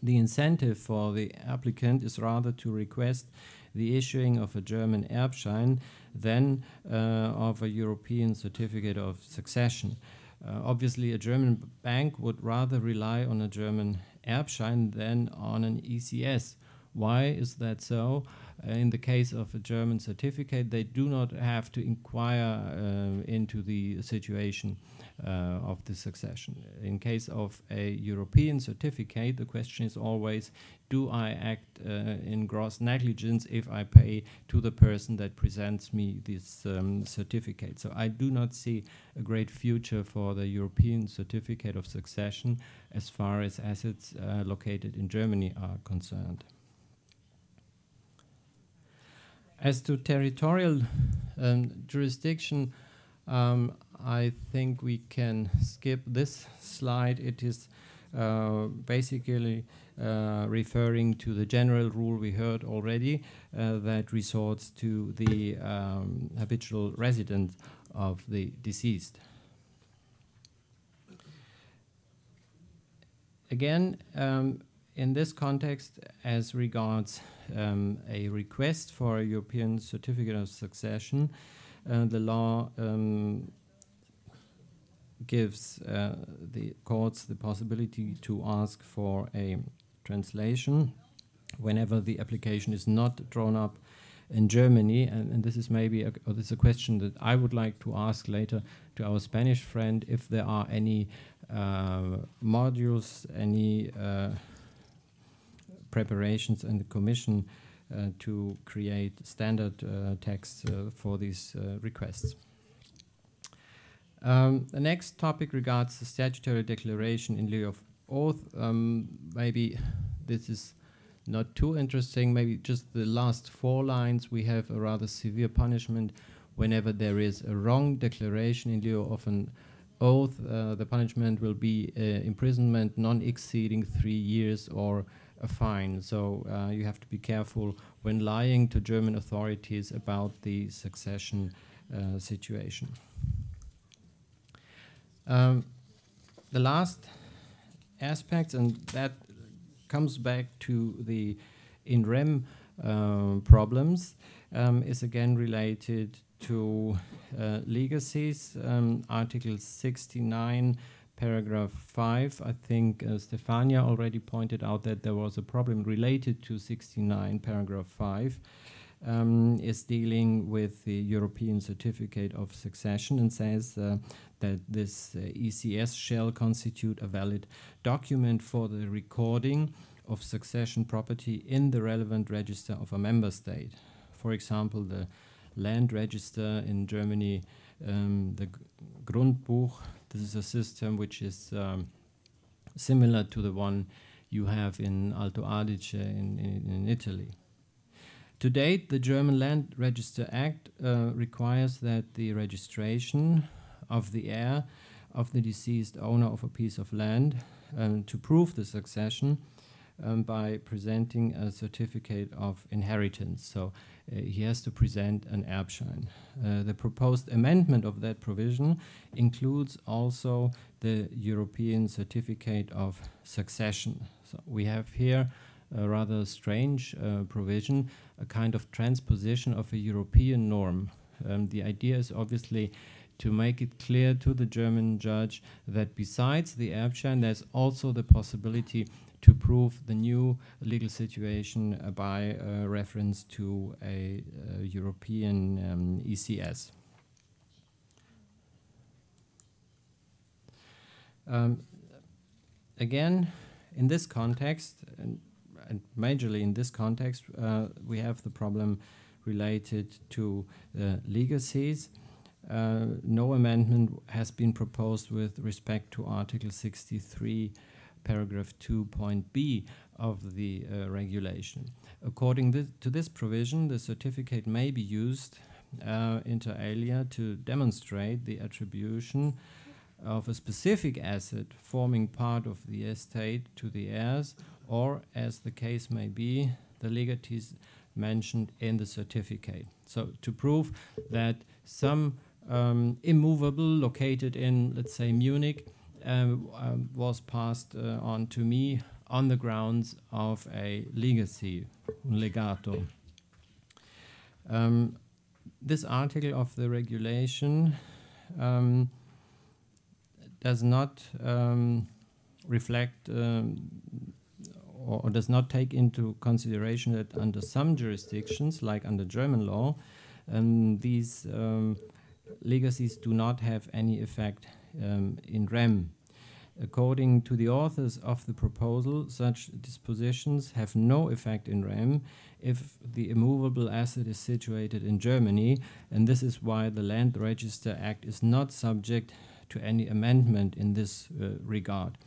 the incentive for the applicant is rather to request the issuing of a German Erbschein than uh, of a European certificate of succession. Uh, obviously, a German bank would rather rely on a German Erbschein than on an ECS. Why is that so? Uh, in the case of a German certificate, they do not have to inquire uh, into the situation uh, of the succession. In case of a European certificate, the question is always do I act uh, in gross negligence if I pay to the person that presents me this um, certificate? So I do not see a great future for the European certificate of succession as far as assets uh, located in Germany are concerned. As to territorial um, jurisdiction, um, I think we can skip this slide. It is uh, basically uh, referring to the general rule we heard already uh, that resorts to the um, habitual resident of the deceased. Again, um, in this context, as regards um, a request for a European certificate of succession, uh, the law um, gives uh, the courts the possibility to ask for a translation whenever the application is not drawn up in Germany. And, and this is maybe a, this is a question that I would like to ask later to our Spanish friend if there are any uh, modules, any uh, preparations in the Commission uh, to create standard uh, texts uh, for these requests. Um, the next topic regards the statutory declaration in lieu of oath. Um, maybe this is not too interesting. Maybe just the last four lines. We have a rather severe punishment whenever there is a wrong declaration in lieu of an oath. Uh, the punishment will be uh, imprisonment non exceeding three years or a fine. So uh, you have to be careful when lying to German authorities about the succession uh, situation. Um, the last aspect, and that comes back to the in rem uh, problems, um, is again related to uh, legacies. Um, Article 69 paragraph 5, I think uh, Stefania already pointed out that there was a problem related to 69, paragraph 5, um, is dealing with the European Certificate of Succession and says uh, that this uh, ECS shall constitute a valid document for the recording of succession property in the relevant register of a member state. For example, the land register in Germany, um, the Grundbuch this is a system which is um, similar to the one you have in Alto Adige in, in, in Italy. To date, the German Land Register Act uh, requires that the registration of the heir of the deceased owner of a piece of land um, to prove the succession um, by presenting a certificate of inheritance. So uh, he has to present an Erbschein. Uh, the proposed amendment of that provision includes also the European certificate of succession. So we have here a rather strange uh, provision, a kind of transposition of a European norm. Um, the idea is obviously to make it clear to the German judge that besides the Erbschein, there's also the possibility to prove the new legal situation uh, by uh, reference to a, uh, European um, ECS. Um, again, in this context, and, and, majorly in this context, uh, we have the problem related to legacies. Uh, no amendment has been proposed with respect to Article 63, paragraph 2.b of the uh, regulation. According th to this provision, the certificate may be used uh, inter alia to demonstrate the attribution of a specific asset forming part of the estate to the heirs, or, as the case may be, the legatees mentioned in the certificate. So, to prove that some um, immovable located in, let's say, Munich, um, uh, was passed uh, on to me on the grounds of a legacy, un legato. Um, this article of the regulation um, does not um, reflect or, or does not take into consideration that under some jurisdictions, like under German law, these legacies do not have any effect um, in REM. According to the authors of the proposal, such dispositions have no effect in REM if the immovable asset is situated in Germany, and this is why the Land Register Act is not subject to any amendment in this uh, regard.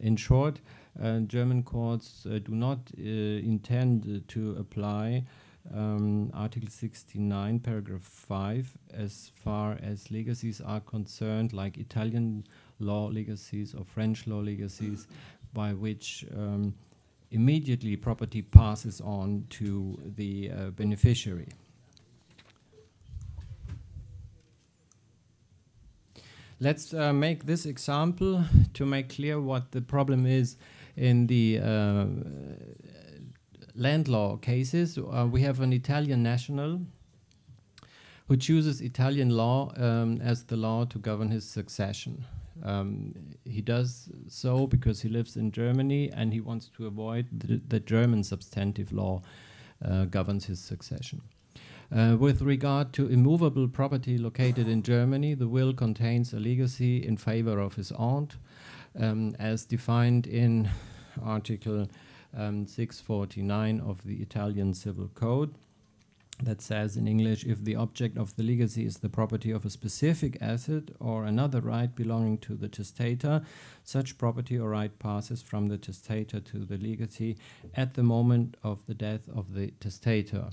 In short, uh, German courts uh, do not uh, intend to apply um, Article 69, paragraph 5, as far as legacies are concerned, like Italian law legacies or French law legacies, by which um, immediately property passes on to the uh, beneficiary. Let's uh, make this example to make clear what the problem is in the uh, land law cases, uh, we have an Italian national who chooses Italian law um, as the law to govern his succession. Um, he does so because he lives in Germany and he wants to avoid the, the German substantive law uh, governs his succession. Uh, with regard to immovable property located in Germany, the will contains a legacy in favor of his aunt, um, as defined in Article um, 649 of the Italian Civil Code that says in English if the object of the legacy is the property of a specific asset or another right belonging to the testator, such property or right passes from the testator to the legacy at the moment of the death of the testator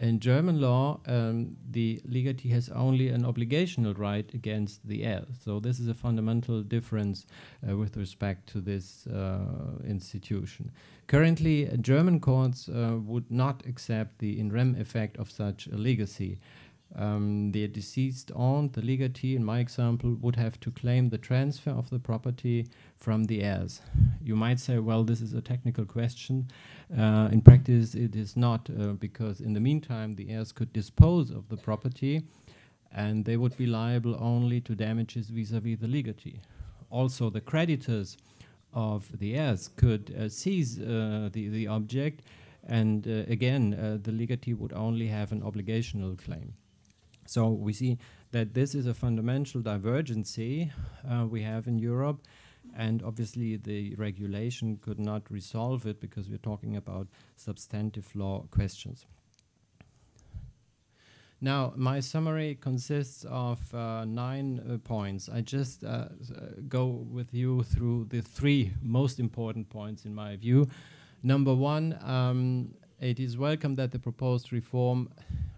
in German law, um, the legatee has only an obligational right against the heir. So this is a fundamental difference uh, with respect to this uh, institution. Currently, uh, German courts uh, would not accept the in rem effect of such a legacy um, the deceased aunt, the legatee in my example, would have to claim the transfer of the property from the heirs. You might say, well, this is a technical question. Uh, in practice, it is not, uh, because in the meantime, the heirs could dispose of the property and they would be liable only to damages vis a vis the legatee. Also, the creditors of the heirs could uh, seize uh, the, the object, and uh, again, uh, the legatee would only have an obligational claim. So we see that this is a fundamental divergence uh, we have in Europe, and obviously the regulation could not resolve it because we're talking about substantive law questions. Now, my summary consists of uh, nine uh, points. I just uh, uh go with you through the three most important points in my view. Number one, um, it is welcome that the proposed reform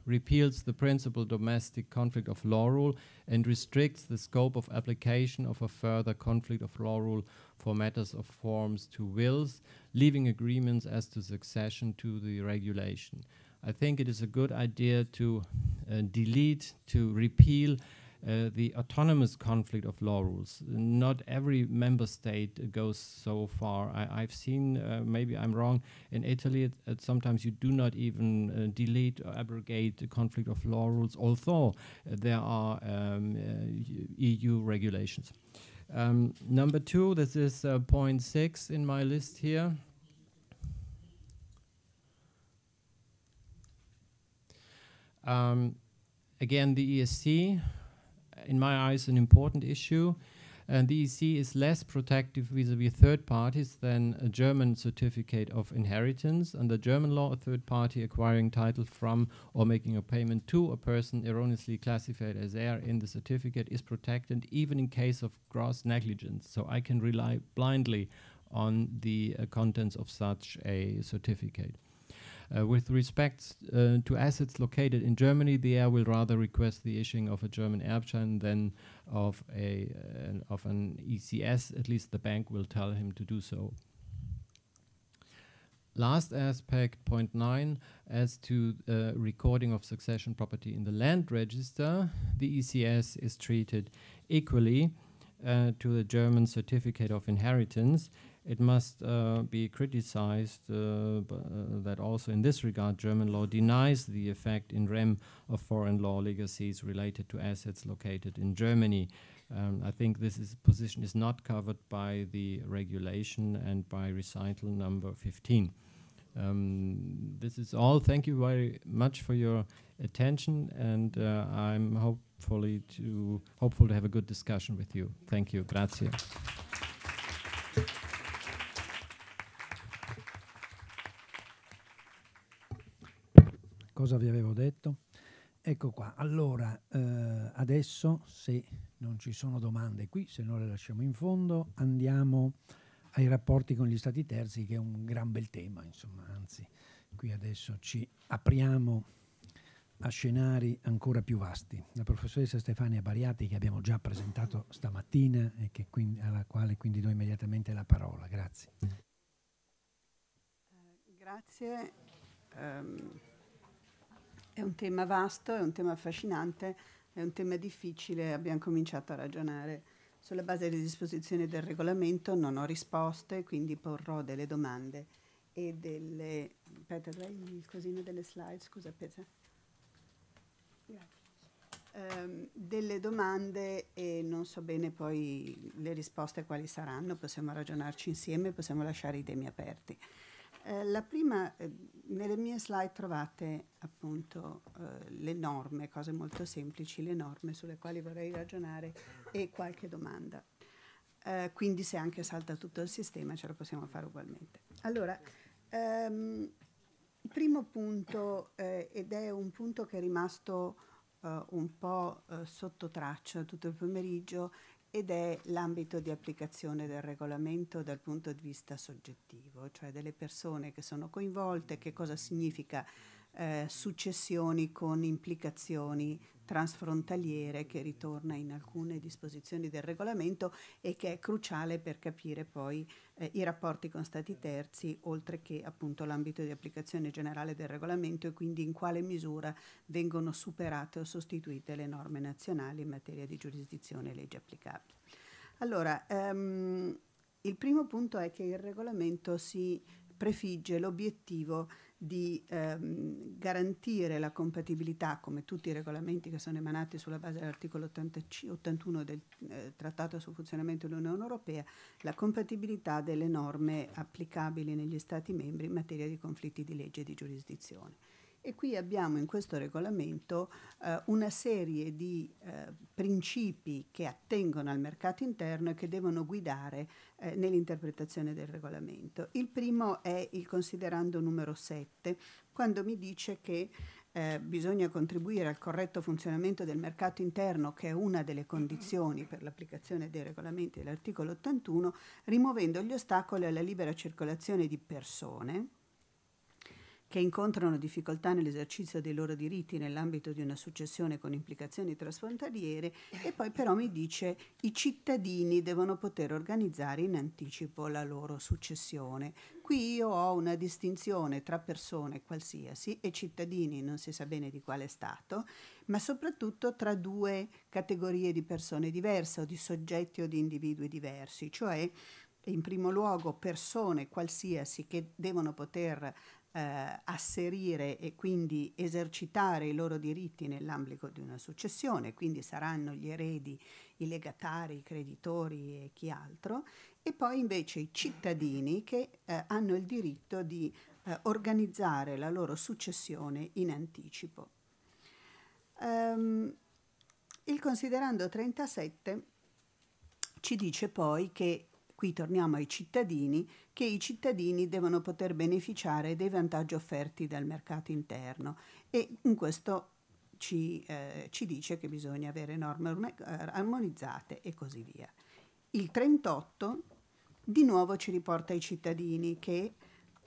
repeals the principal domestic conflict of law rule and restricts the scope of application of a further conflict of law rule for matters of forms to wills, leaving agreements as to succession to the regulation. I think it is a good idea to uh, delete, to repeal uh, the autonomous conflict of law rules. Not every member state goes so far. I, have seen, uh, maybe I'm wrong, in Italy, it, it sometimes you do not even uh, delete or abrogate the conflict of law rules, although uh, there are um, uh, EU regulations. Um, number two, this is point six in my list here. Um, again, the ESC, in my eyes, an important issue. And the EC is less protective vis-a-vis -vis a vis 3rd parties than a German certificate of inheritance. Under German law, a third party acquiring title from or making a payment to a person erroneously classified as heir in the certificate is protected even in case of gross negligence. So I can rely blindly on the uh, contents of such a certificate. Uh, with respect uh, to assets located in Germany, the heir will rather request the issuing of a German Erbschein than of, a, uh, of an ECS. At least the bank will tell him to do so. Last aspect, point nine, as to uh, recording of succession property in the land register, the ECS is treated equally uh, to the German certificate of inheritance it must uh, be criticized uh, uh, that also in this regard, German law denies the effect in rem of foreign law legacies related to assets located in Germany. Um, I think this is position is not covered by the regulation and by recital number 15. Um, this is all. Thank you very much for your attention, and uh, I'm hopefully to hopeful to have a good discussion with you. Thank you. Grazie. Cosa vi avevo detto? Ecco qua, allora eh, adesso se non ci sono domande qui, se no le lasciamo in fondo, andiamo ai rapporti con gli stati terzi che è un gran bel tema, insomma, anzi qui adesso ci apriamo a scenari ancora più vasti. La professoressa Stefania Bariati che abbiamo già presentato stamattina e quindi, alla quale quindi do immediatamente la parola, grazie. Eh, grazie. Um è un tema vasto, è un tema affascinante, è un tema difficile, abbiamo cominciato a ragionare sulla base delle disposizioni del regolamento, non ho risposte, quindi porrò delle domande e delle... Aspetta, il cosino delle slide, scusa Petra. Um, delle domande e non so bene poi le risposte quali saranno, possiamo ragionarci insieme, possiamo lasciare i temi aperti. Eh, la prima, eh, nelle mie slide trovate appunto eh, le norme, cose molto semplici, le norme sulle quali vorrei ragionare e qualche domanda. Eh, quindi se anche salta tutto il sistema ce la possiamo fare ugualmente. Allora, ehm, primo punto, eh, ed è un punto che è rimasto eh, un po' sotto traccia tutto il pomeriggio, ed è l'ambito di applicazione del regolamento dal punto di vista soggettivo, cioè delle persone che sono coinvolte, che cosa significa eh, successioni con implicazioni transfrontaliere che ritorna in alcune disposizioni del regolamento e che è cruciale per capire poi eh, i rapporti con stati terzi oltre che appunto l'ambito di applicazione generale del regolamento e quindi in quale misura vengono superate o sostituite le norme nazionali in materia di giurisdizione e legge applicabile. Allora, ehm, il primo punto è che il regolamento si prefigge l'obiettivo di ehm, garantire la compatibilità, come tutti i regolamenti che sono emanati sulla base dell'articolo 81 del eh, Trattato sul funzionamento dell'Unione Europea, la compatibilità delle norme applicabili negli Stati membri in materia di conflitti di legge e di giurisdizione. E qui abbiamo in questo regolamento eh, una serie di eh, principi che attengono al mercato interno e che devono guidare eh, nell'interpretazione del regolamento. Il primo è il considerando numero 7, quando mi dice che eh, bisogna contribuire al corretto funzionamento del mercato interno, che è una delle condizioni per l'applicazione dei regolamenti dell'articolo 81, rimuovendo gli ostacoli alla libera circolazione di persone, che incontrano difficoltà nell'esercizio dei loro diritti nell'ambito di una successione con implicazioni trasfrontaliere e poi però mi dice i cittadini devono poter organizzare in anticipo la loro successione. Qui io ho una distinzione tra persone qualsiasi e cittadini, non si sa bene di quale stato, ma soprattutto tra due categorie di persone diverse o di soggetti o di individui diversi, cioè in primo luogo persone qualsiasi che devono poter eh, asserire e quindi esercitare i loro diritti nell'ambito di una successione, quindi saranno gli eredi, i legatari, i creditori e chi altro, e poi invece i cittadini che eh, hanno il diritto di eh, organizzare la loro successione in anticipo. Um, il considerando 37 ci dice poi che Qui torniamo ai cittadini, che i cittadini devono poter beneficiare dei vantaggi offerti dal mercato interno e in questo ci, eh, ci dice che bisogna avere norme eh, armonizzate e così via. Il 38 di nuovo ci riporta ai cittadini che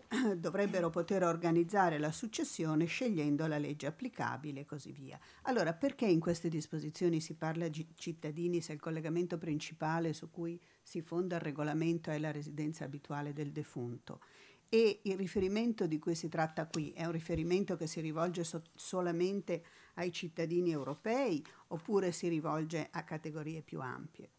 dovrebbero poter organizzare la successione scegliendo la legge applicabile e così via. Allora, perché in queste disposizioni si parla di cittadini se il collegamento principale su cui si fonda il regolamento è la residenza abituale del defunto? E il riferimento di cui si tratta qui è un riferimento che si rivolge so solamente ai cittadini europei oppure si rivolge a categorie più ampie?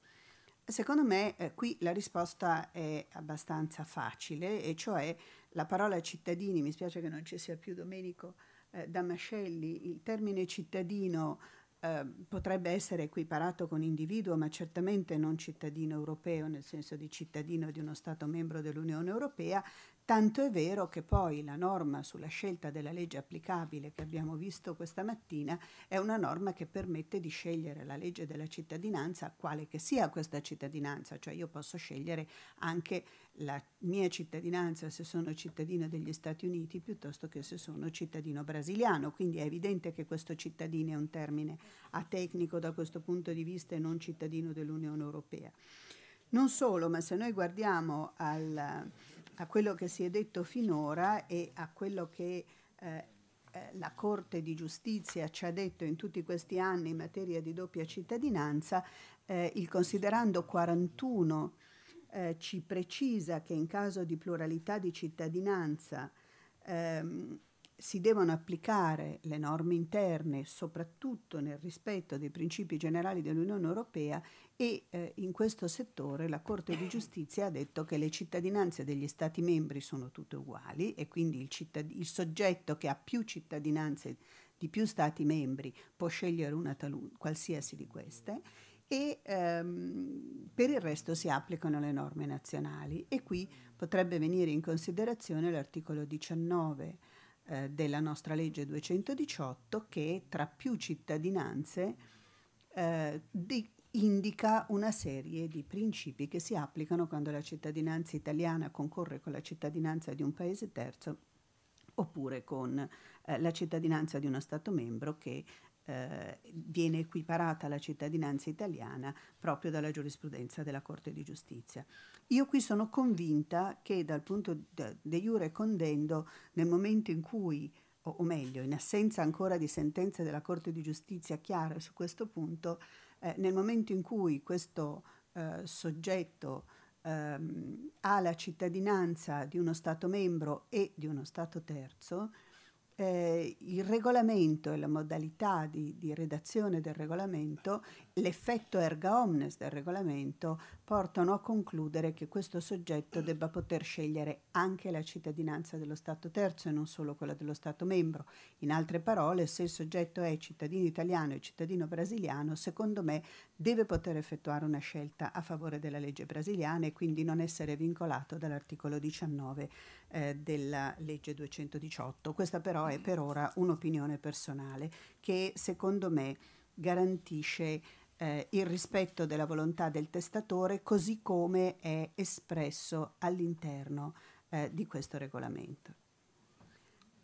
Secondo me eh, qui la risposta è abbastanza facile e cioè la parola cittadini, mi spiace che non ci sia più Domenico eh, Damascelli, il termine cittadino eh, potrebbe essere equiparato con individuo, ma certamente non cittadino europeo, nel senso di cittadino di uno Stato membro dell'Unione Europea, Tanto è vero che poi la norma sulla scelta della legge applicabile che abbiamo visto questa mattina è una norma che permette di scegliere la legge della cittadinanza, quale che sia questa cittadinanza, cioè io posso scegliere anche la mia cittadinanza se sono cittadina degli Stati Uniti piuttosto che se sono cittadino brasiliano, quindi è evidente che questo cittadino è un termine atecnico da questo punto di vista e non cittadino dell'Unione Europea. Non solo, ma se noi guardiamo al a quello che si è detto finora e a quello che eh, eh, la Corte di Giustizia ci ha detto in tutti questi anni in materia di doppia cittadinanza, eh, il considerando 41 eh, ci precisa che in caso di pluralità di cittadinanza ehm, si devono applicare le norme interne, soprattutto nel rispetto dei principi generali dell'Unione Europea e eh, in questo settore la Corte di Giustizia ha detto che le cittadinanze degli Stati membri sono tutte uguali e quindi il, cittad- il soggetto che ha più cittadinanze di più Stati membri può scegliere una talu- qualsiasi di queste e ehm, per il resto si applicano le norme nazionali e qui potrebbe venire in considerazione l'articolo 19 eh, della nostra legge 218 che tra più cittadinanze eh, di, indica una serie di principi che si applicano quando la cittadinanza italiana concorre con la cittadinanza di un paese terzo oppure con eh, la cittadinanza di uno Stato membro che eh, viene equiparata alla cittadinanza italiana proprio dalla giurisprudenza della Corte di Giustizia. Io qui sono convinta che dal punto de, de jure condendo, nel momento in cui o, meglio, in assenza ancora di sentenze della Corte di Giustizia chiare su questo punto, eh, nel momento in cui questo eh, soggetto ehm, ha la cittadinanza di uno Stato membro e di uno Stato terzo, eh, il regolamento e la modalità di, di, redazione del regolamento, l'effetto erga omnes del regolamento, portano a concludere che questo soggetto debba poter scegliere anche la cittadinanza dello Stato terzo e non solo quella dello Stato membro. In altre parole, se il soggetto è cittadino italiano e cittadino brasiliano, secondo me deve poter effettuare una scelta a favore della legge brasiliana e quindi non essere vincolato dall'articolo 19 eh, della legge 218. Questa però è per ora un'opinione personale che secondo me garantisce eh, il rispetto della volontà del testatore così come è espresso all'interno eh, di questo regolamento.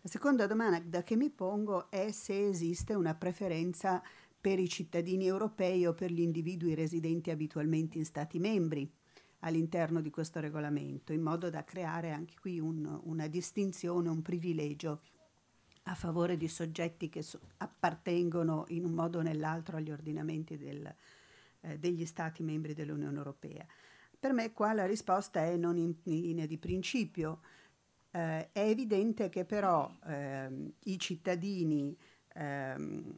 La seconda domanda che mi pongo è se esiste una preferenza per i cittadini europei o per gli individui residenti abitualmente in Stati membri all'interno di questo regolamento, in modo da creare anche qui un, una distinzione, un privilegio a favore di soggetti che so- appartengono in un modo o nell'altro agli ordinamenti del, eh, degli Stati membri dell'Unione Europea. Per me qua la risposta è non in, linea di principio. Eh, è evidente che però ehm, i cittadini ehm,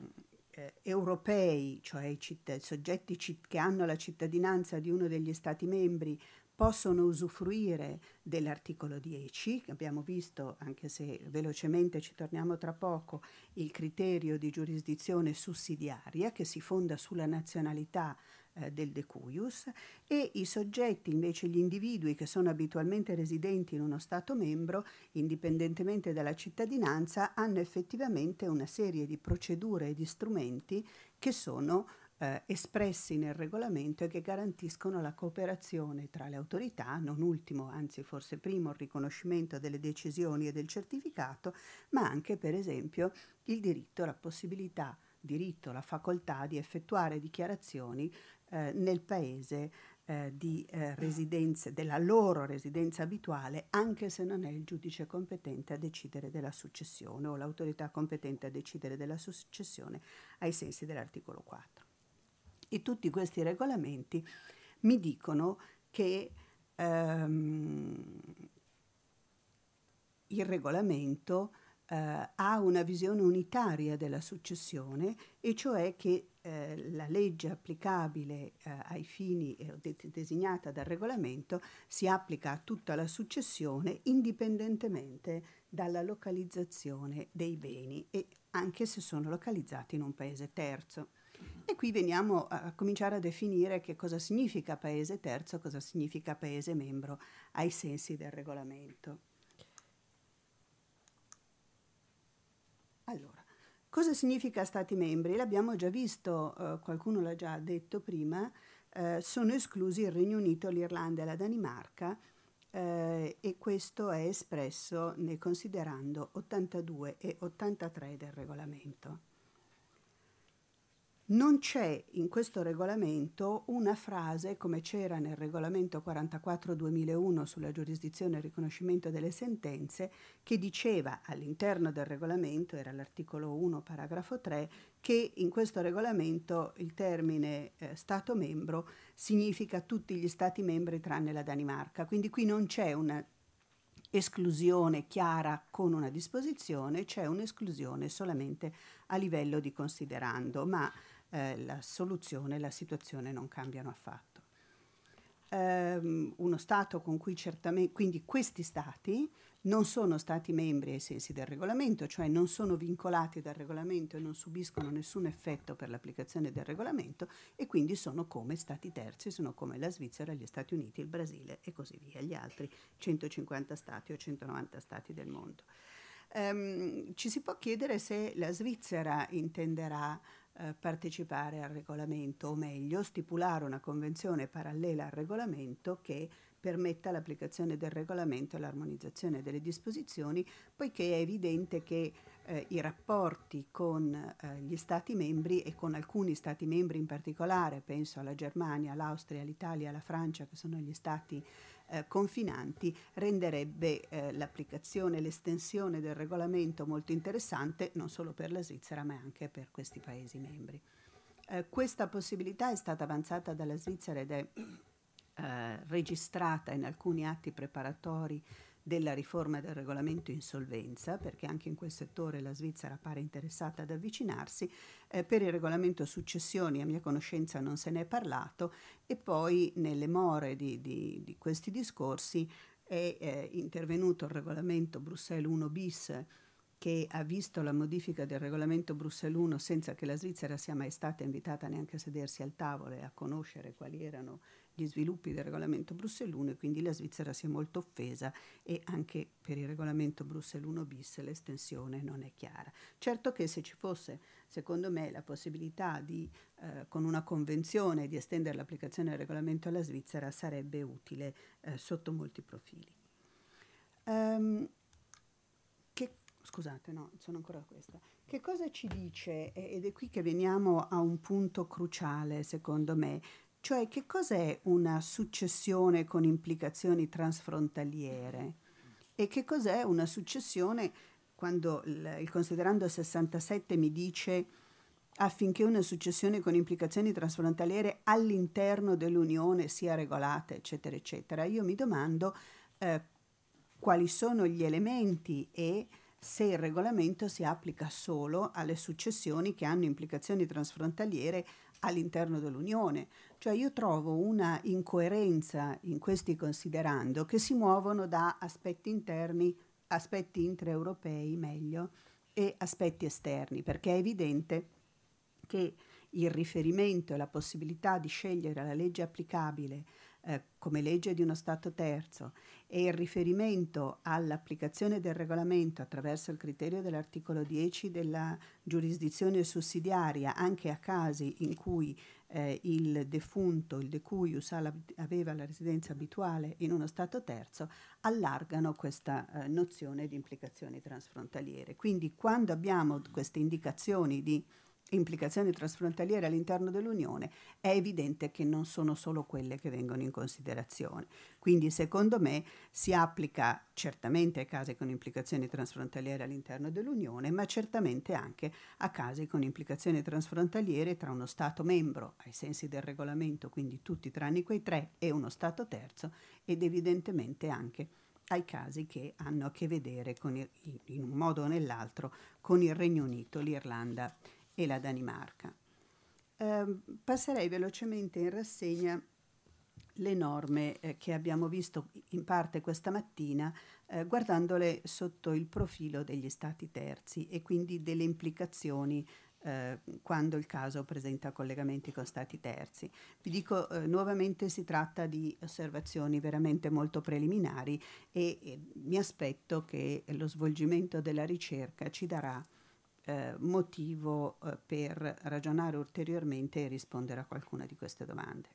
eh, europei, cioè i, i soggetti che hanno la cittadinanza di uno degli Stati membri, possono usufruire dell'articolo 10, abbiamo visto, anche se velocemente ci torniamo tra poco, il criterio di giurisdizione sussidiaria che si fonda sulla nazionalità eh, del decuius e i soggetti, invece gli individui che sono abitualmente residenti in uno Stato membro, indipendentemente dalla cittadinanza, hanno effettivamente una serie di procedure e di strumenti che sono eh, espressi nel regolamento e che garantiscono la cooperazione tra le autorità, non ultimo, anzi forse primo, il riconoscimento delle decisioni e del certificato, ma anche per esempio il diritto, la possibilità, diritto, la facoltà di effettuare dichiarazioni eh, nel paese eh, di, eh, della loro residenza abituale, anche se non è il giudice competente a decidere della successione o l'autorità competente a decidere della successione ai sensi dell'articolo 4. E tutti questi regolamenti mi dicono che ehm, il regolamento eh, ha una visione unitaria della successione e cioè che eh, la legge applicabile eh, ai fini eh, de- designata dal regolamento si applica a tutta la successione indipendentemente dalla localizzazione dei beni e anche se sono localizzati in un paese terzo. E qui veniamo a cominciare a definire che cosa significa paese terzo, cosa significa paese membro ai sensi del regolamento. Cosa significa Stati membri? L'abbiamo già visto, eh, qualcuno l'ha già detto prima, eh, sono esclusi il Regno Unito, l'Irlanda e la Danimarca eh, e questo è espresso nel considerando 82 e 83 del regolamento. Non c'è in questo regolamento una frase come c'era nel regolamento 44-2001 sulla giurisdizione e riconoscimento delle sentenze che diceva all'interno del regolamento, era l'articolo 1 paragrafo 3, che in questo regolamento il termine eh, Stato membro significa tutti gli Stati membri tranne la Danimarca. Quindi qui non c'è un'esclusione chiara con una disposizione, c'è un'esclusione solamente a livello di considerando, ma eh, la soluzione e la situazione non cambiano affatto. Um, uno Stato con cui certamente, quindi questi Stati non sono Stati membri ai sensi del regolamento, cioè non sono vincolati dal regolamento e non subiscono nessun effetto per l'applicazione del regolamento e quindi sono come Stati terzi, sono come la Svizzera, gli Stati Uniti, il Brasile e così via, gli altri 150 Stati o 190 Stati del mondo. Um, ci si può chiedere se la Svizzera intenderà eh, partecipare al regolamento, o meglio stipulare una convenzione parallela al regolamento che permetta l'applicazione del regolamento e l'armonizzazione delle disposizioni, poiché è evidente che eh, i rapporti con eh, gli Stati membri e con alcuni Stati membri in particolare, penso alla Germania, all'Austria, all'Italia, alla Francia, che sono gli Stati eh, confinanti renderebbe eh, l'applicazione, l'estensione del regolamento molto interessante non solo per la Svizzera ma anche per questi Paesi membri. Eh, questa possibilità è stata avanzata dalla Svizzera ed è eh, registrata in alcuni atti preparatori della riforma del regolamento insolvenza, perché anche in quel settore la Svizzera pare interessata ad avvicinarsi, eh, per il regolamento successioni a mia conoscenza non se ne è parlato e poi nelle more di, di, di questi discorsi è eh, intervenuto il regolamento Bruxelles 1 bis che ha visto la modifica del regolamento Bruxelles 1 senza che la Svizzera sia mai stata invitata neanche a sedersi al tavolo e a conoscere quali erano gli sviluppi del regolamento Bruxelles 1 e quindi la Svizzera si è molto offesa e anche per il regolamento Bruxelles 1 bis l'estensione non è chiara. Certo che se ci fosse, secondo me, la possibilità di, eh, con una convenzione di estendere l'applicazione del regolamento alla Svizzera sarebbe utile eh, sotto molti profili. Um, scusate, no, sono ancora questa. Che cosa ci dice, ed è qui che veniamo a un punto cruciale secondo me, cioè, che cos'è una successione con implicazioni transfrontaliere? E che cos'è una successione quando il considerando 67 mi dice affinché una successione con implicazioni trasfrontaliere all'interno dell'Unione sia regolata, eccetera, eccetera. Io mi domando eh, quali sono gli elementi e se il regolamento si applica solo alle successioni che hanno implicazioni trasfrontaliere all'interno dell'Unione. Cioè io trovo una incoerenza in questi considerando che si muovono da aspetti interni, aspetti intraeuropei meglio, e aspetti esterni, perché è evidente che il riferimento e la possibilità di scegliere la legge applicabile eh, come legge di uno Stato terzo e il riferimento all'applicazione del regolamento attraverso il criterio dell'articolo 10 della giurisdizione sussidiaria anche a casi in cui eh, il defunto, il de cuius, aveva la residenza abituale in uno Stato terzo, allargano questa eh, nozione di implicazioni transfrontaliere. Quindi quando abbiamo queste indicazioni di implicazioni trasfrontaliere all'interno dell'Unione, è evidente che non sono solo quelle che vengono in considerazione. Quindi secondo me si applica certamente ai casi con implicazioni trasfrontaliere all'interno dell'Unione, ma certamente anche a casi con implicazioni trasfrontaliere tra uno Stato membro, ai sensi del regolamento, quindi tutti tranne quei tre, e uno Stato terzo, ed evidentemente anche ai casi che hanno a che vedere il, in un modo o nell'altro con il Regno Unito, l'Irlanda e la Danimarca. Eh, passerei velocemente in rassegna le norme eh, che abbiamo visto in parte questa mattina eh, guardandole sotto il profilo degli stati terzi e quindi delle implicazioni eh, quando il caso presenta collegamenti con stati terzi. Vi dico eh, nuovamente si tratta di osservazioni veramente molto preliminari e, e mi aspetto che lo svolgimento della ricerca ci darà eh, motivo eh, per ragionare ulteriormente e rispondere a qualcuna di queste domande.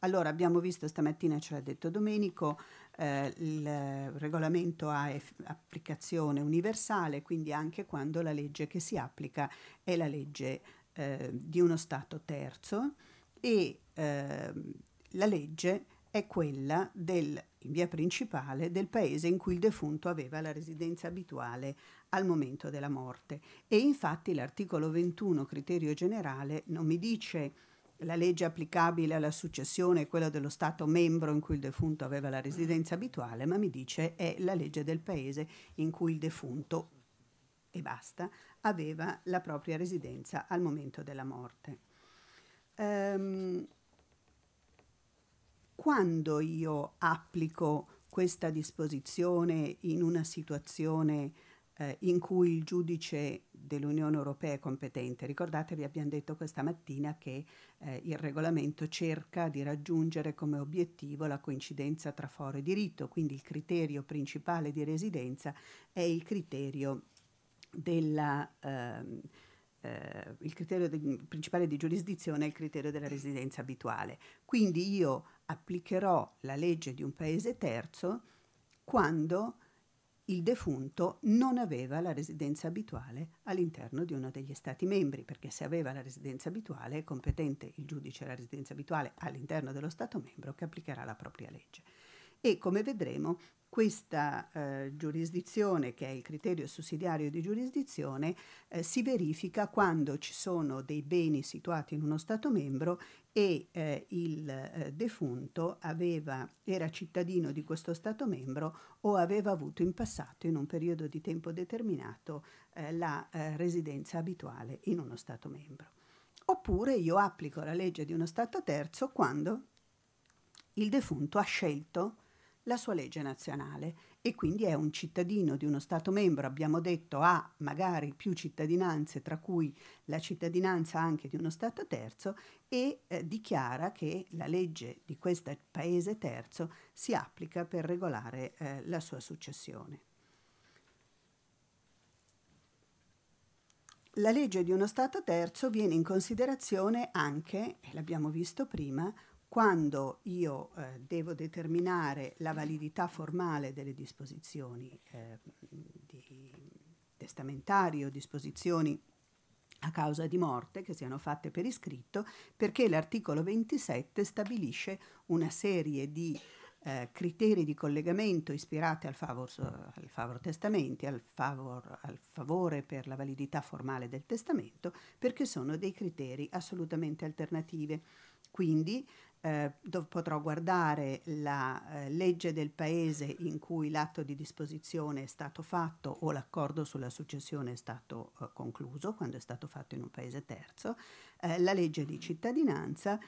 Allora, abbiamo visto stamattina, ce l'ha detto Domenico, eh, il regolamento ha applicazione universale, quindi anche quando la legge che si applica è la legge eh, di uno Stato terzo e ehm, la legge è quella del, in via principale del paese in cui il defunto aveva la residenza abituale al momento della morte. E infatti l'articolo 21, criterio generale, non mi dice la legge applicabile alla successione è quella dello Stato membro in cui il defunto aveva la residenza abituale, ma mi dice è la legge del paese in cui il defunto, e basta, aveva la propria residenza al momento della morte. Um, quando io applico questa disposizione in una situazione eh, in cui il giudice dell'Unione Europea è competente. Ricordatevi, abbiamo detto questa mattina che eh, il regolamento cerca di raggiungere come obiettivo la coincidenza tra foro e diritto, quindi il criterio principale di residenza è il criterio, della, ehm, eh, il criterio de principale di giurisdizione è il criterio della residenza abituale. Quindi io applicherò la legge di un paese terzo quando il defunto non aveva la residenza abituale all'interno di uno degli Stati membri, perché se aveva la residenza abituale è competente il giudice alla residenza abituale all'interno dello Stato membro che applicherà la propria legge. E come vedremo questa eh, giurisdizione, che è il criterio sussidiario di giurisdizione, eh, si verifica quando ci sono dei beni situati in uno Stato membro e eh, il eh, defunto aveva, era cittadino di questo Stato membro o aveva avuto in passato, in un periodo di tempo determinato, eh, la eh, residenza abituale in uno Stato membro. Oppure io applico la legge di uno Stato terzo quando il defunto ha scelto la sua legge nazionale e quindi è un cittadino di uno Stato membro, abbiamo detto ha magari più cittadinanze, tra cui la cittadinanza anche di uno Stato terzo, e eh, dichiara che la legge di questo Paese terzo si applica per regolare eh, la sua successione. La legge di uno Stato terzo viene in considerazione anche, e l'abbiamo visto prima, quando io eh, devo determinare la validità formale delle disposizioni eh, di testamentari o disposizioni a causa di morte che siano fatte per iscritto, perché l'articolo 27 stabilisce una serie di eh, criteri di collegamento ispirati al favor, al favor testamenti, al, favor, al favore per la validità formale del testamento, perché sono dei criteri assolutamente alternativi. Quindi eh, potrò guardare la eh, legge del paese in cui l'atto di disposizione è stato fatto o l'accordo sulla successione è stato eh, concluso quando è stato fatto in un paese terzo, eh, la legge di cittadinanza,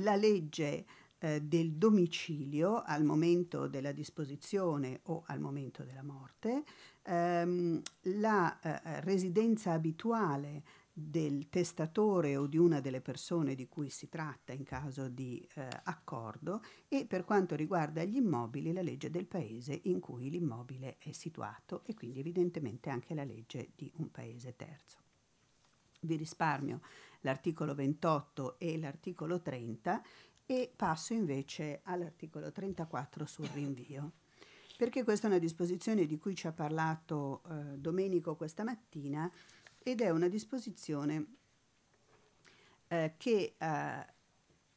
la legge eh, del domicilio al momento della disposizione o al momento della morte, ehm, la eh, residenza abituale del testatore o di una delle persone di cui si tratta in caso di eh, accordo e per quanto riguarda gli immobili la legge del paese in cui l'immobile è situato e quindi evidentemente anche la legge di un paese terzo. Vi risparmio l'articolo 28 e l'articolo 30 e passo invece all'articolo 34 sul rinvio. Perché questa è una disposizione di cui ci ha parlato eh, Domenico questa mattina ed è una disposizione eh, che eh,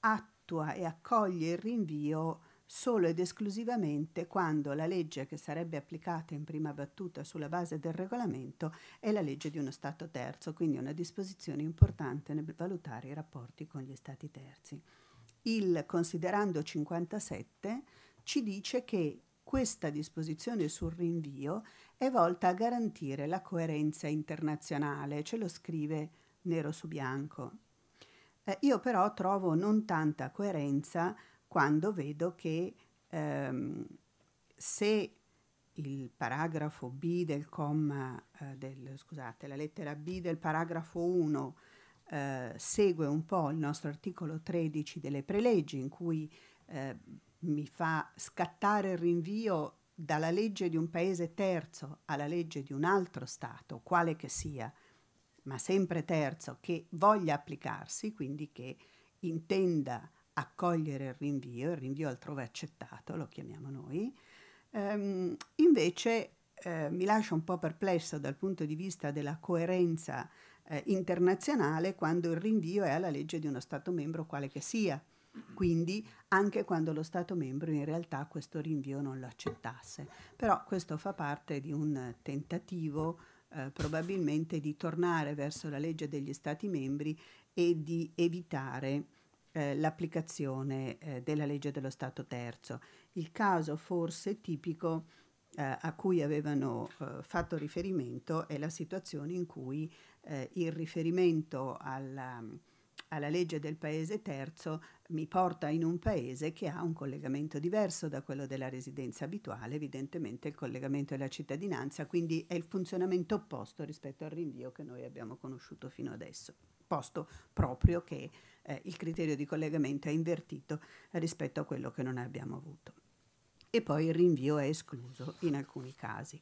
attua e accoglie il rinvio solo ed esclusivamente quando la legge che sarebbe applicata in prima battuta sulla base del regolamento è la legge di uno Stato terzo, quindi una disposizione importante nel valutare i rapporti con gli Stati terzi. Il considerando 57 ci dice che questa disposizione sul rinvio è volta a garantire la coerenza internazionale, ce lo scrive nero su bianco. Eh, io però trovo non tanta coerenza quando vedo che ehm, se il paragrafo B del comma, eh, del, scusate, la lettera B del paragrafo 1 eh, segue un po' il nostro articolo 13 delle preleggi in cui eh, mi fa scattare il rinvio dalla legge di un paese terzo alla legge di un altro Stato, quale che sia, ma sempre terzo, che voglia applicarsi, quindi che intenda accogliere il rinvio, il rinvio altrove accettato, lo chiamiamo noi, ehm, invece eh, mi lascia un po' perplesso dal punto di vista della coerenza eh, internazionale quando il rinvio è alla legge di uno Stato membro quale che sia, quindi anche quando lo Stato membro in realtà questo rinvio non lo accettasse. Però questo fa parte di un tentativo eh, probabilmente di tornare verso la legge degli Stati membri e di evitare eh, l'applicazione eh, della legge dello Stato terzo. Il caso forse tipico eh, a cui avevano eh, fatto riferimento è la situazione in cui eh, il riferimento alla alla legge del paese terzo mi porta in un paese che ha un collegamento diverso da quello della residenza abituale, evidentemente il collegamento è la cittadinanza, quindi è il funzionamento opposto rispetto al rinvio che noi abbiamo conosciuto fino adesso, posto proprio che eh, il criterio di collegamento è invertito rispetto a quello che non abbiamo avuto. E poi il rinvio è escluso in alcuni casi.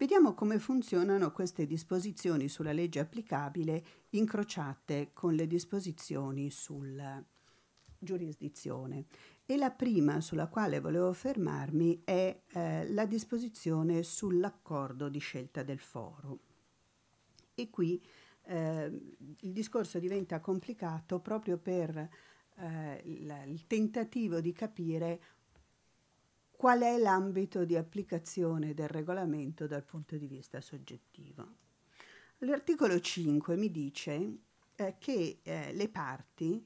Vediamo come funzionano queste disposizioni sulla legge applicabile incrociate con le disposizioni sulla giurisdizione. E la prima sulla quale volevo fermarmi è eh, la disposizione sull'accordo di scelta del foro. E qui eh, il discorso diventa complicato proprio per eh, il tentativo di capire qual è l'ambito di applicazione del regolamento dal punto di vista soggettivo. L'articolo 5 mi dice eh, che eh, le parti,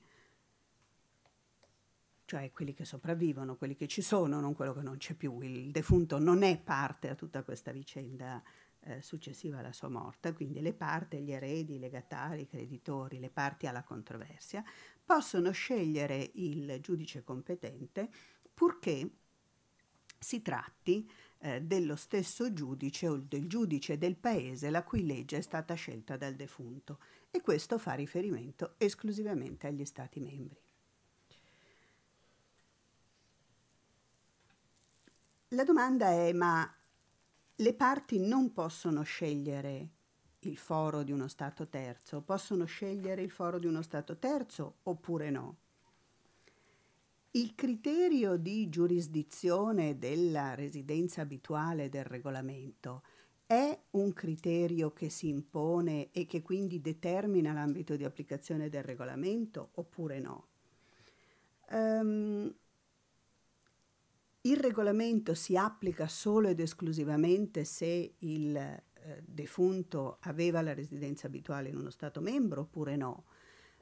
cioè quelli che sopravvivono, quelli che ci sono, non quello che non c'è più, il defunto non è parte a tutta questa vicenda eh, successiva alla sua morte, quindi le parti, gli eredi, i legatari, i creditori, le parti alla controversia, possono scegliere il giudice competente purché si tratti eh, dello stesso giudice o del giudice del paese la cui legge è stata scelta dal defunto e questo fa riferimento esclusivamente agli Stati membri. La domanda è ma le parti non possono scegliere il foro di uno Stato terzo, possono scegliere il foro di uno Stato terzo oppure no? Il criterio di giurisdizione della residenza abituale del regolamento è un criterio che si impone e che quindi determina l'ambito di applicazione del regolamento oppure no? Um, il regolamento si applica solo ed esclusivamente se il eh, defunto aveva la residenza abituale in uno Stato membro oppure no?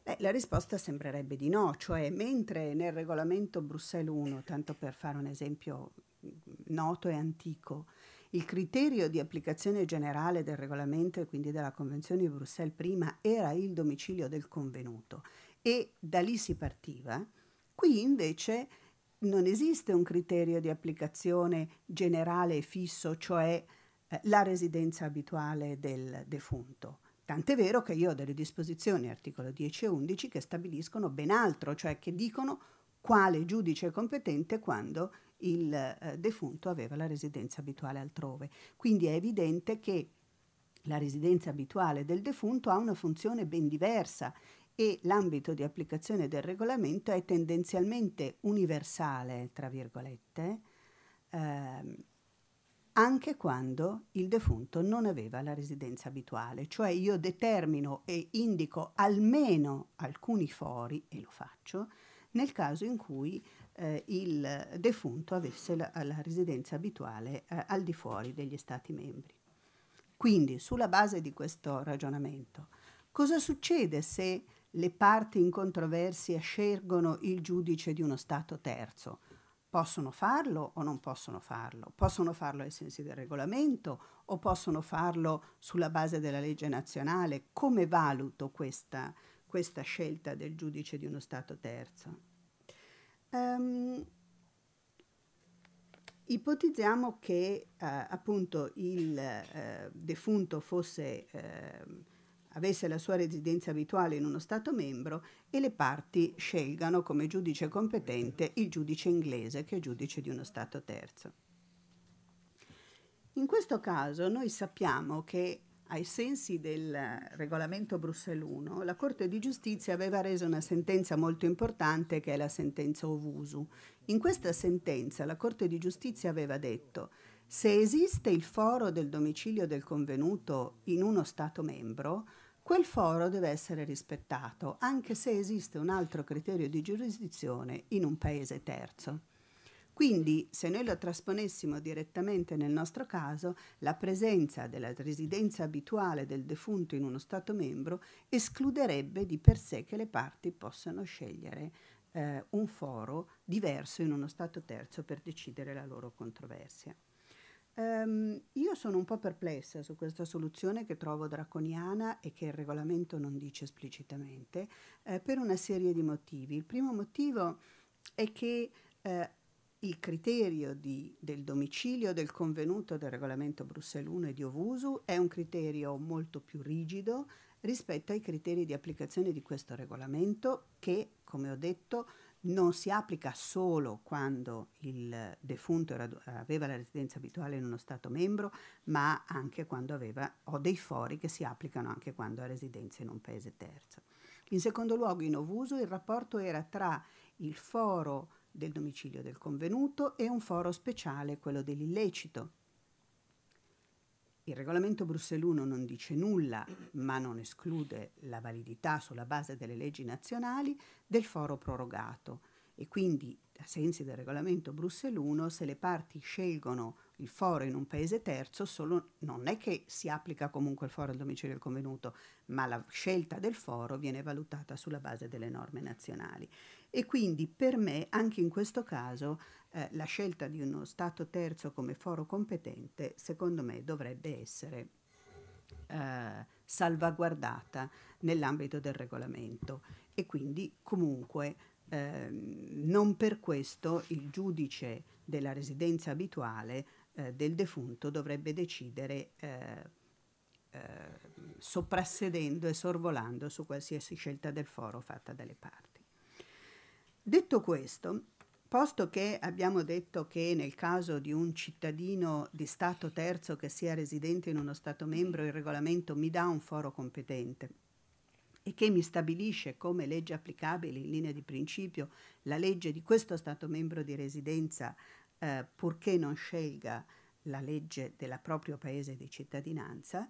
Beh, la risposta sembrerebbe di no, cioè mentre nel regolamento Bruxelles 1, tanto per fare un esempio mm, noto e antico, il criterio di applicazione generale del regolamento e quindi della Convenzione di Bruxelles prima era il domicilio del convenuto e da lì si partiva, qui invece non esiste un criterio di applicazione generale e fisso, cioè eh, la residenza abituale del defunto. Tant'è vero che io ho delle disposizioni, articolo 10 e 11, che stabiliscono ben altro, cioè che dicono quale giudice è competente quando il eh, defunto aveva la residenza abituale altrove. Quindi è evidente che la residenza abituale del defunto ha una funzione ben diversa e l'ambito di applicazione del regolamento è tendenzialmente universale, tra virgolette, ehm, anche quando il defunto non aveva la residenza abituale, cioè io determino e indico almeno alcuni fori, e lo faccio, nel caso in cui eh, il defunto avesse la, la residenza abituale eh, al di fuori degli Stati membri. Quindi, sulla base di questo ragionamento, cosa succede se le parti in controversia scelgono il giudice di uno Stato terzo? possono farlo o non possono farlo? Possono farlo ai sensi del regolamento o possono farlo sulla base della legge nazionale? Come valuto questa, questa scelta del giudice di uno Stato terzo? Um, ipotizziamo che eh, appunto il eh, defunto fosse eh, avesse la sua residenza abituale in uno Stato membro e le parti scelgano come giudice competente il giudice inglese, che è giudice di uno Stato terzo. In questo caso noi sappiamo che ai sensi del regolamento Bruxelles 1, la Corte di Giustizia aveva reso una sentenza molto importante che è la sentenza Ovusu. In questa sentenza la Corte di Giustizia aveva detto se esiste il foro del domicilio del convenuto in uno Stato membro, Quel foro deve essere rispettato, anche se esiste un altro criterio di giurisdizione in un paese terzo. Quindi, se noi lo trasponessimo direttamente nel nostro caso, la presenza della residenza abituale del defunto in uno Stato membro escluderebbe di per sé che le parti possano scegliere eh, un foro diverso in uno Stato terzo per decidere la loro controversia. Um, io sono un po' perplessa su questa soluzione che trovo draconiana e che il regolamento non dice esplicitamente eh, per una serie di motivi. Il primo motivo è che eh, il criterio di, del domicilio del convenuto del regolamento Bruxelles 1 e di Ovusu è un criterio molto più rigido rispetto ai criteri di applicazione di questo regolamento che, come ho detto, non si applica solo quando il defunto era, aveva la residenza abituale in uno Stato membro, ma anche quando aveva, ho dei fori che si applicano anche quando ha residenza in un Paese terzo. In secondo luogo, in Ovuso, il rapporto era tra il foro del domicilio del convenuto e un foro speciale, quello dell'illecito, il regolamento Bruxelles 1 non dice nulla, ma non esclude la validità sulla base delle leggi nazionali del foro prorogato e quindi, a sensi del regolamento Bruxelles 1, se le parti scelgono il foro in un paese terzo, solo, non è che si applica comunque il foro al domicilio del convenuto, ma la scelta del foro viene valutata sulla base delle norme nazionali. E quindi per me, anche in questo caso, eh, la scelta di uno Stato terzo come foro competente, secondo me, dovrebbe essere eh, salvaguardata nell'ambito del regolamento e quindi comunque eh, non per questo il giudice della residenza abituale eh, del defunto dovrebbe decidere eh, soprassedendo e sorvolando su qualsiasi scelta del foro fatta dalle parti. Detto questo, Posto che abbiamo detto che nel caso di un cittadino di Stato terzo che sia residente in uno Stato membro il regolamento mi dà un foro competente e che mi stabilisce come legge applicabile in linea di principio la legge di questo Stato membro di residenza eh, purché non scelga la legge del proprio paese di cittadinanza,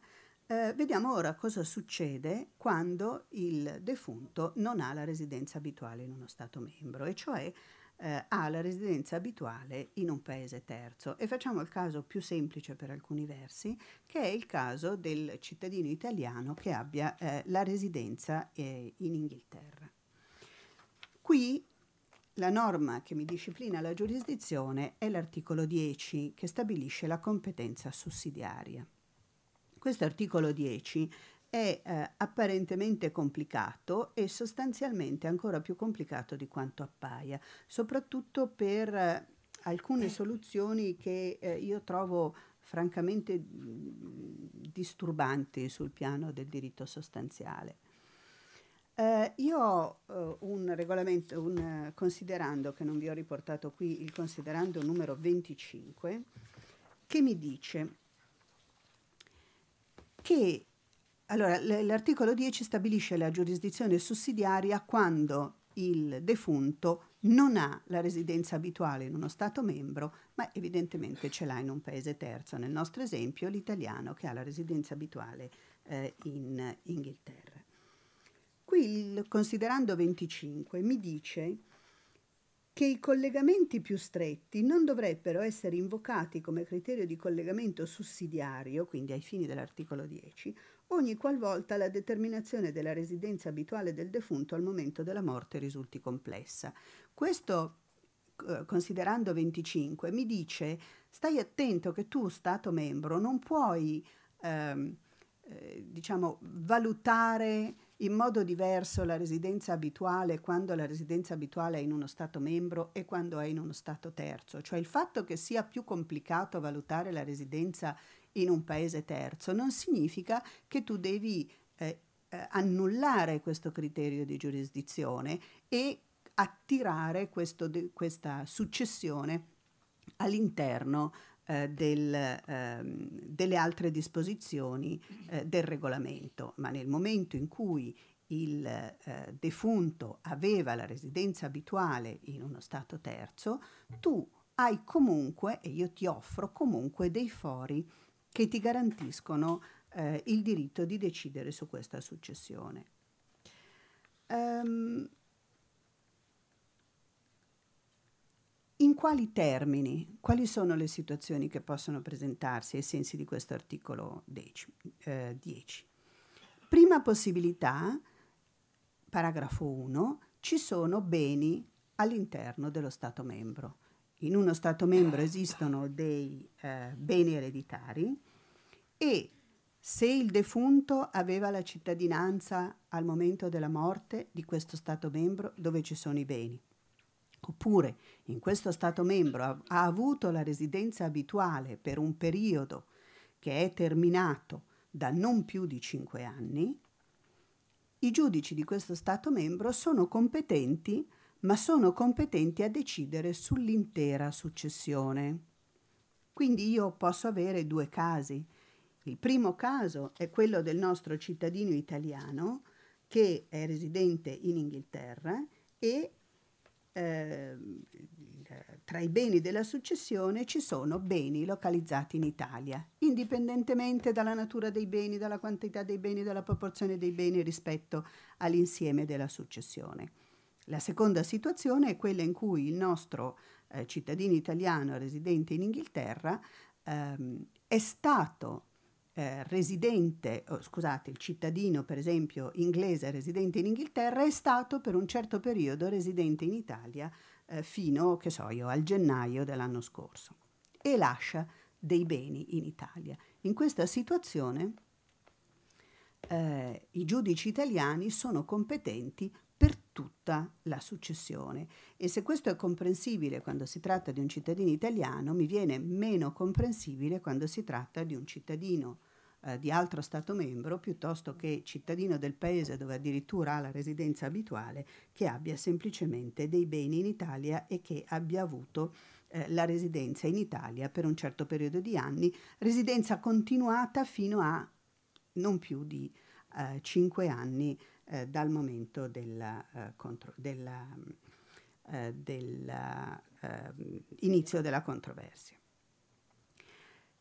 eh, vediamo ora cosa succede quando il defunto non ha la residenza abituale in uno Stato membro, e cioè eh, ha la residenza abituale in un paese terzo. E facciamo il caso più semplice per alcuni versi, che è il caso del cittadino italiano che abbia eh, la residenza eh, in Inghilterra. Qui la norma che mi disciplina la giurisdizione è l'articolo 10 che stabilisce la competenza sussidiaria. Questo articolo 10 è eh, apparentemente complicato e sostanzialmente ancora più complicato di quanto appaia, soprattutto per eh, alcune eh. soluzioni che eh, io trovo francamente mm, disturbanti sul piano del diritto sostanziale. Eh, io ho eh, un regolamento, un considerando che non vi ho riportato qui, il considerando numero 25, che mi dice che allora, l'articolo 10 stabilisce la giurisdizione sussidiaria quando il defunto non ha la residenza abituale in uno Stato membro, ma evidentemente ce l'ha in un paese terzo, nel nostro esempio l'italiano che ha la residenza abituale eh, in Inghilterra. Qui il considerando 25 mi dice che i collegamenti più stretti non dovrebbero essere invocati come criterio di collegamento sussidiario, quindi ai fini dell'articolo 10, ogni qualvolta la determinazione della residenza abituale del defunto al momento della morte risulti complessa. Questo, eh, considerando 25, mi dice stai attento che tu, Stato membro, non puoi ehm, eh, diciamo, valutare in modo diverso la residenza abituale quando la residenza abituale è in uno Stato membro e quando è in uno Stato terzo. Cioè il fatto che sia più complicato valutare la residenza in un paese terzo, non significa che tu devi eh, eh annullare questo criterio di giurisdizione e attirare questo, questa successione all'interno eh, del, ehm, delle altre disposizioni eh, del regolamento, ma nel momento in cui il eh, defunto aveva la residenza abituale in uno Stato terzo, tu hai comunque, e io ti offro comunque dei fori che ti garantiscono eh, il diritto di decidere su questa successione. Um, in quali termini, quali sono le situazioni che possono presentarsi ai sensi di questo articolo 10? Eh, Prima possibilità, paragrafo 1, ci sono beni all'interno dello Stato membro in uno Stato membro esistono dei eh, beni ereditari e se il defunto aveva la cittadinanza al momento della morte di questo Stato membro dove ci sono i beni, oppure in questo Stato membro ha, ha avuto la residenza abituale per un periodo che è terminato da non più di cinque anni, i giudici di questo Stato membro sono competenti a ma sono competenti a decidere sull'intera successione. Quindi io posso avere due casi. Il primo caso è quello del nostro cittadino italiano che è residente in Inghilterra e eh, tra i beni della successione ci sono beni localizzati in Italia, indipendentemente dalla natura dei beni, dalla quantità dei beni, dalla proporzione dei beni rispetto all'insieme della successione. La seconda situazione è quella in cui il nostro eh, cittadino italiano residente in Inghilterra ehm, è stato eh, residente, oh, scusate, il cittadino per esempio inglese residente in Inghilterra è stato per un certo periodo residente in Italia eh, fino, che so io, al gennaio dell'anno scorso e lascia dei beni in Italia. In questa situazione eh, i giudici italiani sono competenti tutta la successione. E se questo è comprensibile quando si tratta di un cittadino italiano, mi viene meno comprensibile quando si tratta di un cittadino eh, di altro Stato membro piuttosto che cittadino del paese dove addirittura ha la residenza abituale che abbia semplicemente dei beni in Italia e che abbia avuto eh, la residenza in Italia per un certo periodo di anni, residenza continuata fino a non più di 5 eh, anni eh, dal momento dell'inizio eh, della, eh, della, ehm, della controversia.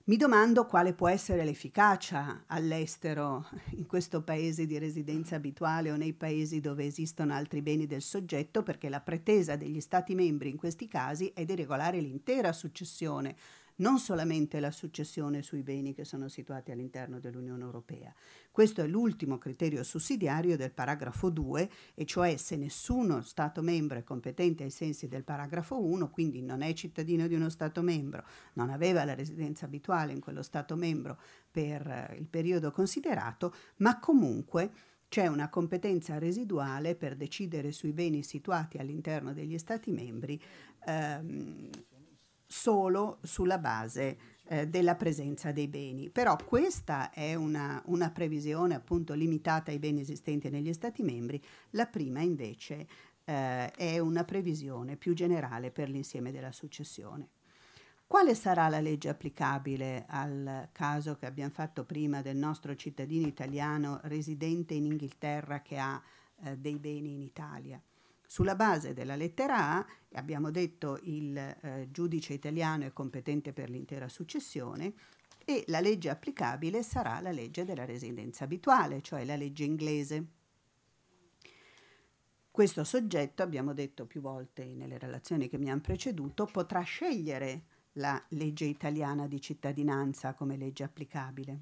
Mi domando quale può essere l'efficacia all'estero, in questo paese di residenza abituale o nei paesi dove esistono altri beni del soggetto, perché la pretesa degli Stati membri in questi casi è di regolare l'intera successione, non solamente la successione sui beni che sono situati all'interno dell'Unione Europea. Questo è l'ultimo criterio sussidiario del paragrafo 2, e cioè se nessuno Stato membro è competente ai sensi del paragrafo 1, quindi non è cittadino di uno Stato membro, non aveva la residenza abituale in quello Stato membro per eh, il periodo considerato, ma comunque c'è una competenza residuale per decidere sui beni situati all'interno degli Stati membri ehm, solo sulla base eh, della presenza dei beni. Però questa è una, una, previsione appunto limitata ai beni esistenti negli Stati membri, la prima invece eh, è una previsione più generale per l'insieme della successione. Quale sarà la legge applicabile al caso che abbiamo fatto prima del nostro cittadino italiano residente in Inghilterra che ha eh, dei beni in Italia? Sulla base della lettera A, abbiamo detto il eh, giudice italiano è competente per l'intera successione e la legge applicabile sarà la legge della residenza abituale, cioè la legge inglese. Questo soggetto, abbiamo detto più volte nelle relazioni che mi hanno preceduto, potrà scegliere la legge italiana di cittadinanza come legge applicabile.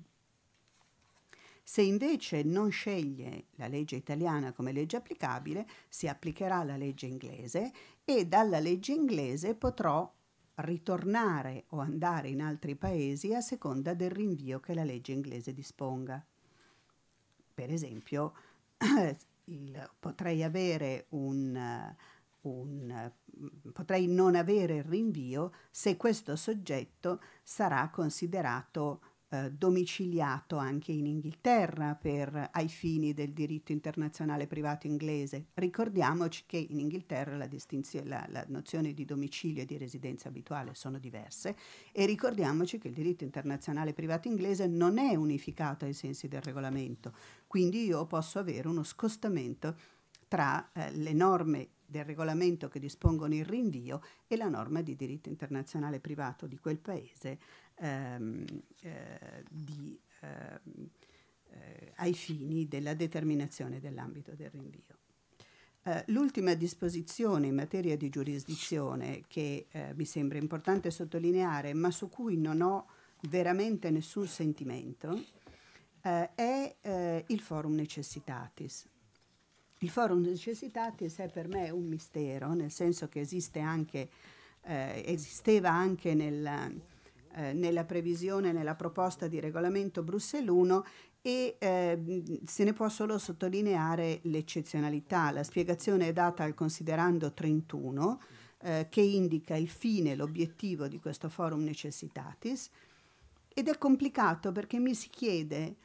Se invece non sceglie la legge italiana come legge applicabile, si applicherà la legge inglese e dalla legge inglese potrò ritornare o andare in altri paesi a seconda del rinvio che la legge inglese disponga. Per esempio, il, potrei, un, un, potrei non avere il rinvio se questo soggetto sarà considerato eh, domiciliato anche in Inghilterra per, ai fini del diritto internazionale privato inglese. Ricordiamoci che in Inghilterra la, la, la nozione di domicilio e di residenza abituale sono diverse e ricordiamoci che il diritto internazionale privato inglese non è unificato ai sensi del regolamento, quindi io posso avere uno scostamento tra eh, le norme del regolamento che dispongono il rinvio e la norma di diritto internazionale privato di quel paese ehm, eh, di, ehm, eh, ai fini della determinazione dell'ambito del rinvio. Eh, l'ultima disposizione in materia di giurisdizione che eh, mi sembra importante sottolineare, ma su cui non ho veramente nessun sentimento, eh, è il forum necessitatis. Il forum necessitatis è per me un mistero, nel senso che esiste anche, esisteva anche nel, eh, nella previsione, nella proposta di regolamento Bruxelles 1 e eh, se ne può solo sottolineare l'eccezionalità. La spiegazione è data al considerando 31 eh, che indica il fine, l'obiettivo di questo forum necessitatis ed è complicato perché mi si chiede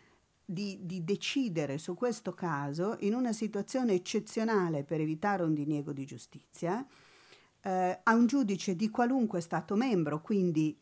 di, di, decidere su questo caso in una situazione eccezionale per evitare un diniego di giustizia eh, a un giudice di qualunque Stato membro, quindi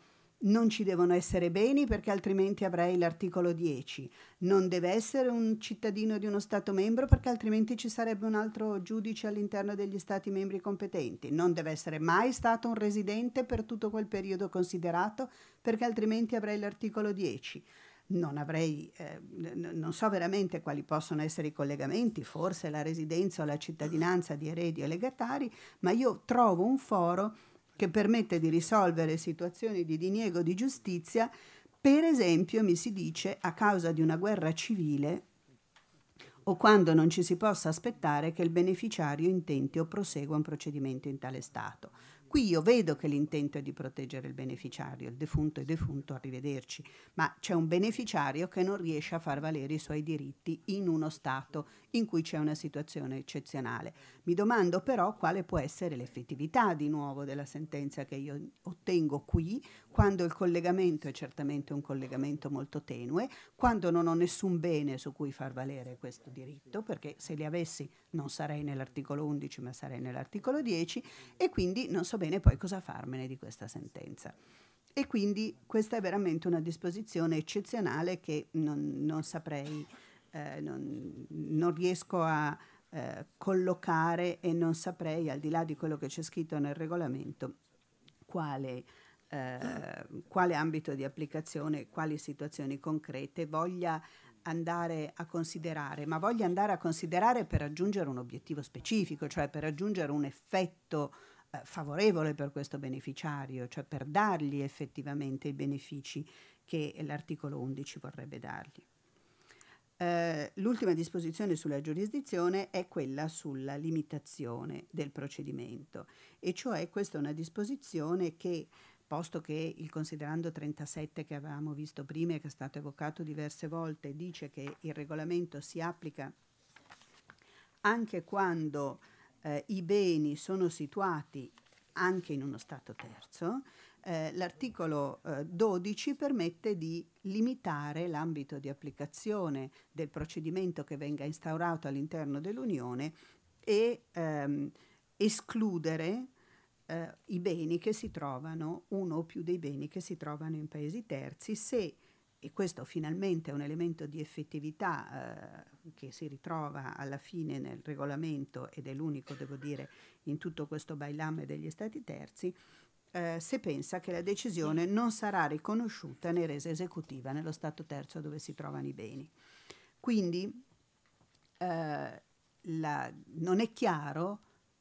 non ci devono essere beni perché altrimenti avrei l'articolo 10. Non deve essere un cittadino di uno Stato membro perché altrimenti ci sarebbe un altro giudice all'interno degli Stati membri competenti. Non deve essere mai stato un residente per tutto quel periodo considerato perché altrimenti avrei l'articolo 10. Non, avrei, eh, non so veramente quali possono essere i collegamenti, forse la residenza o la cittadinanza di eredi o legatari, ma io trovo un foro che permette di risolvere situazioni di diniego di giustizia, per esempio, mi si dice, a causa di una guerra civile o quando non ci si possa aspettare che il beneficiario intenti o prosegua un procedimento in tale stato. Qui io vedo che l'intento è di proteggere il beneficiario, il defunto è defunto, arrivederci, ma c'è un beneficiario che non riesce a far valere i suoi diritti in uno Stato in cui c'è una situazione eccezionale. Mi domando però quale può essere l'effettività di nuovo della sentenza che io ottengo qui quando il collegamento è certamente un collegamento molto tenue, quando non ho nessun bene su cui far valere questo diritto, perché se li avessi non sarei nell'articolo 11 ma sarei nell'articolo 10 e quindi non so bene poi cosa farmene di questa sentenza. E quindi questa è veramente una disposizione eccezionale che non, non saprei, eh, non, non riesco a, eh, collocare e non saprei, al di là di quello che c'è scritto nel regolamento, quale Ehm, quale ambito di applicazione, quali situazioni concrete voglia andare a considerare, ma voglia andare a considerare per raggiungere un obiettivo specifico, cioè per raggiungere un effetto eh, favorevole per questo beneficiario, cioè per dargli effettivamente i benefici che l'articolo 11 vorrebbe dargli. Eh, l'ultima disposizione sulla giurisdizione è quella sulla limitazione del procedimento e cioè questa è una disposizione che posto che il considerando 37 che avevamo visto prima e che è stato evocato diverse volte dice che il regolamento si applica anche quando eh, i beni sono situati anche in uno Stato terzo, eh, l'articolo eh, 12 permette di limitare l'ambito di applicazione del procedimento che venga instaurato all'interno dell'Unione e ehm, escludere eh, i beni che si trovano, uno o più dei beni che si trovano in paesi terzi, se, e questo finalmente è un elemento di effettività eh, che si ritrova alla fine nel regolamento ed è l'unico, devo dire, in tutto questo bailame degli Stati terzi, eh, se pensa che la decisione non sarà riconosciuta né resa esecutiva nello Stato terzo dove si trovano i beni. Quindi eh, la, non è chiaro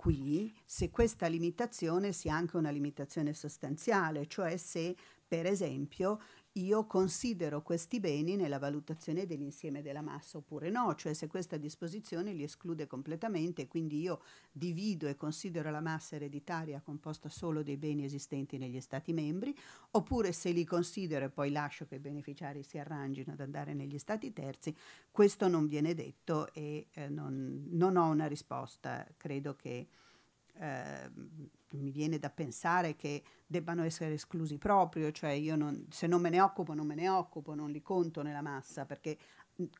qui se questa limitazione sia anche una limitazione sostanziale, cioè se per esempio io considero questi beni nella valutazione dell'insieme della massa oppure no, cioè se questa disposizione li esclude completamente, quindi io divido e considero la massa ereditaria composta solo dei beni esistenti negli Stati membri, oppure se li considero e poi lascio che i beneficiari si arrangino ad andare negli Stati terzi, questo non viene detto e eh, non, non ho una risposta, credo che eh, mi viene da pensare che debbano essere esclusi proprio, cioè io non, se non me ne occupo non me ne occupo, non li conto nella massa, perché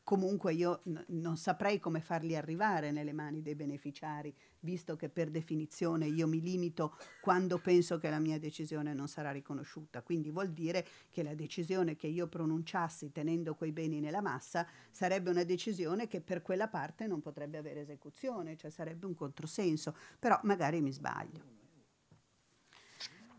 comunque io n- non saprei come farli arrivare nelle mani dei beneficiari, visto che per definizione io mi limito quando penso che la mia decisione non sarà riconosciuta. Quindi vuol dire che la decisione che io pronunciassi tenendo quei beni nella massa sarebbe una decisione che per quella parte non potrebbe avere esecuzione, cioè sarebbe un controsenso, però magari mi sbaglio.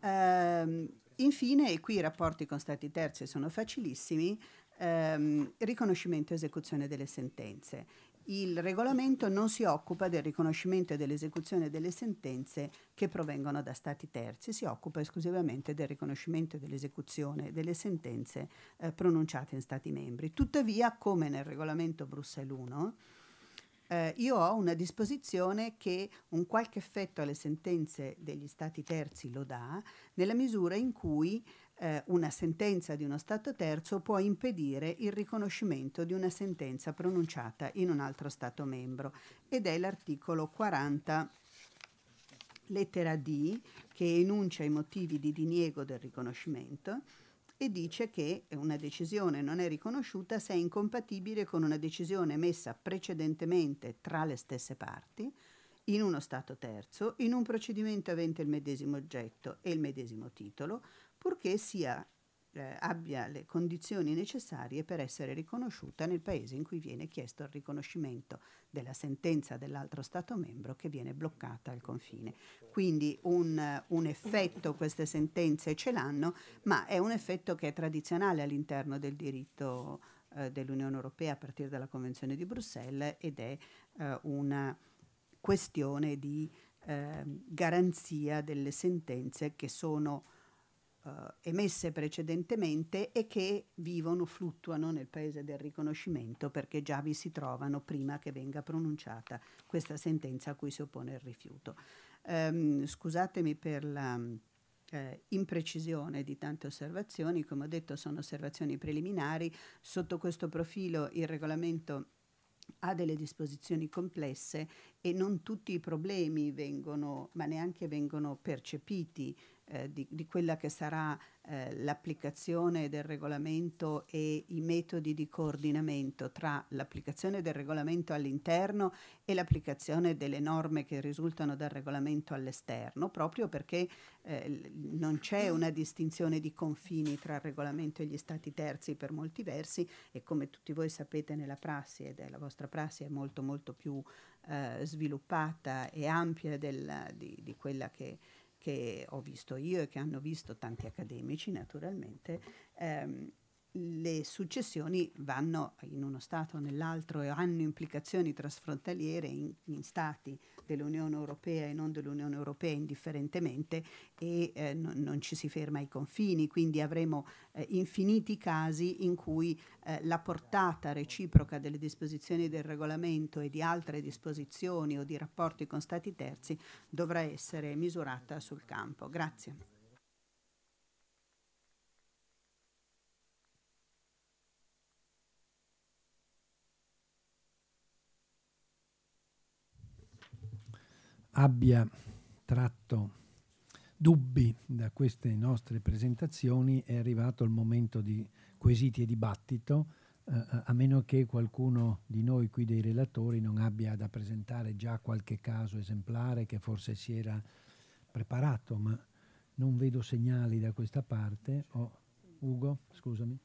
Um, infine, e qui i rapporti con stati terzi sono facilissimi, ehm, riconoscimento e esecuzione delle sentenze. Il regolamento non si occupa del riconoscimento e dell'esecuzione delle sentenze che provengono da stati terzi, si occupa esclusivamente del riconoscimento e dell'esecuzione delle sentenze eh, pronunciate in stati membri. Tuttavia, come nel regolamento Bruxelles 1, eh, io ho una disposizione che un qualche effetto alle sentenze degli stati terzi lo dà, nella misura in cui eh, una sentenza di uno Stato terzo può impedire il riconoscimento di una sentenza pronunciata in un altro Stato membro ed è l'articolo 40 lettera D che enuncia i motivi di diniego del riconoscimento e dice che una decisione non è riconosciuta se è incompatibile con una decisione messa precedentemente tra le stesse parti, in uno Stato terzo, in un procedimento avente il medesimo oggetto e il medesimo titolo, purché sia, eh, abbia le condizioni necessarie per essere riconosciuta nel paese in cui viene chiesto il riconoscimento della sentenza dell'altro Stato membro che viene bloccata al confine. Quindi un, un effetto queste sentenze ce l'hanno, ma è un effetto che è tradizionale all'interno del diritto eh, dell'Unione Europea a partire dalla Convenzione di Bruxelles ed è eh, una questione di eh, garanzia delle sentenze che sono eh, emesse precedentemente e che vivono, fluttuano nel paese del riconoscimento perché già vi si trovano prima che venga pronunciata questa sentenza a cui si oppone il rifiuto. Um, scusatemi per la eh, imprecisione di tante osservazioni, come ho detto sono osservazioni preliminari, sotto questo profilo il regolamento ha delle disposizioni complesse e non tutti i problemi vengono, ma neanche vengono percepiti eh, di, di, quella che sarà eh, l'applicazione del regolamento e i metodi di coordinamento tra l'applicazione del regolamento all'interno e l'applicazione delle norme che risultano dal regolamento all'esterno, proprio perché eh, non c'è una distinzione di confini tra il regolamento e gli stati terzi per molti versi e come tutti voi sapete nella prassi ed è la vostra prassi è molto molto più eh, sviluppata e ampia del, di, di quella che che ho visto io e che hanno visto tanti accademici naturalmente, ehm, le successioni vanno in uno Stato o nell'altro e hanno implicazioni trasfrontaliere in, in Stati dell'Unione Europea e non dell'Unione Europea indifferentemente e eh, non, non ci si ferma ai confini, quindi avremo eh, infiniti casi in cui eh, la portata reciproca delle disposizioni del regolamento e di altre disposizioni o di rapporti con stati terzi dovrà essere misurata sul campo. Grazie. abbia tratto dubbi da queste nostre presentazioni è arrivato il momento di quesiti e dibattito, eh, eh, a meno che qualcuno di noi qui dei relatori non abbia da presentare già qualche caso esemplare che forse si era preparato, ma non vedo segnali da questa parte. Oh, Ugo, scusami.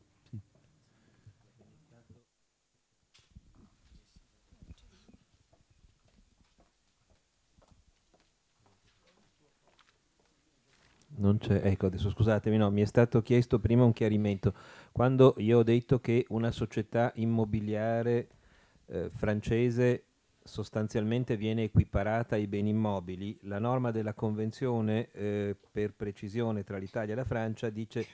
Non c'è, ecco adesso scusatemi, no, mi è stato chiesto prima un chiarimento. Quando io ho detto che una società immobiliare eh, francese sostanzialmente viene equiparata ai beni immobili, la norma della Convenzione, eh, per precisione tra l'Italia e la Francia, dice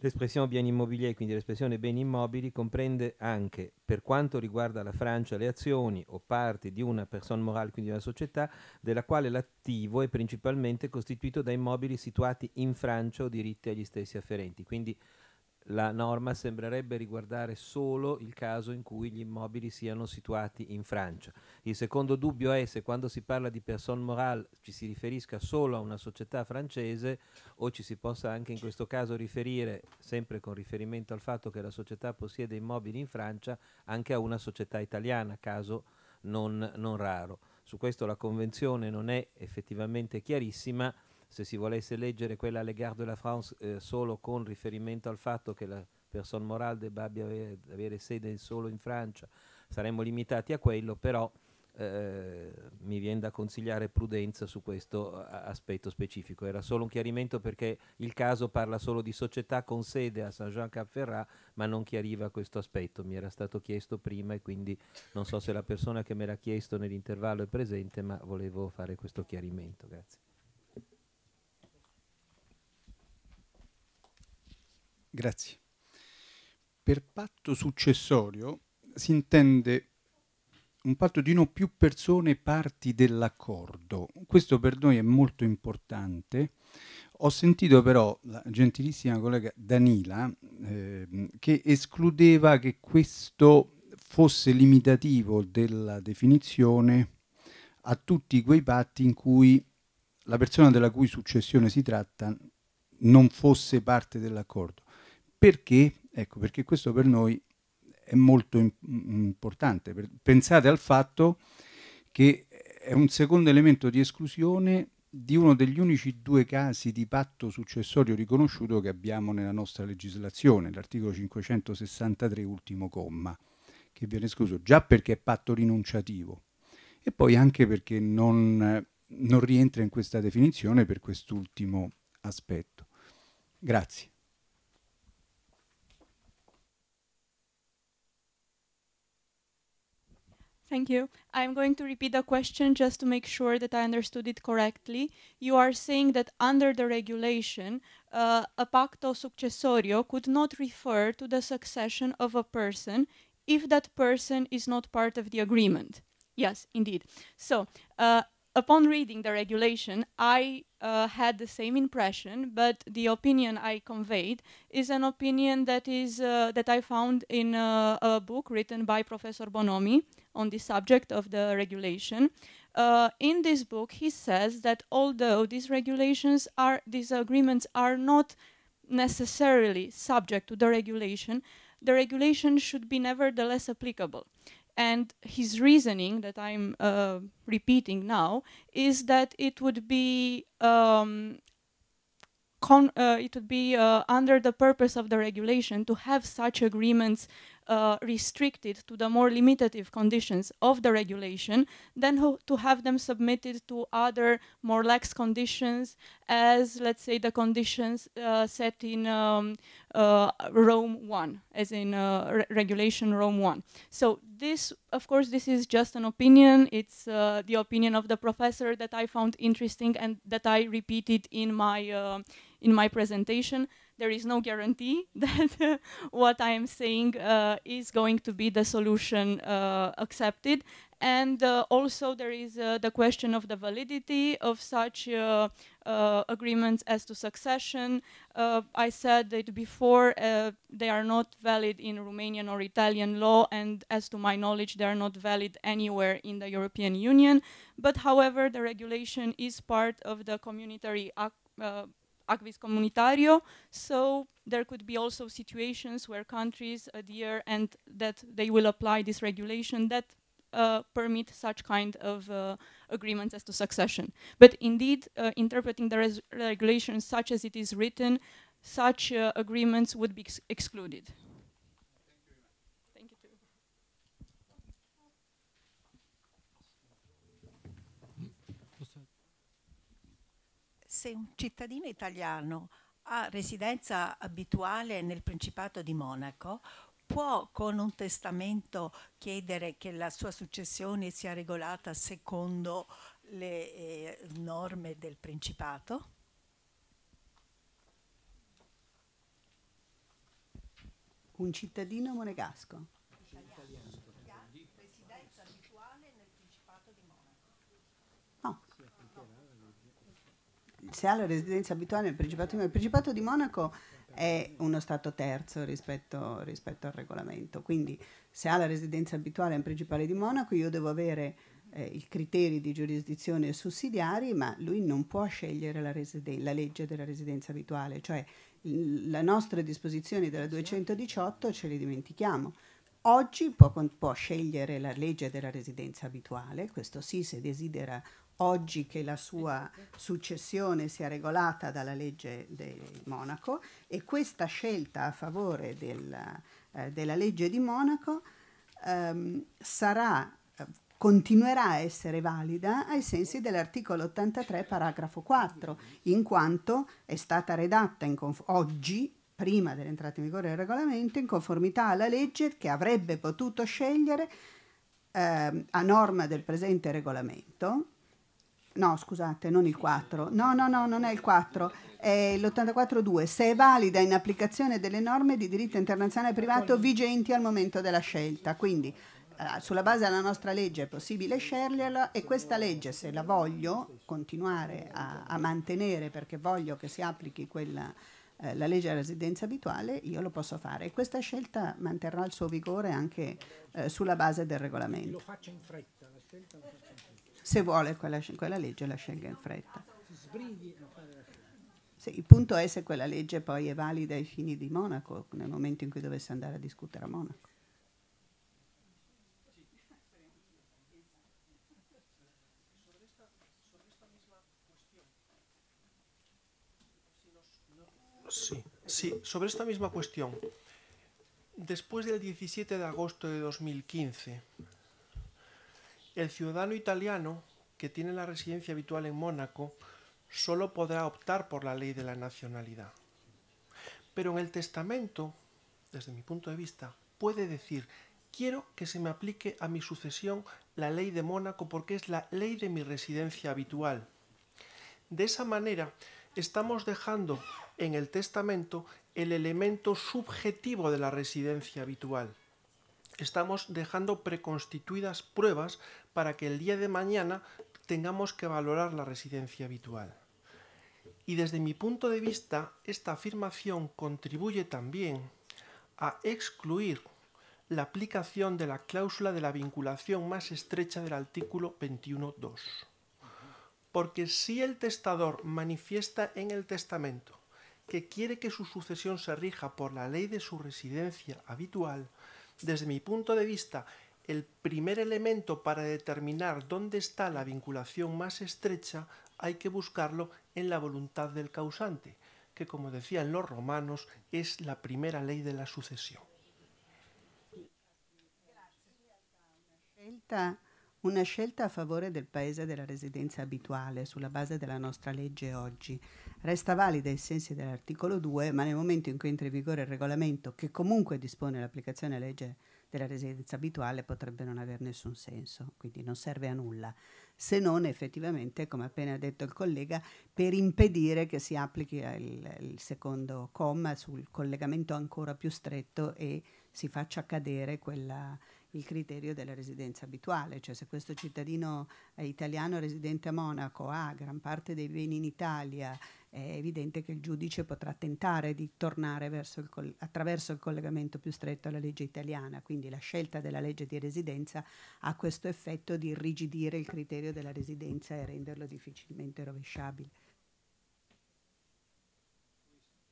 L'espressione bien immobilier, quindi l'espressione beni immobili, comprende anche, per quanto riguarda la Francia, le azioni o parti di una persona morale, quindi una società, della quale l'attivo è principalmente costituito da immobili situati in Francia o diritti agli stessi afferenti. Quindi la norma sembrerebbe riguardare solo il caso in cui gli immobili siano situati in Francia. Il secondo dubbio è se quando si parla di personne morale ci si riferisca solo a una società francese o ci si possa anche in questo caso riferire, sempre con riferimento al fatto che la società possiede immobili in Francia, anche a una società italiana, caso non, non raro. Su questo la Convenzione non è effettivamente chiarissima se si volesse leggere quella Legare de la France eh, solo con riferimento al fatto che la persona morale debba avere, avere, sede solo in Francia, saremmo limitati a quello, però eh, mi viene da consigliare prudenza su questo eh, aspetto specifico. Era solo un chiarimento perché il caso parla solo di società con sede a Saint-Jean-Cap-Ferrat, ma non chiariva questo aspetto. Mi era stato chiesto prima e quindi non so se la persona che me l'ha chiesto nell'intervallo è presente, ma volevo fare questo chiarimento. Grazie. Grazie. Per patto successorio si intende un patto di non più persone parti dell'accordo. Questo per noi è molto importante. Ho sentito però la gentilissima collega Danila eh, che escludeva che questo fosse limitativo della definizione a tutti quei patti in cui la persona della cui successione si tratta non fosse parte dell'accordo. Perché? Ecco, perché questo per noi è molto mm, importante. Pensate al fatto che è un secondo elemento di esclusione di uno degli unici due casi di patto successorio riconosciuto che abbiamo nella nostra legislazione, l'articolo 563 ultimo comma, che viene escluso già perché è patto rinunciativo e poi anche perché non, non rientra in questa definizione per quest'ultimo aspetto. Grazie. Thank you. I'm going to repeat the question just to make sure that I understood it correctly. You are saying that under the regulation, uh, a pacto successorio could not refer to the succession of a person if that person is not part of the agreement. Yes, indeed. So, uh, upon reading the regulation, I uh, had the same impression, but the opinion I conveyed is an opinion that is uh, that I found in uh, a book written by Professor Bonomi on the subject of the regulation. Uh, in this book, he says that although these regulations are these agreements are not necessarily subject to the regulation, the regulation should be nevertheless applicable and his reasoning that I'm uh, repeating now is that it would be um, uh, it would be uh, under the purpose of the regulation to have such agreements uh, restricted to the more limitative conditions of the regulation than to have them submitted to other more lax conditions as, let's say, the conditions uh, set in um, uh, Rome 1, as in uh, re Regulation Rome 1. So this, of course, this is just an opinion. It's uh, the opinion of the professor that I found interesting and that I repeated in my, uh, in my presentation there is no guarantee that what I am saying uh, is going to be the solution uh, accepted. And uh, also there is uh, the question of the validity of such uh, uh, agreements as to succession. I said that before they are not valid in Romanian or Italian law and as to my knowledge they are not valid anywhere in the European Union. But however the regulation is part of the communitary activist comunitario. So there could be also situations where countries adhere and that they will apply this regulation that uh, permit such kind of uh, agreements as to succession. But indeed, uh, interpreting the regulation such as it is written, such uh, agreements would be ex excluded. se un cittadino italiano ha residenza abituale nel Principato di Monaco, può con un testamento chiedere che la sua successione sia regolata secondo le eh, norme del Principato? Un cittadino monegasco. se ha la residenza abituale nel Principato di Monaco, il Principato di Monaco è uno Stato terzo rispetto, rispetto al regolamento, quindi se ha la residenza abituale nel Principato di Monaco io devo avere eh, i criteri di giurisdizione sussidiari, ma lui non può scegliere la, residen- la legge della residenza abituale, cioè le nostre disposizioni della 218 ce le dimentichiamo. Oggi può, può, scegliere la legge della residenza abituale, questo sì se desidera oggi che la sua successione sia regolata dalla legge di Monaco e questa scelta a favore della, eh, della legge di Monaco ehm, sarà, eh, continuerà a essere valida ai sensi dell'articolo 83 paragrafo 4 in quanto è stata redatta oggi prima dell'entrata in vigore del regolamento in conformità alla legge che avrebbe potuto scegliere ehm, a norma del presente regolamento no scusate, non il 4, no, no, no, non è il 4, è l'84.2, se è valida in applicazione delle norme di diritto internazionale privato vigenti al momento della scelta. Quindi eh, sulla base della nostra legge è possibile sceglierla e questa legge, se la voglio continuare a, a mantenere perché voglio che si applichi quella, eh, la legge della residenza abituale, io lo posso fare. E questa scelta manterrà il suo vigore anche eh, sulla base del regolamento. Lo faccio in fretta, la scelta la faccio in fretta se vuole quella, quella legge la scelga in fretta. Sì, il punto è se quella legge poi è valida ai fini di Monaco, nel momento in cui dovesse andare a discutere a Monaco. Sí, sí, sobre esta misma cuestión. Después del 17 de agosto de 2015, El ciudadano italiano que tiene la residencia habitual en Mónaco solo podrá optar por la ley de la nacionalidad. Pero en el testamento, desde mi punto de vista, puede decir, quiero que se me aplique a mi sucesión la ley de Mónaco porque es la ley de mi residencia habitual. De esa manera, estamos dejando en el testamento el elemento subjetivo de la residencia habitual estamos dejando preconstituidas pruebas para que el día de mañana tengamos que valorar la residencia habitual. Y desde mi punto de vista, esta afirmación contribuye también a excluir la aplicación de la cláusula de la vinculación más estrecha del artículo 21.2. Porque si el testador manifiesta en el testamento que quiere que su sucesión se rija por la ley de su residencia habitual, desde mi punto de vista, el primer elemento para determinar dónde está la vinculación más estrecha hay que buscarlo en la voluntad del causante, que como decían los romanos es la primera ley de la sucesión. una scelta a favore del paese della residenza abituale sulla base della nostra legge oggi. Resta valida ai sensi dell'articolo 2, ma nel momento in cui entra in vigore il regolamento che comunque dispone l'applicazione alla legge della residenza abituale potrebbe non avere nessun senso, quindi non serve a nulla, se non effettivamente, come appena detto il collega, per impedire che si applichi il, il secondo comma sul collegamento ancora più stretto e si faccia cadere quella il criterio della residenza abituale, cioè se questo cittadino italiano residente a Monaco ha gran parte dei beni in Italia, è evidente che il giudice potrà tentare di tornare il attraverso il collegamento più stretto alla legge italiana, quindi la scelta della legge di residenza ha questo effetto di irrigidire il criterio della residenza e renderlo difficilmente rovesciabile.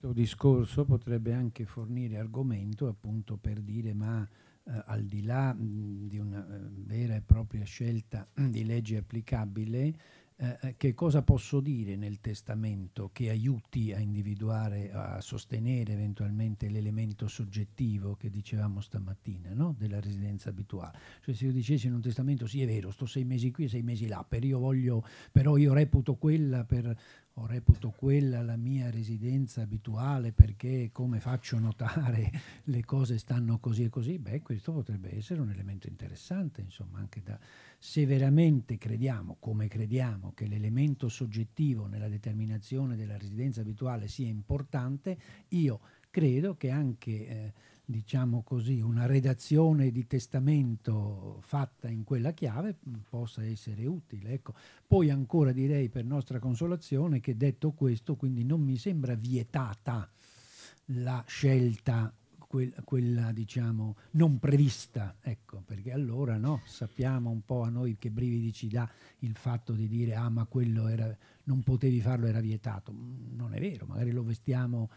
Questo discorso potrebbe anche fornire argomento appunto per dire ma eh, al di là mh, di una eh, vera e propria scelta di legge applicabile, eh, eh, che cosa posso dire nel testamento che aiuti a individuare, a sostenere eventualmente l'elemento soggettivo che dicevamo stamattina no? della residenza abituale? Cioè se io dicessi in un testamento sì è vero, sto sei mesi qui e sei mesi là, per io voglio, però io reputo quella per o reputo quella la mia residenza abituale perché, come faccio notare, le cose stanno così e così, beh, questo potrebbe essere un elemento interessante, insomma, anche da... Se veramente crediamo, come crediamo, che l'elemento soggettivo nella determinazione della residenza abituale sia importante, io credo che anche... Eh, diciamo così, una redazione di testamento fatta in quella chiave mm, possa essere utile. Ecco. Poi ancora direi per nostra consolazione che detto questo, quindi non mi sembra vietata la scelta quella diciamo non prevista, ecco, perché allora no, sappiamo un po' a noi che brividi ci dà il fatto di dire ah ma quello era, non potevi farlo, era vietato, mm, non è vero, magari lo vestiamo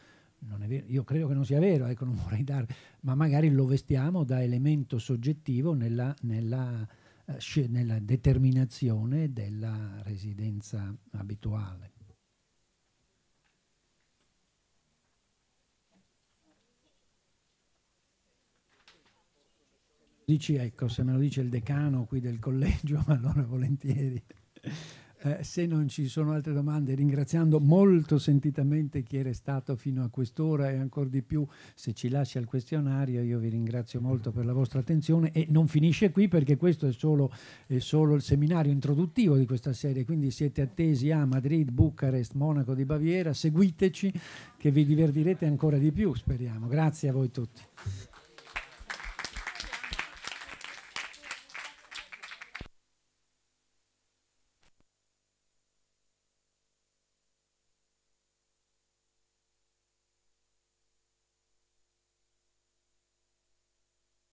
io credo che non sia vero, ecco, non vorrei dare, ma magari lo vestiamo da elemento soggettivo nella, nella, eh, nella determinazione della residenza abituale. Dici, ecco, se me lo dice il decano qui del collegio, allora volentieri. Eh, se non ci sono altre domande, ringraziando molto sentitamente chi è restato fino a quest'ora e ancora di più se ci lascia il questionario, io vi ringrazio molto per la vostra attenzione e non finisce qui perché questo è solo, è solo il seminario introduttivo di questa serie, quindi siete attesi a Madrid, Bucarest, Monaco di Baviera, seguiteci che vi divertirete ancora di più, speriamo. Grazie a voi tutti.